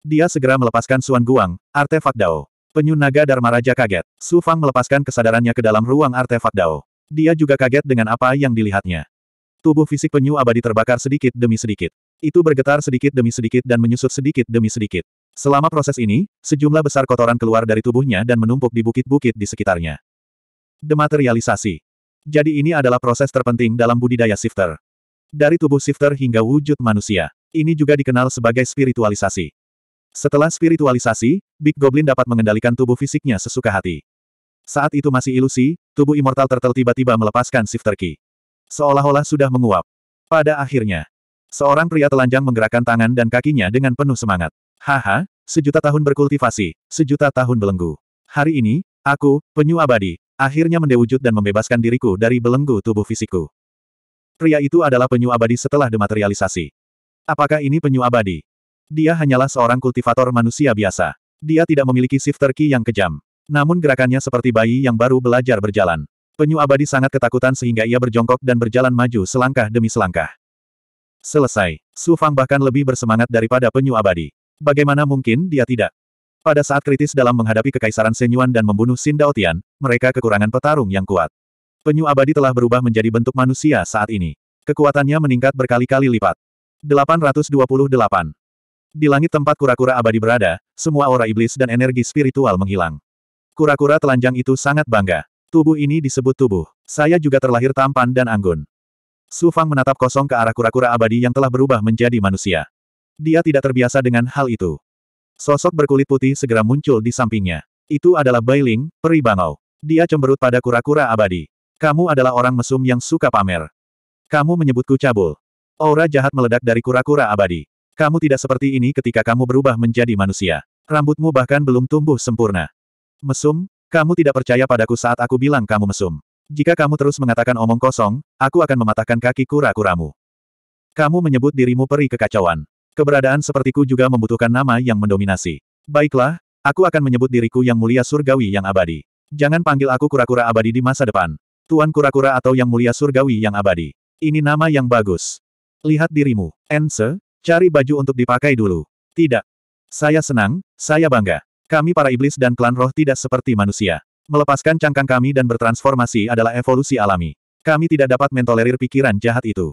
Speaker 1: Dia segera melepaskan Suan Guang, artefak Dao. Penyu naga Dharma Raja kaget. Su Fang melepaskan kesadarannya ke dalam ruang artefak Dao. Dia juga kaget dengan apa yang dilihatnya. Tubuh fisik penyu abadi terbakar sedikit demi sedikit. Itu bergetar sedikit demi sedikit dan menyusut sedikit demi sedikit. Selama proses ini, sejumlah besar kotoran keluar dari tubuhnya dan menumpuk di bukit-bukit di sekitarnya. Dematerialisasi. Jadi ini adalah proses terpenting dalam budidaya shifter. Dari tubuh shifter hingga wujud manusia. Ini juga dikenal sebagai spiritualisasi. Setelah spiritualisasi, Big Goblin dapat mengendalikan tubuh fisiknya sesuka hati. Saat itu masih ilusi, tubuh Immortal Turtle tiba-tiba melepaskan shifter key. Seolah-olah sudah menguap. Pada akhirnya, seorang pria telanjang menggerakkan tangan dan kakinya dengan penuh semangat. Haha, sejuta tahun berkultivasi, sejuta tahun belenggu. Hari ini, aku, penyu abadi, akhirnya mendewujud dan membebaskan diriku dari belenggu tubuh fisikku. Pria itu adalah penyu abadi setelah dematerialisasi. Apakah ini penyu abadi? Dia hanyalah seorang kultivator manusia biasa. Dia tidak memiliki shifter key yang kejam. Namun gerakannya seperti bayi yang baru belajar berjalan. Penyu abadi sangat ketakutan sehingga ia berjongkok dan berjalan maju selangkah demi selangkah. Selesai. Su Fang bahkan lebih bersemangat daripada penyu abadi. Bagaimana mungkin dia tidak? Pada saat kritis dalam menghadapi kekaisaran Senyuan dan membunuh Sin Daotian, mereka kekurangan petarung yang kuat. Penyu abadi telah berubah menjadi bentuk manusia saat ini. Kekuatannya meningkat berkali-kali lipat. 828. Di langit tempat kura-kura abadi berada, semua aura iblis dan energi spiritual menghilang. Kura-kura telanjang itu sangat bangga. Tubuh ini disebut tubuh. Saya juga terlahir tampan dan anggun. Su Fang menatap kosong ke arah kura-kura abadi yang telah berubah menjadi manusia. Dia tidak terbiasa dengan hal itu. Sosok berkulit putih segera muncul di sampingnya. Itu adalah Bailing, peri bangau. Dia cemberut pada kura-kura abadi. Kamu adalah orang mesum yang suka pamer. Kamu menyebutku cabul. Aura jahat meledak dari kura-kura abadi. Kamu tidak seperti ini ketika kamu berubah menjadi manusia. Rambutmu bahkan belum tumbuh sempurna. Mesum, kamu tidak percaya padaku saat aku bilang kamu mesum. Jika kamu terus mengatakan omong kosong, aku akan mematahkan kaki kura-kuramu. Kamu menyebut dirimu peri kekacauan. Keberadaan sepertiku juga membutuhkan nama yang mendominasi. Baiklah, aku akan menyebut diriku yang mulia surgawi yang abadi. Jangan panggil aku kura-kura abadi di masa depan. Tuan kura-kura atau yang mulia surgawi yang abadi. Ini nama yang bagus. Lihat dirimu, Ense, Cari baju untuk dipakai dulu. Tidak. Saya senang, saya bangga. Kami para iblis dan klan roh tidak seperti manusia. Melepaskan cangkang kami dan bertransformasi adalah evolusi alami. Kami tidak dapat mentolerir pikiran jahat itu.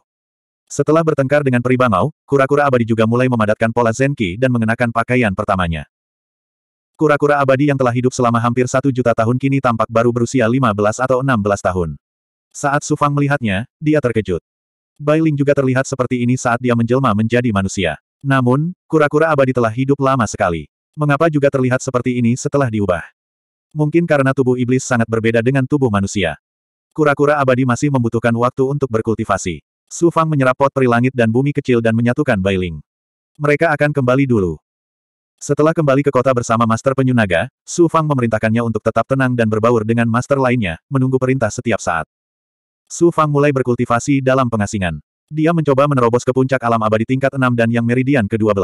Speaker 1: Setelah bertengkar dengan peribangau, kura-kura abadi juga mulai memadatkan pola Zenki dan mengenakan pakaian pertamanya. Kura-kura abadi yang telah hidup selama hampir satu juta tahun kini tampak baru berusia 15 atau 16 tahun. Saat Sufang melihatnya, dia terkejut. Bailing juga terlihat seperti ini saat dia menjelma menjadi manusia. Namun, kura-kura abadi telah hidup lama sekali. Mengapa juga terlihat seperti ini setelah diubah? Mungkin karena tubuh iblis sangat berbeda dengan tubuh manusia. Kura-kura abadi masih membutuhkan waktu untuk berkultivasi. Su Fang menyerap pot langit dan bumi kecil dan menyatukan Bailing. Mereka akan kembali dulu. Setelah kembali ke kota bersama Master Penyunaga, Su Fang memerintahkannya untuk tetap tenang dan berbaur dengan Master lainnya, menunggu perintah setiap saat. Su Fang mulai berkultivasi dalam pengasingan. Dia mencoba menerobos ke puncak alam abadi tingkat 6 dan yang meridian ke-12.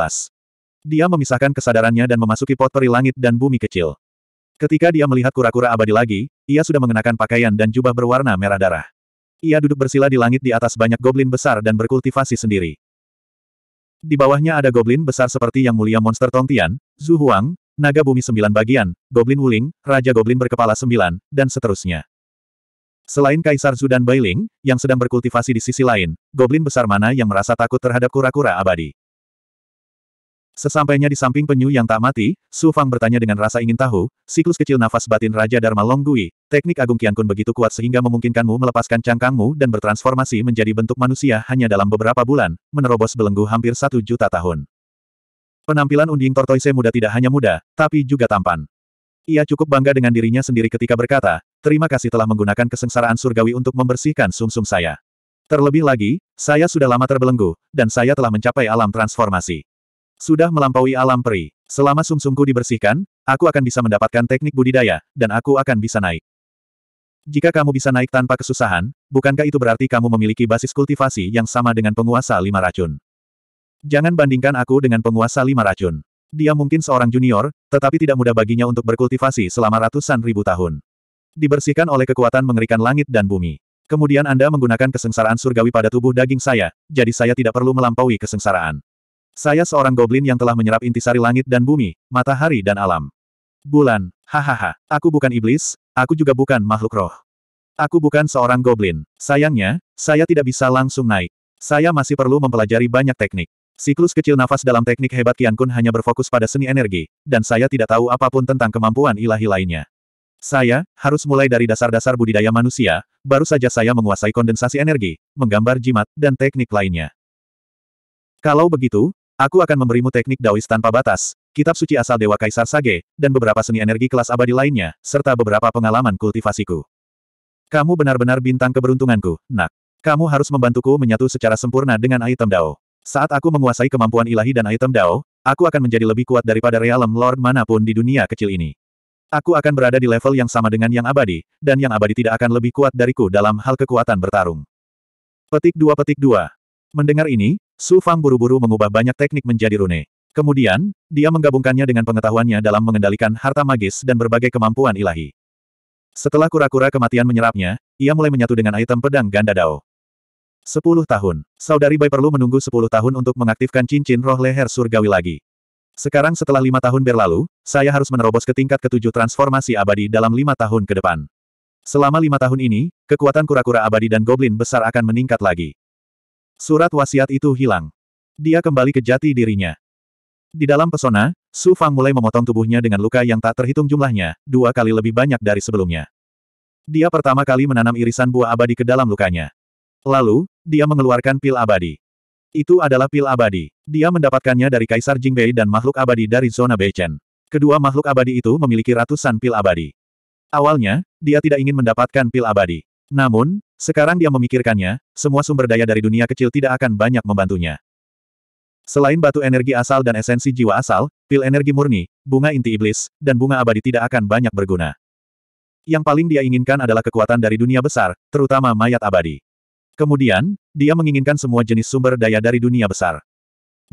Speaker 1: Dia memisahkan kesadarannya dan memasuki pot peri langit dan bumi kecil. Ketika dia melihat kura-kura abadi lagi, ia sudah mengenakan pakaian dan jubah berwarna merah darah. Ia duduk bersila di langit di atas banyak goblin besar dan berkultivasi sendiri. Di bawahnya ada goblin besar seperti yang mulia monster Tongtian, Zhu Huang, naga bumi sembilan bagian, goblin wuling, raja goblin berkepala sembilan, dan seterusnya. Selain Kaisar Zu dan Bailing, yang sedang berkultivasi di sisi lain, goblin besar mana yang merasa takut terhadap kura-kura abadi? Sesampainya di samping penyu yang tak mati, Su Fang bertanya dengan rasa ingin tahu, siklus kecil nafas batin Raja Dharma Longgui, teknik Agung Kun begitu kuat sehingga memungkinkanmu melepaskan cangkangmu dan bertransformasi menjadi bentuk manusia hanya dalam beberapa bulan, menerobos belenggu hampir satu juta tahun. Penampilan unding tortoise muda tidak hanya muda, tapi juga tampan. Ia cukup bangga dengan dirinya sendiri ketika berkata, terima kasih telah menggunakan kesengsaraan surgawi untuk membersihkan sumsum -sum saya. Terlebih lagi, saya sudah lama terbelenggu, dan saya telah mencapai alam transformasi. Sudah melampaui alam peri. Selama sumsumku dibersihkan, aku akan bisa mendapatkan teknik budidaya, dan aku akan bisa naik. Jika kamu bisa naik tanpa kesusahan, bukankah itu berarti kamu memiliki basis kultivasi yang sama dengan penguasa lima racun? Jangan bandingkan aku dengan penguasa lima racun. Dia mungkin seorang junior, tetapi tidak mudah baginya untuk berkultivasi selama ratusan ribu tahun. Dibersihkan oleh kekuatan mengerikan langit dan bumi. Kemudian Anda menggunakan kesengsaraan surgawi pada tubuh daging saya, jadi saya tidak perlu melampaui kesengsaraan. Saya seorang goblin yang telah menyerap intisari langit dan bumi, matahari dan alam. Bulan, hahaha, aku bukan iblis, aku juga bukan makhluk roh. Aku bukan seorang goblin. Sayangnya, saya tidak bisa langsung naik. Saya masih perlu mempelajari banyak teknik. Siklus kecil nafas dalam teknik hebat Kian Kun hanya berfokus pada seni energi, dan saya tidak tahu apapun tentang kemampuan ilahi lainnya. Saya harus mulai dari dasar-dasar budidaya manusia, baru saja saya menguasai kondensasi energi, menggambar jimat, dan teknik lainnya. Kalau begitu, aku akan memberimu teknik Daois tanpa batas, kitab suci asal Dewa Kaisar Sage, dan beberapa seni energi kelas abadi lainnya, serta beberapa pengalaman kultivasiku. Kamu benar-benar bintang keberuntunganku, nak. Kamu harus membantuku menyatu secara sempurna dengan item Dao. Saat aku menguasai kemampuan ilahi dan item Dao, aku akan menjadi lebih kuat daripada realm lord manapun di dunia kecil ini. Aku akan berada di level yang sama dengan yang abadi, dan yang abadi tidak akan lebih kuat dariku dalam hal kekuatan bertarung. Petik 2 Petik 2 Mendengar ini, Su Fang buru-buru mengubah banyak teknik menjadi rune. Kemudian, dia menggabungkannya dengan pengetahuannya dalam mengendalikan harta magis dan berbagai kemampuan ilahi. Setelah kura-kura kematian menyerapnya, ia mulai menyatu dengan item pedang ganda Dao. Sepuluh tahun. Saudari Bai perlu menunggu sepuluh tahun untuk mengaktifkan cincin roh leher surgawi lagi. Sekarang setelah lima tahun berlalu, saya harus menerobos ke tingkat ketujuh transformasi abadi dalam lima tahun ke depan. Selama lima tahun ini, kekuatan kura-kura abadi dan goblin besar akan meningkat lagi. Surat wasiat itu hilang. Dia kembali ke jati dirinya. Di dalam pesona, Su Fang mulai memotong tubuhnya dengan luka yang tak terhitung jumlahnya, dua kali lebih banyak dari sebelumnya. Dia pertama kali menanam irisan buah abadi ke dalam lukanya. Lalu, dia mengeluarkan pil abadi. Itu adalah pil abadi. Dia mendapatkannya dari Kaisar Jingbei dan makhluk abadi dari zona Beichen. Kedua makhluk abadi itu memiliki ratusan pil abadi. Awalnya, dia tidak ingin mendapatkan pil abadi. Namun, sekarang dia memikirkannya, semua sumber daya dari dunia kecil tidak akan banyak membantunya. Selain batu energi asal dan esensi jiwa asal, pil energi murni, bunga inti iblis, dan bunga abadi tidak akan banyak berguna. Yang paling dia inginkan adalah kekuatan dari dunia besar, terutama mayat abadi. Kemudian, dia menginginkan semua jenis sumber daya dari dunia besar.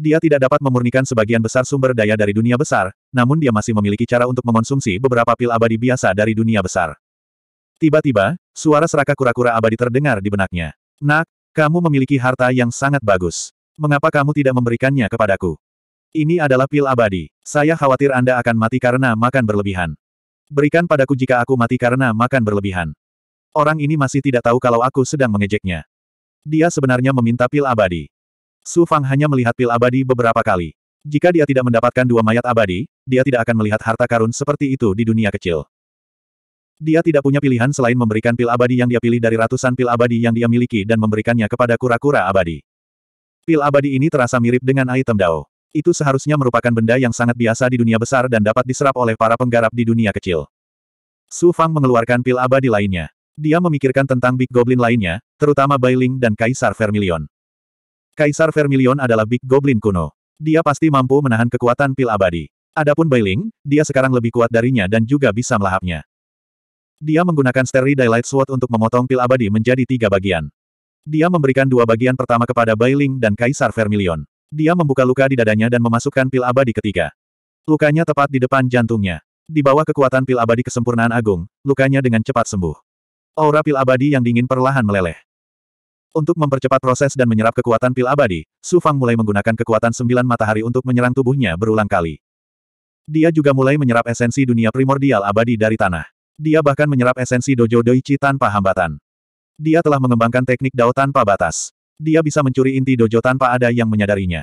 Speaker 1: Dia tidak dapat memurnikan sebagian besar sumber daya dari dunia besar, namun dia masih memiliki cara untuk mengonsumsi beberapa pil abadi biasa dari dunia besar. Tiba-tiba, suara seraka kura-kura abadi terdengar di benaknya. Nak, kamu memiliki harta yang sangat bagus. Mengapa kamu tidak memberikannya kepadaku? Ini adalah pil abadi. Saya khawatir Anda akan mati karena makan berlebihan. Berikan padaku jika aku mati karena makan berlebihan. Orang ini masih tidak tahu kalau aku sedang mengejeknya. Dia sebenarnya meminta pil abadi. Su Fang hanya melihat pil abadi beberapa kali. Jika dia tidak mendapatkan dua mayat abadi, dia tidak akan melihat harta karun seperti itu di dunia kecil. Dia tidak punya pilihan selain memberikan pil abadi yang dia pilih dari ratusan pil abadi yang dia miliki dan memberikannya kepada kura-kura abadi. Pil abadi ini terasa mirip dengan item Dao. Itu seharusnya merupakan benda yang sangat biasa di dunia besar dan dapat diserap oleh para penggarap di dunia kecil. Su Fang mengeluarkan pil abadi lainnya. Dia memikirkan tentang Big Goblin lainnya, terutama Bailing dan Kaisar Vermilion. Kaisar Vermilion adalah Big Goblin kuno. Dia pasti mampu menahan kekuatan pil abadi. Adapun Bailing, dia sekarang lebih kuat darinya dan juga bisa melahapnya. Dia menggunakan Steri Daylight Sword untuk memotong pil abadi menjadi tiga bagian. Dia memberikan dua bagian pertama kepada Bailing dan Kaisar Vermilion. Dia membuka luka di dadanya dan memasukkan pil abadi ketiga. Lukanya tepat di depan jantungnya. Di bawah kekuatan pil abadi kesempurnaan agung, lukanya dengan cepat sembuh. Aura pil abadi yang dingin perlahan meleleh. Untuk mempercepat proses dan menyerap kekuatan pil abadi, Su Fang mulai menggunakan kekuatan sembilan matahari untuk menyerang tubuhnya berulang kali. Dia juga mulai menyerap esensi dunia primordial abadi dari tanah. Dia bahkan menyerap esensi dojo doichi tanpa hambatan. Dia telah mengembangkan teknik dao tanpa batas. Dia bisa mencuri inti dojo tanpa ada yang menyadarinya.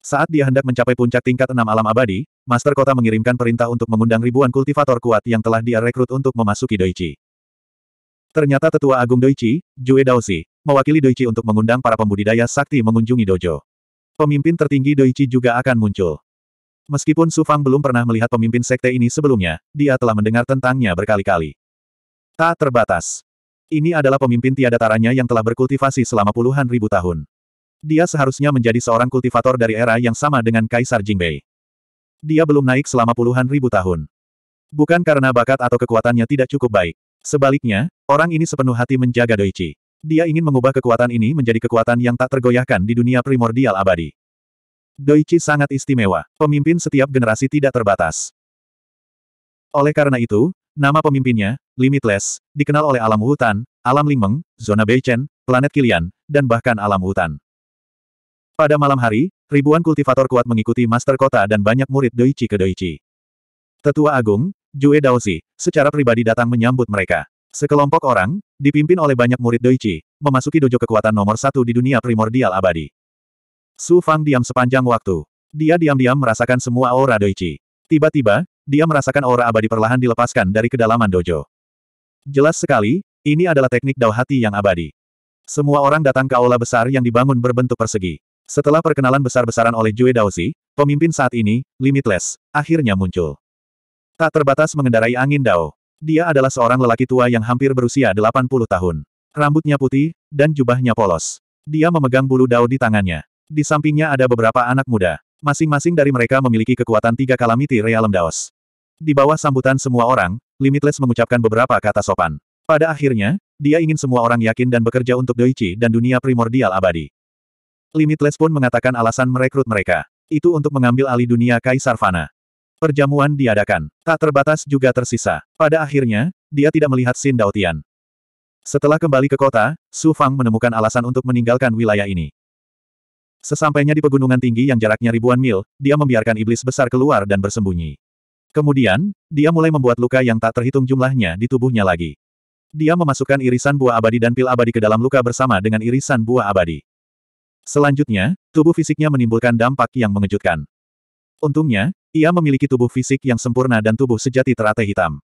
Speaker 1: Saat dia hendak mencapai puncak tingkat enam alam abadi, Master Kota mengirimkan perintah untuk mengundang ribuan kultivator kuat yang telah dia rekrut untuk memasuki Doichi. Ternyata Tetua Agung Doichi, Jue Daoshi, mewakili Doichi untuk mengundang para pembudidaya sakti mengunjungi dojo. Pemimpin tertinggi Doichi juga akan muncul. Meskipun Su Fang belum pernah melihat pemimpin sekte ini sebelumnya, dia telah mendengar tentangnya berkali-kali. Tak terbatas. Ini adalah pemimpin tiada taranya yang telah berkultivasi selama puluhan ribu tahun. Dia seharusnya menjadi seorang kultivator dari era yang sama dengan Kaisar Jingbei. Dia belum naik selama puluhan ribu tahun. Bukan karena bakat atau kekuatannya tidak cukup baik. Sebaliknya, orang ini sepenuh hati menjaga Doichi. Dia ingin mengubah kekuatan ini menjadi kekuatan yang tak tergoyahkan di dunia primordial abadi. Doichi sangat istimewa. Pemimpin setiap generasi tidak terbatas. Oleh karena itu, nama pemimpinnya, Limitless, dikenal oleh alam hutan, alam Lingmeng, zona Beichen, planet Kilian, dan bahkan alam hutan. Pada malam hari, ribuan kultivator kuat mengikuti master kota dan banyak murid Doichi ke Doichi. Tetua Agung, Jue Daozi, secara pribadi datang menyambut mereka. Sekelompok orang, dipimpin oleh banyak murid Doichi, memasuki dojo kekuatan nomor satu di dunia primordial abadi. Su Fang diam sepanjang waktu. Dia diam-diam merasakan semua aura Doichi. Tiba-tiba, dia merasakan aura abadi perlahan dilepaskan dari kedalaman dojo. Jelas sekali, ini adalah teknik dao hati yang abadi. Semua orang datang ke aula besar yang dibangun berbentuk persegi. Setelah perkenalan besar-besaran oleh Jue Daozi, pemimpin saat ini, Limitless, akhirnya muncul. Tak terbatas mengendarai angin Dao. Dia adalah seorang lelaki tua yang hampir berusia 80 tahun. Rambutnya putih, dan jubahnya polos. Dia memegang bulu Dao di tangannya. Di sampingnya ada beberapa anak muda. Masing-masing dari mereka memiliki kekuatan tiga kalamiti realem Daos. Di bawah sambutan semua orang, Limitless mengucapkan beberapa kata sopan. Pada akhirnya, dia ingin semua orang yakin dan bekerja untuk Doichi dan dunia primordial abadi. Limitless pun mengatakan alasan merekrut mereka. Itu untuk mengambil alih dunia Kaisar Fana. Perjamuan diadakan. Tak terbatas juga tersisa. Pada akhirnya, dia tidak melihat Sin Daotian. Setelah kembali ke kota, Su Fang menemukan alasan untuk meninggalkan wilayah ini. Sesampainya di pegunungan tinggi yang jaraknya ribuan mil, dia membiarkan iblis besar keluar dan bersembunyi. Kemudian, dia mulai membuat luka yang tak terhitung jumlahnya di tubuhnya lagi. Dia memasukkan irisan buah abadi dan pil abadi ke dalam luka bersama dengan irisan buah abadi. Selanjutnya, tubuh fisiknya menimbulkan dampak yang mengejutkan. Untungnya, ia memiliki tubuh fisik yang sempurna dan tubuh sejati teratai hitam.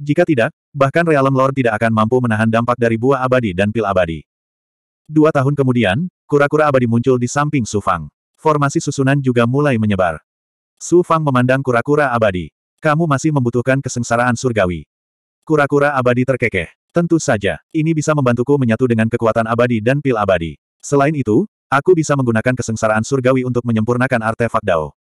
Speaker 1: Jika tidak, bahkan Realem Lord tidak akan mampu menahan dampak dari buah abadi dan pil abadi. Dua tahun kemudian, kura-kura abadi muncul di samping Su Fang. Formasi susunan juga mulai menyebar. Su Fang memandang kura-kura abadi. Kamu masih membutuhkan kesengsaraan surgawi. Kura-kura abadi terkekeh. Tentu saja, ini bisa membantuku menyatu dengan kekuatan abadi dan pil abadi. Selain itu, aku bisa menggunakan kesengsaraan surgawi untuk menyempurnakan artefak Dao.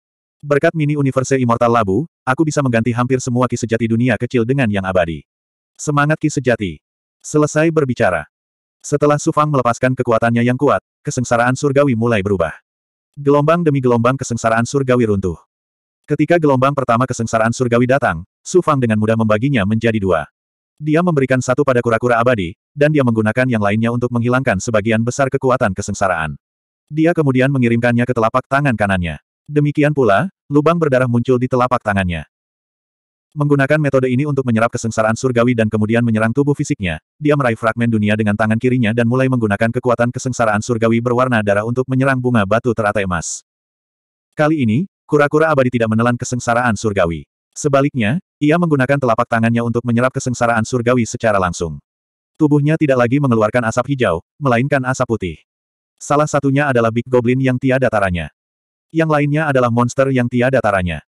Speaker 1: Berkat mini universe Immortal Labu, aku bisa mengganti hampir semua ki sejati dunia kecil dengan yang abadi. Semangat ki sejati. Selesai berbicara. Setelah Sufang melepaskan kekuatannya yang kuat, kesengsaraan surgawi mulai berubah. Gelombang demi gelombang kesengsaraan surgawi runtuh. Ketika gelombang pertama kesengsaraan surgawi datang, Sufang dengan mudah membaginya menjadi dua. Dia memberikan satu pada kura-kura abadi, dan dia menggunakan yang lainnya untuk menghilangkan sebagian besar kekuatan kesengsaraan. Dia kemudian mengirimkannya ke telapak tangan kanannya. Demikian pula, lubang berdarah muncul di telapak tangannya. Menggunakan metode ini untuk menyerap kesengsaraan surgawi dan kemudian menyerang tubuh fisiknya, dia meraih fragmen dunia dengan tangan kirinya dan mulai menggunakan kekuatan kesengsaraan surgawi berwarna darah untuk menyerang bunga batu teratai emas. Kali ini, kura-kura abadi tidak menelan kesengsaraan surgawi. Sebaliknya, ia menggunakan telapak tangannya untuk menyerap kesengsaraan surgawi secara langsung. Tubuhnya tidak lagi mengeluarkan asap hijau, melainkan asap putih. Salah satunya adalah Big Goblin yang tiada taranya. Yang lainnya adalah monster yang tiada taranya.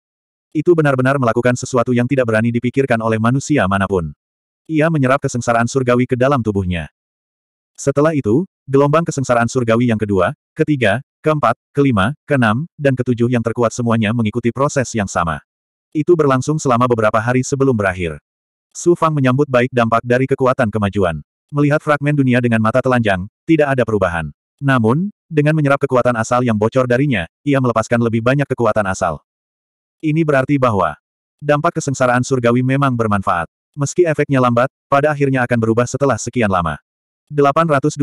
Speaker 1: Itu benar-benar melakukan sesuatu yang tidak berani dipikirkan oleh manusia manapun. Ia menyerap kesengsaraan surgawi ke dalam tubuhnya. Setelah itu, gelombang kesengsaraan surgawi yang kedua, ketiga, keempat, kelima, keenam, dan ketujuh yang terkuat semuanya mengikuti proses yang sama. Itu berlangsung selama beberapa hari sebelum berakhir. Su Fang menyambut baik dampak dari kekuatan kemajuan. Melihat fragmen dunia dengan mata telanjang, tidak ada perubahan. Namun, dengan menyerap kekuatan asal yang bocor darinya, ia melepaskan lebih banyak kekuatan asal. Ini berarti bahwa dampak kesengsaraan surgawi memang bermanfaat. Meski efeknya lambat, pada akhirnya akan berubah setelah sekian lama. 829.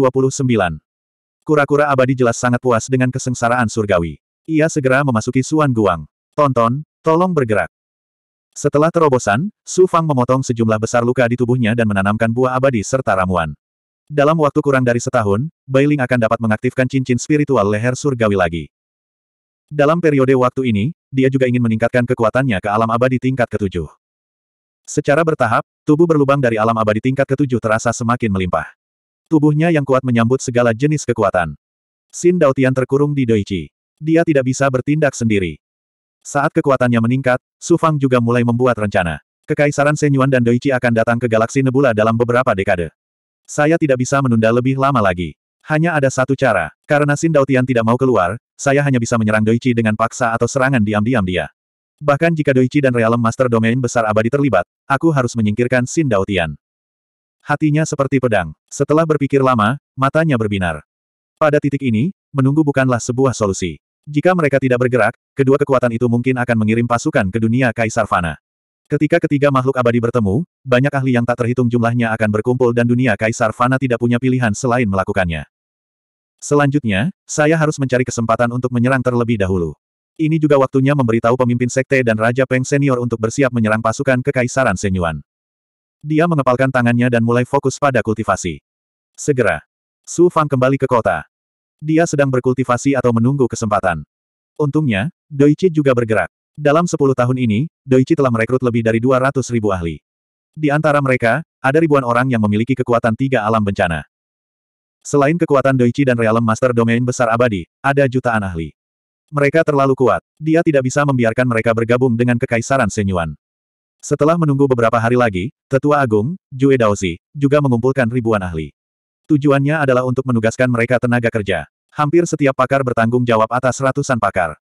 Speaker 1: Kura-kura abadi jelas sangat puas dengan kesengsaraan surgawi. Ia segera memasuki Suan Guang. Tonton, tolong bergerak. Setelah terobosan, Su Fang memotong sejumlah besar luka di tubuhnya dan menanamkan buah abadi serta ramuan. Dalam waktu kurang dari setahun, Bailing akan dapat mengaktifkan cincin spiritual leher surgawi lagi. Dalam periode waktu ini, dia juga ingin meningkatkan kekuatannya ke alam abadi tingkat ketujuh. Secara bertahap, tubuh berlubang dari alam abadi tingkat ketujuh terasa semakin melimpah. Tubuhnya yang kuat menyambut segala jenis kekuatan. Sin Daotian terkurung di Doichi. Dia tidak bisa bertindak sendiri. Saat kekuatannya meningkat, Su Fang juga mulai membuat rencana. Kekaisaran Senyuan dan Doichi akan datang ke galaksi Nebula dalam beberapa dekade. Saya tidak bisa menunda lebih lama lagi. Hanya ada satu cara. Karena Sin Daotian tidak mau keluar, saya hanya bisa menyerang Doichi dengan paksa atau serangan diam-diam dia. Bahkan jika Doichi dan Realem Master Domain besar abadi terlibat, aku harus menyingkirkan Sin Daotian. Hatinya seperti pedang. Setelah berpikir lama, matanya berbinar. Pada titik ini, menunggu bukanlah sebuah solusi. Jika mereka tidak bergerak, kedua kekuatan itu mungkin akan mengirim pasukan ke dunia Kaisar Fana. Ketika ketiga makhluk abadi bertemu, banyak ahli yang tak terhitung jumlahnya akan berkumpul dan dunia Kaisar Fana tidak punya pilihan selain melakukannya. Selanjutnya, saya harus mencari kesempatan untuk menyerang terlebih dahulu. Ini juga waktunya memberitahu pemimpin sekte dan Raja Peng Senior untuk bersiap menyerang pasukan Kekaisaran Senyuan. Dia mengepalkan tangannya dan mulai fokus pada kultivasi. Segera, Su Fang kembali ke kota. Dia sedang berkultivasi atau menunggu kesempatan. Untungnya, Doi Chi juga bergerak. Dalam 10 tahun ini, Doichi telah merekrut lebih dari 200 ribu ahli. Di antara mereka, ada ribuan orang yang memiliki kekuatan tiga alam bencana. Selain kekuatan Doichi dan Realm Master Domain besar abadi, ada jutaan ahli. Mereka terlalu kuat. Dia tidak bisa membiarkan mereka bergabung dengan Kekaisaran Senyuan. Setelah menunggu beberapa hari lagi, Tetua Agung, Jue Daozi, juga mengumpulkan ribuan ahli. Tujuannya adalah untuk menugaskan mereka tenaga kerja. Hampir setiap pakar bertanggung jawab atas ratusan pakar.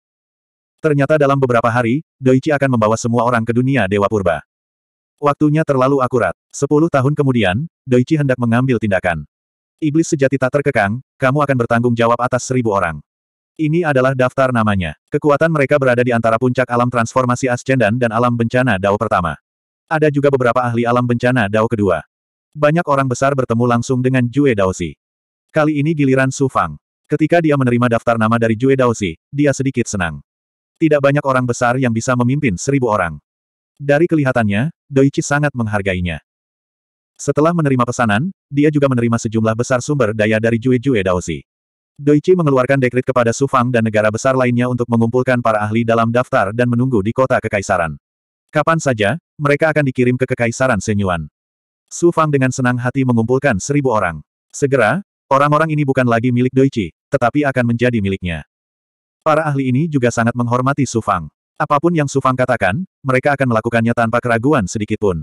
Speaker 1: Ternyata dalam beberapa hari, Doichi akan membawa semua orang ke dunia Dewa Purba. Waktunya terlalu akurat. Sepuluh tahun kemudian, Doichi hendak mengambil tindakan. Iblis sejati tak terkekang, kamu akan bertanggung jawab atas seribu orang. Ini adalah daftar namanya. Kekuatan mereka berada di antara puncak alam transformasi Ascendan dan alam bencana Dao pertama. Ada juga beberapa ahli alam bencana Dao kedua. Banyak orang besar bertemu langsung dengan Jue Daosi. Kali ini giliran Su Fang. Ketika dia menerima daftar nama dari Jue Daosi, dia sedikit senang. Tidak banyak orang besar yang bisa memimpin seribu orang. Dari kelihatannya, Doichi sangat menghargainya. Setelah menerima pesanan, dia juga menerima sejumlah besar sumber daya dari Jue-Jue Daozi. Doichi mengeluarkan dekrit kepada Sufang dan negara besar lainnya untuk mengumpulkan para ahli dalam daftar dan menunggu di kota kekaisaran. Kapan saja, mereka akan dikirim ke kekaisaran Senyuan. Sufang dengan senang hati mengumpulkan seribu orang. Segera, orang-orang ini bukan lagi milik Doichi, tetapi akan menjadi miliknya. Para ahli ini juga sangat menghormati Sufang. Apapun yang Sufang katakan, mereka akan melakukannya tanpa keraguan sedikitpun.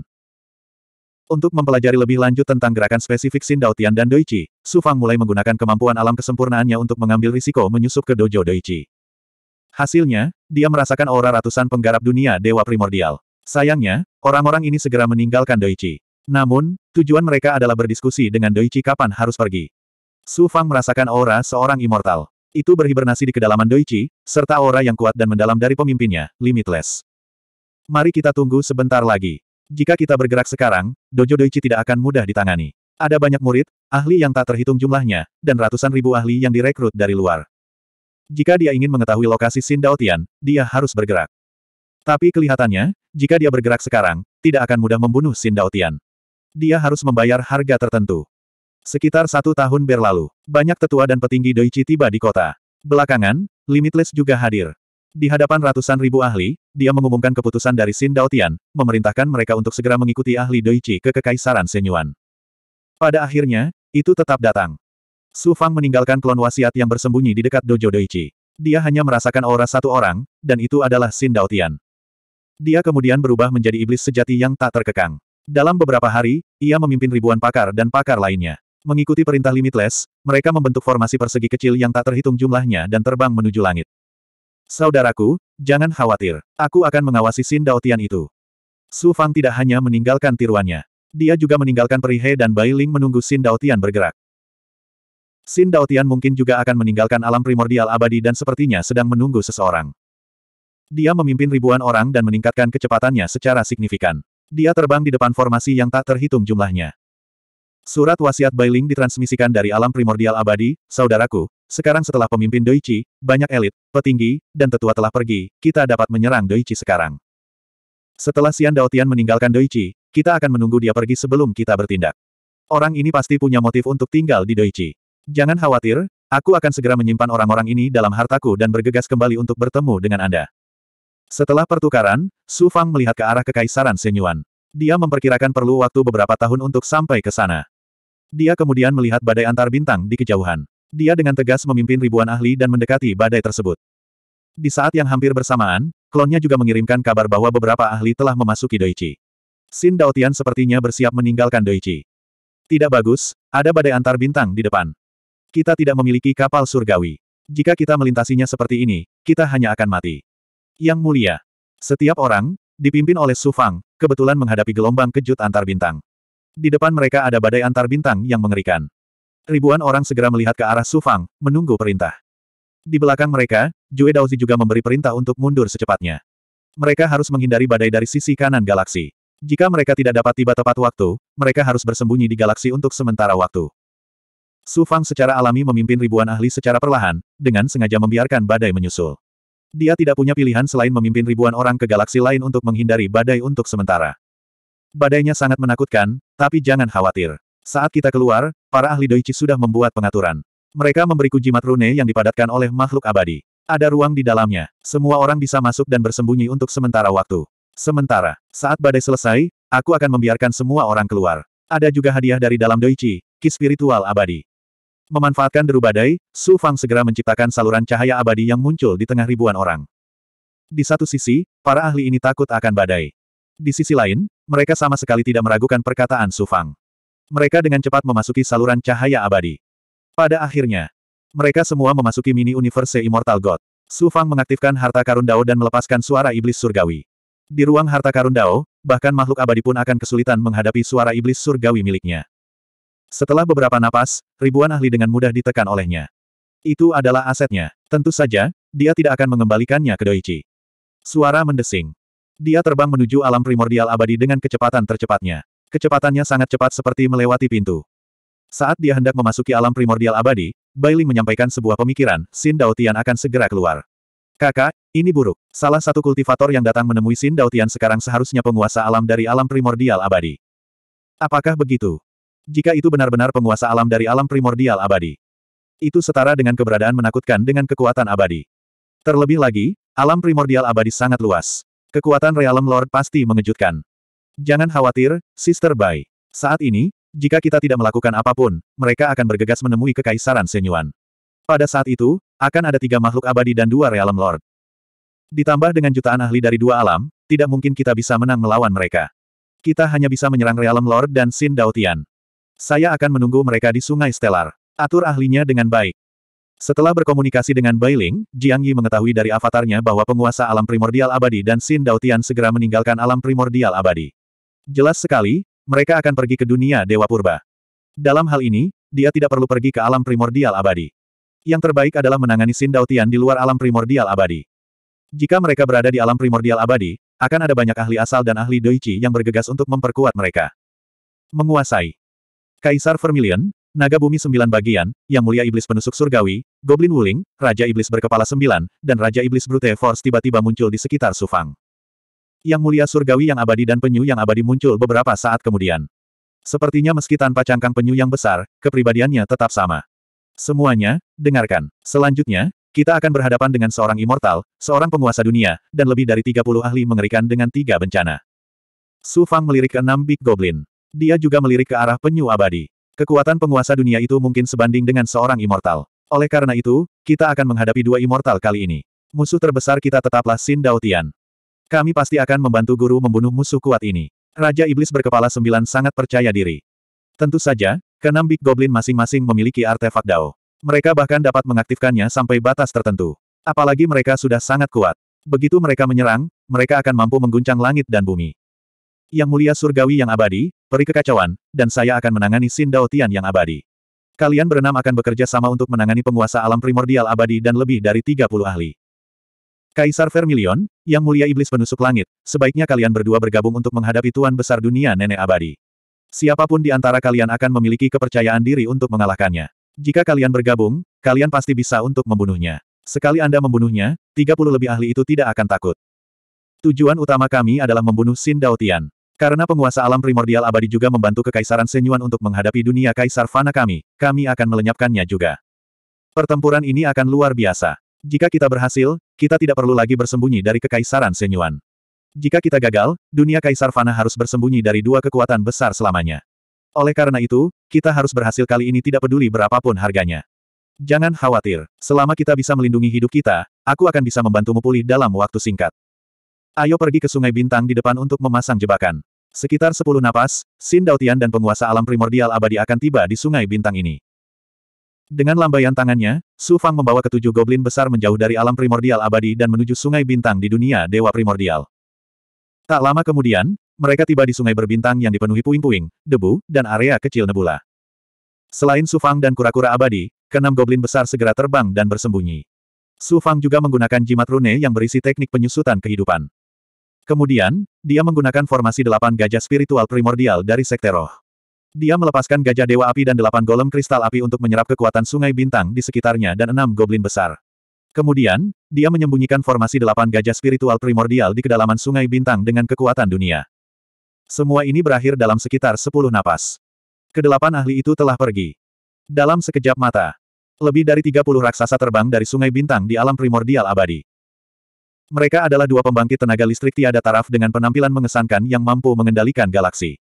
Speaker 1: Untuk mempelajari lebih lanjut tentang gerakan spesifik Xin Daotian dan Doichi, Sufang mulai menggunakan kemampuan alam kesempurnaannya untuk mengambil risiko menyusup ke dojo Doichi. Hasilnya, dia merasakan aura ratusan penggarap dunia dewa primordial. Sayangnya, orang-orang ini segera meninggalkan Doichi. Namun, tujuan mereka adalah berdiskusi dengan Doichi kapan harus pergi. Sufang merasakan aura seorang immortal. Itu berhibernasi di kedalaman Doichi, serta aura yang kuat dan mendalam dari pemimpinnya, limitless. Mari kita tunggu sebentar lagi. Jika kita bergerak sekarang, Dojo Doichi tidak akan mudah ditangani. Ada banyak murid, ahli yang tak terhitung jumlahnya, dan ratusan ribu ahli yang direkrut dari luar. Jika dia ingin mengetahui lokasi Sin Daotian, dia harus bergerak. Tapi kelihatannya, jika dia bergerak sekarang, tidak akan mudah membunuh Sin Daotian. Dia harus membayar harga tertentu. Sekitar satu tahun berlalu, banyak tetua dan petinggi Doichi tiba di kota. Belakangan, Limitless juga hadir. Di hadapan ratusan ribu ahli, dia mengumumkan keputusan dari Xin Daotian, memerintahkan mereka untuk segera mengikuti ahli Doichi ke Kekaisaran Senyuan. Pada akhirnya, itu tetap datang. Su Fang meninggalkan klon wasiat yang bersembunyi di dekat dojo Doichi. Dia hanya merasakan aura satu orang, dan itu adalah Xin Daotian. Dia kemudian berubah menjadi iblis sejati yang tak terkekang. Dalam beberapa hari, ia memimpin ribuan pakar dan pakar lainnya. Mengikuti perintah Limitless, mereka membentuk formasi persegi kecil yang tak terhitung jumlahnya dan terbang menuju langit. Saudaraku, jangan khawatir. Aku akan mengawasi Sin Daotian itu. Su Fang tidak hanya meninggalkan tiruannya. Dia juga meninggalkan Perihe dan Bai Ling menunggu Sin Daotian bergerak. Sin Daotian mungkin juga akan meninggalkan alam primordial abadi dan sepertinya sedang menunggu seseorang. Dia memimpin ribuan orang dan meningkatkan kecepatannya secara signifikan. Dia terbang di depan formasi yang tak terhitung jumlahnya. Surat wasiat Bailing ditransmisikan dari alam primordial abadi, saudaraku. Sekarang setelah pemimpin Doichi, banyak elit, petinggi, dan tetua telah pergi, kita dapat menyerang Doichi sekarang. Setelah Sian Daotian meninggalkan Doichi, kita akan menunggu dia pergi sebelum kita bertindak. Orang ini pasti punya motif untuk tinggal di Doichi. Jangan khawatir, aku akan segera menyimpan orang-orang ini dalam hartaku dan bergegas kembali untuk bertemu dengan Anda. Setelah pertukaran, Su Fang melihat ke arah kekaisaran Senyuan. Dia memperkirakan perlu waktu beberapa tahun untuk sampai ke sana. Dia kemudian melihat badai antar bintang di kejauhan. Dia dengan tegas memimpin ribuan ahli dan mendekati badai tersebut. Di saat yang hampir bersamaan, klonnya juga mengirimkan kabar bahwa beberapa ahli telah memasuki Doichi. Sin Daotian sepertinya bersiap meninggalkan Doichi. Tidak bagus, ada badai antar bintang di depan. Kita tidak memiliki kapal surgawi. Jika kita melintasinya seperti ini, kita hanya akan mati. Yang mulia, setiap orang, dipimpin oleh Su Fang, kebetulan menghadapi gelombang kejut antar bintang. Di depan mereka ada badai antar bintang yang mengerikan. Ribuan orang segera melihat ke arah Sufang, menunggu perintah. Di belakang mereka, Jue Daozi juga memberi perintah untuk mundur secepatnya. Mereka harus menghindari badai dari sisi kanan galaksi. Jika mereka tidak dapat tiba tepat waktu, mereka harus bersembunyi di galaksi untuk sementara waktu. Sufang secara alami memimpin ribuan ahli secara perlahan, dengan sengaja membiarkan badai menyusul. Dia tidak punya pilihan selain memimpin ribuan orang ke galaksi lain untuk menghindari badai untuk sementara. Badainya sangat menakutkan, tapi jangan khawatir. Saat kita keluar, para ahli Doichi sudah membuat pengaturan. Mereka memberiku jimat rune yang dipadatkan oleh makhluk abadi. Ada ruang di dalamnya. Semua orang bisa masuk dan bersembunyi untuk sementara waktu. Sementara, saat badai selesai, aku akan membiarkan semua orang keluar. Ada juga hadiah dari dalam Doichi, ki spiritual abadi. Memanfaatkan deru badai, Su Fang segera menciptakan saluran cahaya abadi yang muncul di tengah ribuan orang. Di satu sisi, para ahli ini takut akan badai. Di sisi lain, mereka sama sekali tidak meragukan perkataan Su Fang. Mereka dengan cepat memasuki saluran cahaya abadi. Pada akhirnya, mereka semua memasuki mini universe Immortal God. Su Fang mengaktifkan harta karun Dao dan melepaskan suara iblis surgawi. Di ruang harta karun Dao, bahkan makhluk abadi pun akan kesulitan menghadapi suara iblis surgawi miliknya. Setelah beberapa napas, ribuan ahli dengan mudah ditekan olehnya. Itu adalah asetnya. Tentu saja, dia tidak akan mengembalikannya ke Doichi. Suara mendesing. Dia terbang menuju alam primordial abadi dengan kecepatan tercepatnya. Kecepatannya sangat cepat seperti melewati pintu. Saat dia hendak memasuki alam primordial abadi, Bailing menyampaikan sebuah pemikiran, Sin Daotian akan segera keluar. Kakak, ini buruk. Salah satu kultivator yang datang menemui Sin Daotian sekarang seharusnya penguasa alam dari alam primordial abadi. Apakah begitu? Jika itu benar-benar penguasa alam dari alam primordial abadi. Itu setara dengan keberadaan menakutkan dengan kekuatan abadi. Terlebih lagi, alam primordial abadi sangat luas. Kekuatan Realm Lord pasti mengejutkan. Jangan khawatir, Sister Bai. Saat ini, jika kita tidak melakukan apapun, mereka akan bergegas menemui Kekaisaran Senyuan. Pada saat itu, akan ada tiga makhluk abadi dan dua Realm Lord. Ditambah dengan jutaan ahli dari dua alam, tidak mungkin kita bisa menang melawan mereka. Kita hanya bisa menyerang Realm Lord dan Sin Daotian. Saya akan menunggu mereka di Sungai Stellar. Atur ahlinya dengan baik. Setelah berkomunikasi dengan Bailing, Jiang Yi mengetahui dari avatarnya bahwa penguasa alam primordial abadi dan Xin Daotian segera meninggalkan alam primordial abadi. Jelas sekali, mereka akan pergi ke dunia Dewa Purba. Dalam hal ini, dia tidak perlu pergi ke alam primordial abadi. Yang terbaik adalah menangani Xin Daotian di luar alam primordial abadi. Jika mereka berada di alam primordial abadi, akan ada banyak ahli asal dan ahli doichi yang bergegas untuk memperkuat mereka. Menguasai Kaisar Vermilion, Naga Bumi Sembilan Bagian, Yang Mulia Iblis Penusuk Surgawi, Goblin Wuling, Raja Iblis Berkepala Sembilan, dan Raja Iblis Brute Force tiba-tiba muncul di sekitar Sufang. Yang Mulia Surgawi yang abadi dan penyu yang abadi muncul beberapa saat kemudian. Sepertinya meski tanpa cangkang penyu yang besar, kepribadiannya tetap sama. Semuanya, dengarkan. Selanjutnya, kita akan berhadapan dengan seorang immortal, seorang penguasa dunia, dan lebih dari 30 ahli mengerikan dengan tiga bencana. Su Fang melirik ke enam Big Goblin. Dia juga melirik ke arah penyu abadi. Kekuatan penguasa dunia itu mungkin sebanding dengan seorang immortal. Oleh karena itu, kita akan menghadapi dua immortal kali ini. Musuh terbesar kita tetaplah Sin Daotian. Kami pasti akan membantu guru membunuh musuh kuat ini. Raja Iblis berkepala sembilan sangat percaya diri. Tentu saja, keenam Big Goblin masing-masing memiliki artefak Dao. Mereka bahkan dapat mengaktifkannya sampai batas tertentu. Apalagi mereka sudah sangat kuat. Begitu mereka menyerang, mereka akan mampu mengguncang langit dan bumi. Yang mulia surgawi yang abadi, peri kekacauan, dan saya akan menangani Sin Dao Tian yang abadi. Kalian berenam akan bekerja sama untuk menangani penguasa alam primordial abadi dan lebih dari 30 ahli. Kaisar Vermilion, yang mulia iblis penusuk langit, sebaiknya kalian berdua bergabung untuk menghadapi Tuan Besar Dunia Nenek Abadi. Siapapun di antara kalian akan memiliki kepercayaan diri untuk mengalahkannya. Jika kalian bergabung, kalian pasti bisa untuk membunuhnya. Sekali Anda membunuhnya, 30 lebih ahli itu tidak akan takut. Tujuan utama kami adalah membunuh Sin Dao Tian. Karena penguasa alam primordial abadi juga membantu Kekaisaran Senyuan untuk menghadapi dunia Kaisar Fana kami, kami akan melenyapkannya juga. Pertempuran ini akan luar biasa. Jika kita berhasil, kita tidak perlu lagi bersembunyi dari Kekaisaran Senyuan. Jika kita gagal, dunia Kaisar Fana harus bersembunyi dari dua kekuatan besar selamanya. Oleh karena itu, kita harus berhasil kali ini tidak peduli berapapun harganya. Jangan khawatir, selama kita bisa melindungi hidup kita, aku akan bisa membantumu pulih dalam waktu singkat. Ayo pergi ke Sungai Bintang di depan untuk memasang jebakan. Sekitar sepuluh napas, Xin Daotian dan penguasa alam primordial abadi akan tiba di sungai bintang ini. Dengan lambaian tangannya, Su Fang membawa ketujuh goblin besar menjauh dari alam primordial abadi dan menuju sungai bintang di dunia dewa primordial. Tak lama kemudian, mereka tiba di sungai berbintang yang dipenuhi puing-puing, debu, dan area kecil nebula. Selain Su Fang dan kura-kura abadi, keenam goblin besar segera terbang dan bersembunyi. Su Fang juga menggunakan jimat rune yang berisi teknik penyusutan kehidupan. Kemudian, dia menggunakan formasi delapan gajah spiritual primordial dari Sekte Roh. Dia melepaskan gajah dewa api dan delapan golem kristal api untuk menyerap kekuatan sungai bintang di sekitarnya dan enam goblin besar. Kemudian, dia menyembunyikan formasi delapan gajah spiritual primordial di kedalaman sungai bintang dengan kekuatan dunia. Semua ini berakhir dalam sekitar sepuluh napas. Kedelapan ahli itu telah pergi. Dalam sekejap mata, lebih dari tiga puluh raksasa terbang dari sungai bintang di alam primordial abadi. Mereka adalah dua pembangkit tenaga listrik tiada taraf dengan penampilan mengesankan yang mampu mengendalikan galaksi.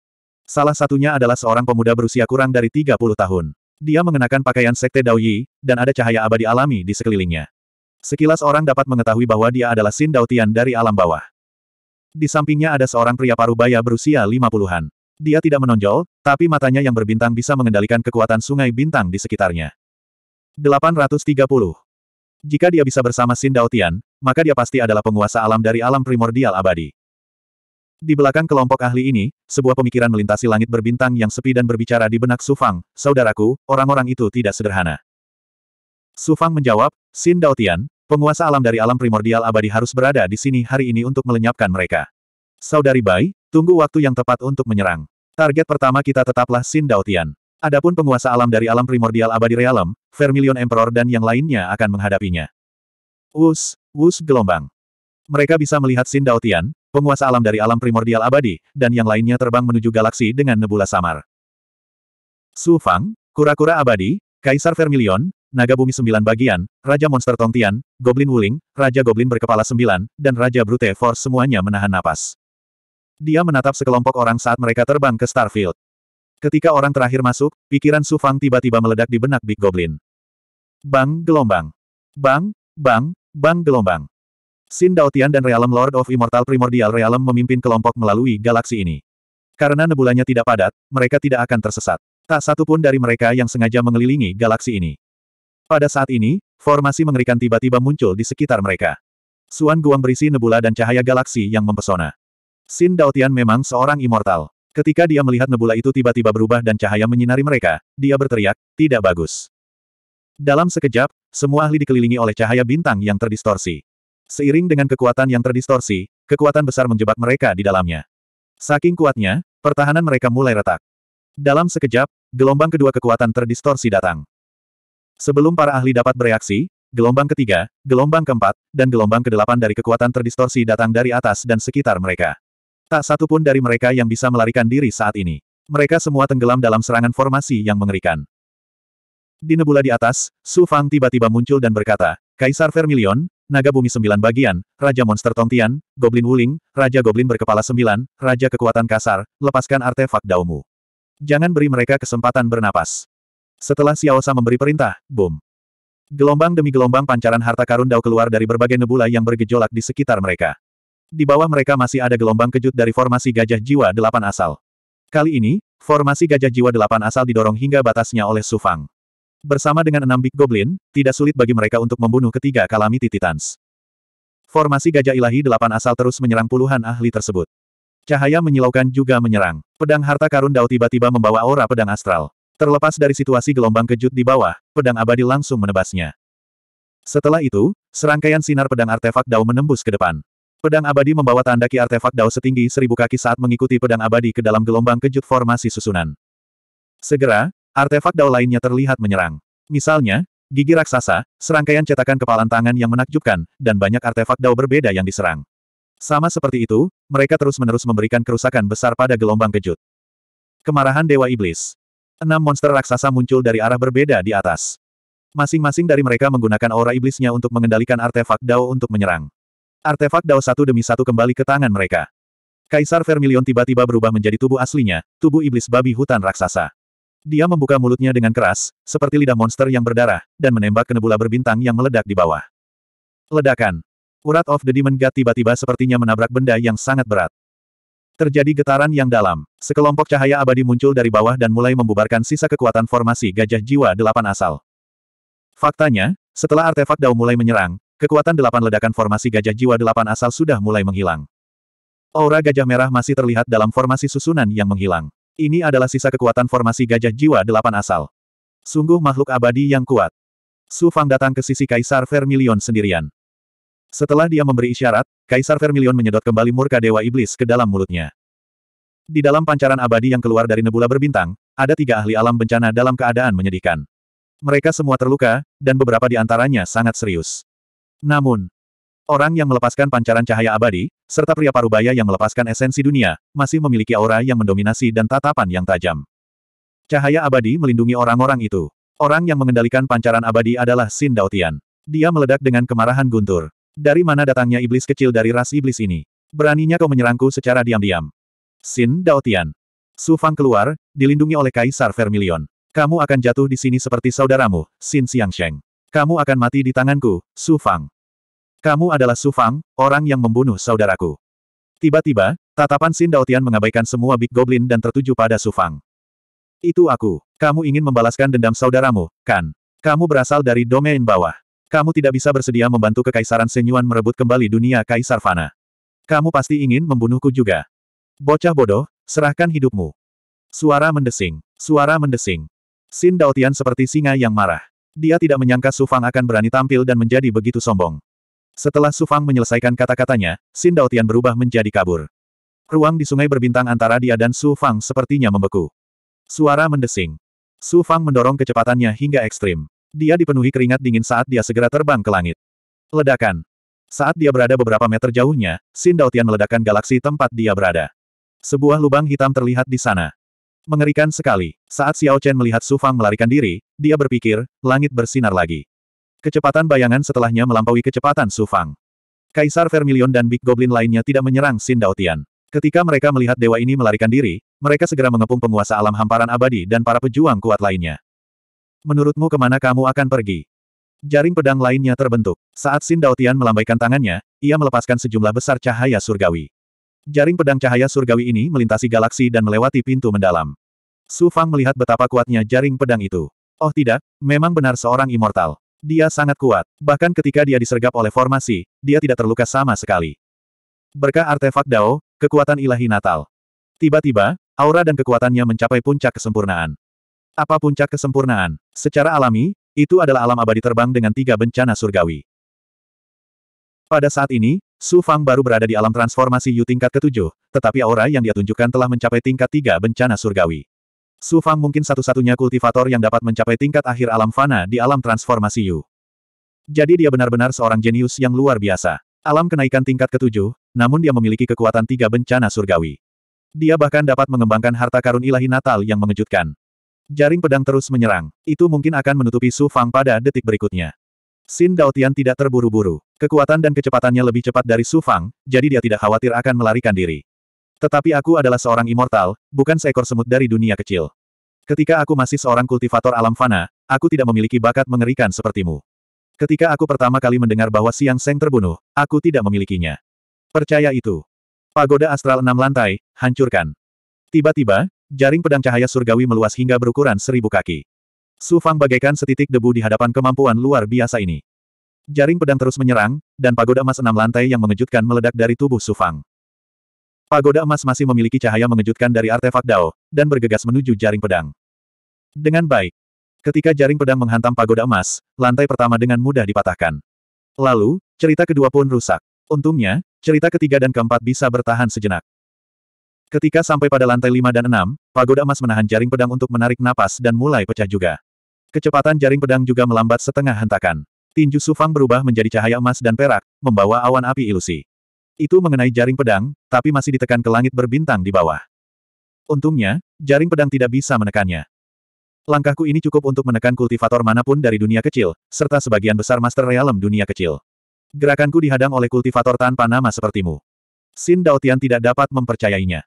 Speaker 1: Salah satunya adalah seorang pemuda berusia kurang dari 30 tahun. Dia mengenakan pakaian sekte Dao Yi, dan ada cahaya abadi alami di sekelilingnya. Sekilas orang dapat mengetahui bahwa dia adalah Sin Tian dari alam bawah. Di sampingnya ada seorang pria Baya berusia 50-an. Dia tidak menonjol, tapi matanya yang berbintang bisa mengendalikan kekuatan sungai bintang di sekitarnya. 830. Jika dia bisa bersama Sin Daotian, maka dia pasti adalah penguasa alam dari alam primordial abadi. Di belakang kelompok ahli ini, sebuah pemikiran melintasi langit berbintang yang sepi dan berbicara di benak Sufang, saudaraku, orang-orang itu tidak sederhana. Sufang menjawab, Sin Daotian, penguasa alam dari alam primordial abadi harus berada di sini hari ini untuk melenyapkan mereka. Saudari Bai, tunggu waktu yang tepat untuk menyerang. Target pertama kita tetaplah Sin Daotian. Adapun penguasa alam dari alam primordial abadi realem, Vermilion Emperor dan yang lainnya akan menghadapinya. Wus, wus gelombang. Mereka bisa melihat Sin Daotian, penguasa alam dari alam primordial abadi, dan yang lainnya terbang menuju galaksi dengan nebula samar. Su Fang, kura-kura abadi, Kaisar Vermilion, Naga Bumi Sembilan Bagian, Raja Monster Tongtian, Goblin Wuling, Raja Goblin Berkepala Sembilan, dan Raja Brute Force semuanya menahan napas. Dia menatap sekelompok orang saat mereka terbang ke Starfield. Ketika orang terakhir masuk, pikiran Su Fang tiba-tiba meledak di benak Big Goblin. Bang gelombang. Bang, bang, bang gelombang. Sin Daotian dan Realm Lord of Immortal Primordial Realm memimpin kelompok melalui galaksi ini. Karena nebulanya tidak padat, mereka tidak akan tersesat. Tak satu pun dari mereka yang sengaja mengelilingi galaksi ini. Pada saat ini, formasi mengerikan tiba-tiba muncul di sekitar mereka. Suan Guang berisi nebula dan cahaya galaksi yang mempesona. Sin Daotian memang seorang immortal. Ketika dia melihat nebula itu tiba-tiba berubah dan cahaya menyinari mereka, dia berteriak, tidak bagus. Dalam sekejap, semua ahli dikelilingi oleh cahaya bintang yang terdistorsi. Seiring dengan kekuatan yang terdistorsi, kekuatan besar menjebak mereka di dalamnya. Saking kuatnya, pertahanan mereka mulai retak. Dalam sekejap, gelombang kedua kekuatan terdistorsi datang. Sebelum para ahli dapat bereaksi, gelombang ketiga, gelombang keempat, dan gelombang kedelapan dari kekuatan terdistorsi datang dari atas dan sekitar mereka. Tak satu pun dari mereka yang bisa melarikan diri saat ini. Mereka semua tenggelam dalam serangan formasi yang mengerikan. Di nebula di atas, Su Fang tiba-tiba muncul dan berkata, Kaisar Vermilion, Naga Bumi Sembilan Bagian, Raja Monster Tongtian, Goblin Wuling, Raja Goblin Berkepala Sembilan, Raja Kekuatan Kasar, lepaskan artefak daumu. Jangan beri mereka kesempatan bernapas. Setelah Xiaosa memberi perintah, boom. Gelombang demi gelombang pancaran harta karun dao keluar dari berbagai nebula yang bergejolak di sekitar mereka. Di bawah mereka masih ada gelombang kejut dari formasi gajah jiwa delapan asal. Kali ini, formasi gajah jiwa delapan asal didorong hingga batasnya oleh Sufang. Bersama dengan enam Big Goblin, tidak sulit bagi mereka untuk membunuh ketiga kalami Titans. Formasi gajah ilahi delapan asal terus menyerang puluhan ahli tersebut. Cahaya menyilaukan juga menyerang. Pedang harta karun Dao tiba-tiba membawa aura pedang astral. Terlepas dari situasi gelombang kejut di bawah, pedang abadi langsung menebasnya. Setelah itu, serangkaian sinar pedang artefak Dao menembus ke depan. Pedang abadi membawa tanda ki artefak Dao setinggi seribu kaki saat mengikuti pedang abadi ke dalam gelombang kejut formasi susunan. Segera, artefak Dao lainnya terlihat menyerang. Misalnya, gigi raksasa, serangkaian cetakan kepalan tangan yang menakjubkan, dan banyak artefak Dao berbeda yang diserang. Sama seperti itu, mereka terus-menerus memberikan kerusakan besar pada gelombang kejut. Kemarahan Dewa Iblis. Enam monster raksasa muncul dari arah berbeda di atas. Masing-masing dari mereka menggunakan aura iblisnya untuk mengendalikan artefak Dao untuk menyerang. Artefak Dao satu demi satu kembali ke tangan mereka. Kaisar Vermilion tiba-tiba berubah menjadi tubuh aslinya, tubuh iblis babi hutan raksasa. Dia membuka mulutnya dengan keras, seperti lidah monster yang berdarah, dan menembak ke nebula berbintang yang meledak di bawah. Ledakan. Urat of the Demon God tiba-tiba sepertinya menabrak benda yang sangat berat. Terjadi getaran yang dalam. Sekelompok cahaya abadi muncul dari bawah dan mulai membubarkan sisa kekuatan formasi gajah jiwa delapan asal. Faktanya, setelah artefak Dao mulai menyerang, Kekuatan delapan ledakan formasi gajah jiwa delapan asal sudah mulai menghilang. Aura gajah merah masih terlihat dalam formasi susunan yang menghilang. Ini adalah sisa kekuatan formasi gajah jiwa delapan asal. Sungguh makhluk abadi yang kuat. Su Fang datang ke sisi Kaisar Vermilion sendirian. Setelah dia memberi isyarat, Kaisar Vermilion menyedot kembali murka Dewa Iblis ke dalam mulutnya. Di dalam pancaran abadi yang keluar dari nebula berbintang, ada tiga ahli alam bencana dalam keadaan menyedihkan. Mereka semua terluka, dan beberapa di antaranya sangat serius. Namun, orang yang melepaskan pancaran cahaya abadi, serta pria parubaya yang melepaskan esensi dunia, masih memiliki aura yang mendominasi dan tatapan yang tajam. Cahaya abadi melindungi orang-orang itu. Orang yang mengendalikan pancaran abadi adalah Sin Daotian. Dia meledak dengan kemarahan guntur. Dari mana datangnya iblis kecil dari ras iblis ini? Beraninya kau menyerangku secara diam-diam. Sin Daotian. Su Fang keluar, dilindungi oleh Kaisar Vermilion. Kamu akan jatuh di sini seperti saudaramu, Sin Xiangsheng. Kamu akan mati di tanganku, Su Fang. Kamu adalah Su Fang, orang yang membunuh saudaraku. Tiba-tiba, tatapan Sin Daotian mengabaikan semua Big Goblin dan tertuju pada Su Fang. Itu aku. Kamu ingin membalaskan dendam saudaramu, kan? Kamu berasal dari domain bawah. Kamu tidak bisa bersedia membantu Kekaisaran Senyuan merebut kembali dunia Kaisar Fana. Kamu pasti ingin membunuhku juga. Bocah bodoh, serahkan hidupmu. Suara mendesing. Suara mendesing. Sin Daotian seperti singa yang marah. Dia tidak menyangka Su akan berani tampil dan menjadi begitu sombong. Setelah Sufang menyelesaikan kata-katanya, Sin Daotian berubah menjadi kabur. Ruang di sungai berbintang antara dia dan Su Fang sepertinya membeku. Suara mendesing. Su Fang mendorong kecepatannya hingga ekstrim. Dia dipenuhi keringat dingin saat dia segera terbang ke langit. Ledakan. Saat dia berada beberapa meter jauhnya, Sin Daotian meledakkan galaksi tempat dia berada. Sebuah lubang hitam terlihat di sana. Mengerikan sekali. Saat Xiao Chen melihat Su Fang melarikan diri, dia berpikir, langit bersinar lagi. Kecepatan bayangan setelahnya melampaui kecepatan Su Fang. Kaisar Vermilion dan Big Goblin lainnya tidak menyerang Sin Daotian. Ketika mereka melihat dewa ini melarikan diri, mereka segera mengepung penguasa alam hamparan abadi dan para pejuang kuat lainnya. Menurutmu kemana kamu akan pergi? Jaring pedang lainnya terbentuk. Saat Sin Daotian melambaikan tangannya, ia melepaskan sejumlah besar cahaya surgawi. Jaring pedang cahaya surgawi ini melintasi galaksi dan melewati pintu mendalam. Su Fang melihat betapa kuatnya jaring pedang itu. Oh tidak, memang benar seorang immortal. Dia sangat kuat. Bahkan ketika dia disergap oleh formasi, dia tidak terluka sama sekali. Berkah artefak Dao, kekuatan ilahi Natal. Tiba-tiba, aura dan kekuatannya mencapai puncak kesempurnaan. Apa puncak kesempurnaan? Secara alami, itu adalah alam abadi terbang dengan tiga bencana surgawi. Pada saat ini, Su Fang baru berada di alam transformasi Yu tingkat ketujuh, tetapi aura yang dia tunjukkan telah mencapai tingkat tiga bencana surgawi. Su Fang mungkin satu-satunya kultivator yang dapat mencapai tingkat akhir alam fana di alam transformasi Yu. Jadi dia benar-benar seorang jenius yang luar biasa. Alam kenaikan tingkat ketujuh, namun dia memiliki kekuatan tiga bencana surgawi. Dia bahkan dapat mengembangkan harta karun ilahi Natal yang mengejutkan. Jaring pedang terus menyerang. Itu mungkin akan menutupi Su Fang pada detik berikutnya. Sin Daotian tidak terburu-buru. Kekuatan dan kecepatannya lebih cepat dari Su Fang, jadi dia tidak khawatir akan melarikan diri. Tetapi aku adalah seorang immortal, bukan seekor semut dari dunia kecil. Ketika aku masih seorang kultivator alam fana, aku tidak memiliki bakat mengerikan sepertimu. Ketika aku pertama kali mendengar bahwa Siang Seng terbunuh, aku tidak memilikinya. Percaya itu. Pagoda astral enam lantai, hancurkan. Tiba-tiba, jaring pedang cahaya surgawi meluas hingga berukuran seribu kaki. Su Fang bagaikan setitik debu di hadapan kemampuan luar biasa ini. Jaring pedang terus menyerang, dan pagoda emas enam lantai yang mengejutkan meledak dari tubuh Su Fang. Pagoda emas masih memiliki cahaya mengejutkan dari artefak Dao, dan bergegas menuju jaring pedang. Dengan baik. Ketika jaring pedang menghantam pagoda emas, lantai pertama dengan mudah dipatahkan. Lalu, cerita kedua pun rusak. Untungnya, cerita ketiga dan keempat bisa bertahan sejenak. Ketika sampai pada lantai lima dan enam, pagoda emas menahan jaring pedang untuk menarik napas dan mulai pecah juga. Kecepatan jaring pedang juga melambat setengah hentakan. Tinju Sufang berubah menjadi cahaya emas dan perak, membawa awan api ilusi. Itu mengenai jaring pedang, tapi masih ditekan ke langit berbintang di bawah. Untungnya, jaring pedang tidak bisa menekannya. Langkahku ini cukup untuk menekan kultivator manapun dari dunia kecil, serta sebagian besar master realm dunia kecil. Gerakanku dihadang oleh kultivator tanpa nama sepertimu. Sin Daotian tidak dapat mempercayainya.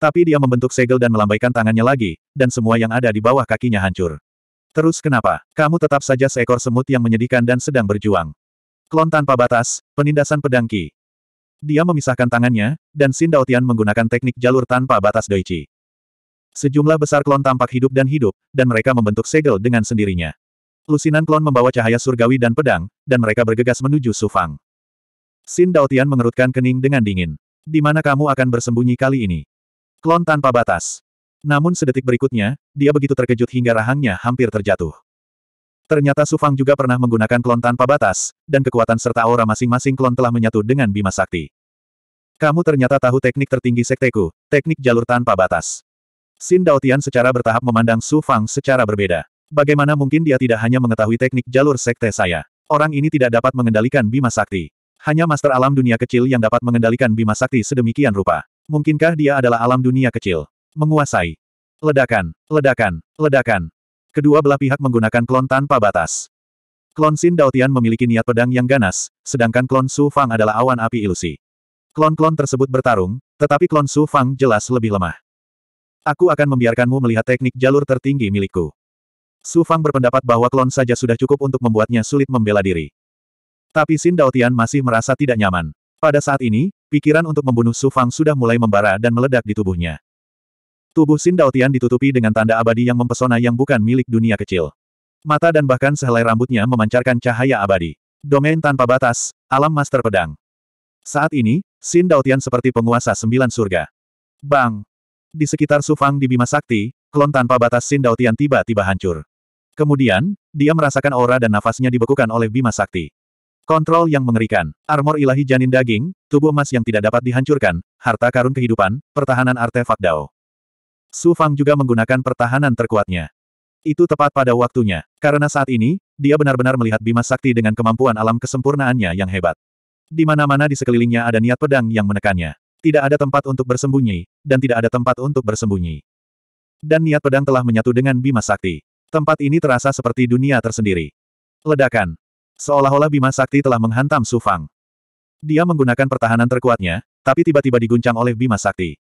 Speaker 1: Tapi dia membentuk segel dan melambaikan tangannya lagi, dan semua yang ada di bawah kakinya hancur. Terus kenapa? Kamu tetap saja seekor semut yang menyedihkan dan sedang berjuang. Klon tanpa batas, penindasan pedangki. Dia memisahkan tangannya, dan Xin Daotian menggunakan teknik jalur tanpa batas doichi. Sejumlah besar klon tampak hidup dan hidup, dan mereka membentuk segel dengan sendirinya. Lusinan klon membawa cahaya surgawi dan pedang, dan mereka bergegas menuju Sufang. Xin Daotian mengerutkan kening dengan dingin. Di mana kamu akan bersembunyi kali ini? Klon tanpa batas. Namun sedetik berikutnya, dia begitu terkejut hingga rahangnya hampir terjatuh. Ternyata Su Fang juga pernah menggunakan klon tanpa batas, dan kekuatan serta aura masing-masing klon telah menyatu dengan Bima Sakti. Kamu ternyata tahu teknik tertinggi sekteku, teknik jalur tanpa batas. Sin Daotian secara bertahap memandang Su Fang secara berbeda. Bagaimana mungkin dia tidak hanya mengetahui teknik jalur sekte saya? Orang ini tidak dapat mengendalikan Bima Sakti. Hanya Master Alam Dunia Kecil yang dapat mengendalikan Bima Sakti sedemikian rupa. Mungkinkah dia adalah alam dunia kecil? Menguasai. Ledakan, ledakan, ledakan. Kedua belah pihak menggunakan klon tanpa batas. Klon Xin Daotian memiliki niat pedang yang ganas, sedangkan klon Su Fang adalah awan api ilusi. Klon-klon tersebut bertarung, tetapi klon Su Fang jelas lebih lemah. Aku akan membiarkanmu melihat teknik jalur tertinggi milikku. Su Fang berpendapat bahwa klon saja sudah cukup untuk membuatnya sulit membela diri. Tapi Xin Daotian masih merasa tidak nyaman. Pada saat ini, pikiran untuk membunuh Su Fang sudah mulai membara dan meledak di tubuhnya. Tubuh Sin Daotian ditutupi dengan tanda abadi yang mempesona yang bukan milik dunia kecil. Mata dan bahkan sehelai rambutnya memancarkan cahaya abadi. Domain tanpa batas, alam master pedang. Saat ini, Sin Daotian seperti penguasa sembilan surga. Bang! Di sekitar Sufang di Bima Sakti, klon tanpa batas Sin Daotian tiba-tiba hancur. Kemudian, dia merasakan aura dan nafasnya dibekukan oleh Bima Sakti. Kontrol yang mengerikan, armor ilahi janin daging, tubuh emas yang tidak dapat dihancurkan, harta karun kehidupan, pertahanan artefak Dao. Su Fang juga menggunakan pertahanan terkuatnya. Itu tepat pada waktunya, karena saat ini, dia benar-benar melihat Bima Sakti dengan kemampuan alam kesempurnaannya yang hebat. Di mana-mana di sekelilingnya ada niat pedang yang menekannya. Tidak ada tempat untuk bersembunyi, dan tidak ada tempat untuk bersembunyi. Dan niat pedang telah menyatu dengan Bima Sakti. Tempat ini terasa seperti dunia tersendiri. Ledakan. Seolah-olah Bima Sakti telah menghantam Su Fang. Dia menggunakan pertahanan terkuatnya, tapi tiba-tiba diguncang oleh Bima Sakti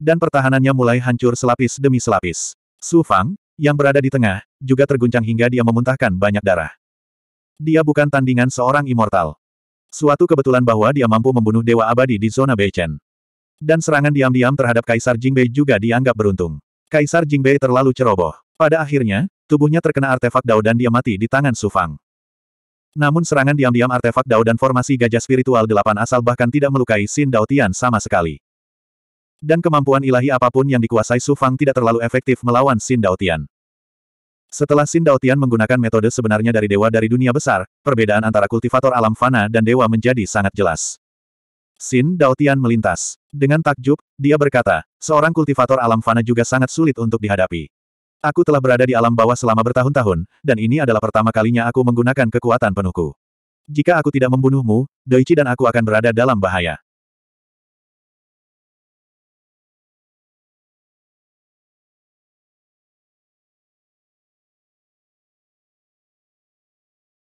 Speaker 1: dan pertahanannya mulai hancur selapis demi selapis. Su Fang, yang berada di tengah, juga terguncang hingga dia memuntahkan banyak darah. Dia bukan tandingan seorang immortal. Suatu kebetulan bahwa dia mampu membunuh Dewa Abadi di zona Beichen. Dan serangan diam-diam terhadap Kaisar Jingbei juga dianggap beruntung. Kaisar Jingbei terlalu ceroboh. Pada akhirnya, tubuhnya terkena artefak Dao dan dia mati di tangan Su Fang. Namun serangan diam-diam artefak Dao dan formasi gajah spiritual delapan asal bahkan tidak melukai Sin Dao Tian sama sekali. Dan kemampuan ilahi apapun yang dikuasai Su Fang tidak terlalu efektif melawan Sin Daotian. Setelah Sin Daotian menggunakan metode sebenarnya dari dewa dari dunia besar, perbedaan antara kultivator alam fana dan dewa menjadi sangat jelas. Sin Daotian melintas. Dengan takjub, dia berkata, seorang kultivator alam fana juga sangat sulit untuk dihadapi. Aku telah berada di alam bawah selama bertahun-tahun, dan ini adalah pertama kalinya aku menggunakan kekuatan penuhku. Jika aku tidak membunuhmu, Doichi dan aku akan berada dalam bahaya.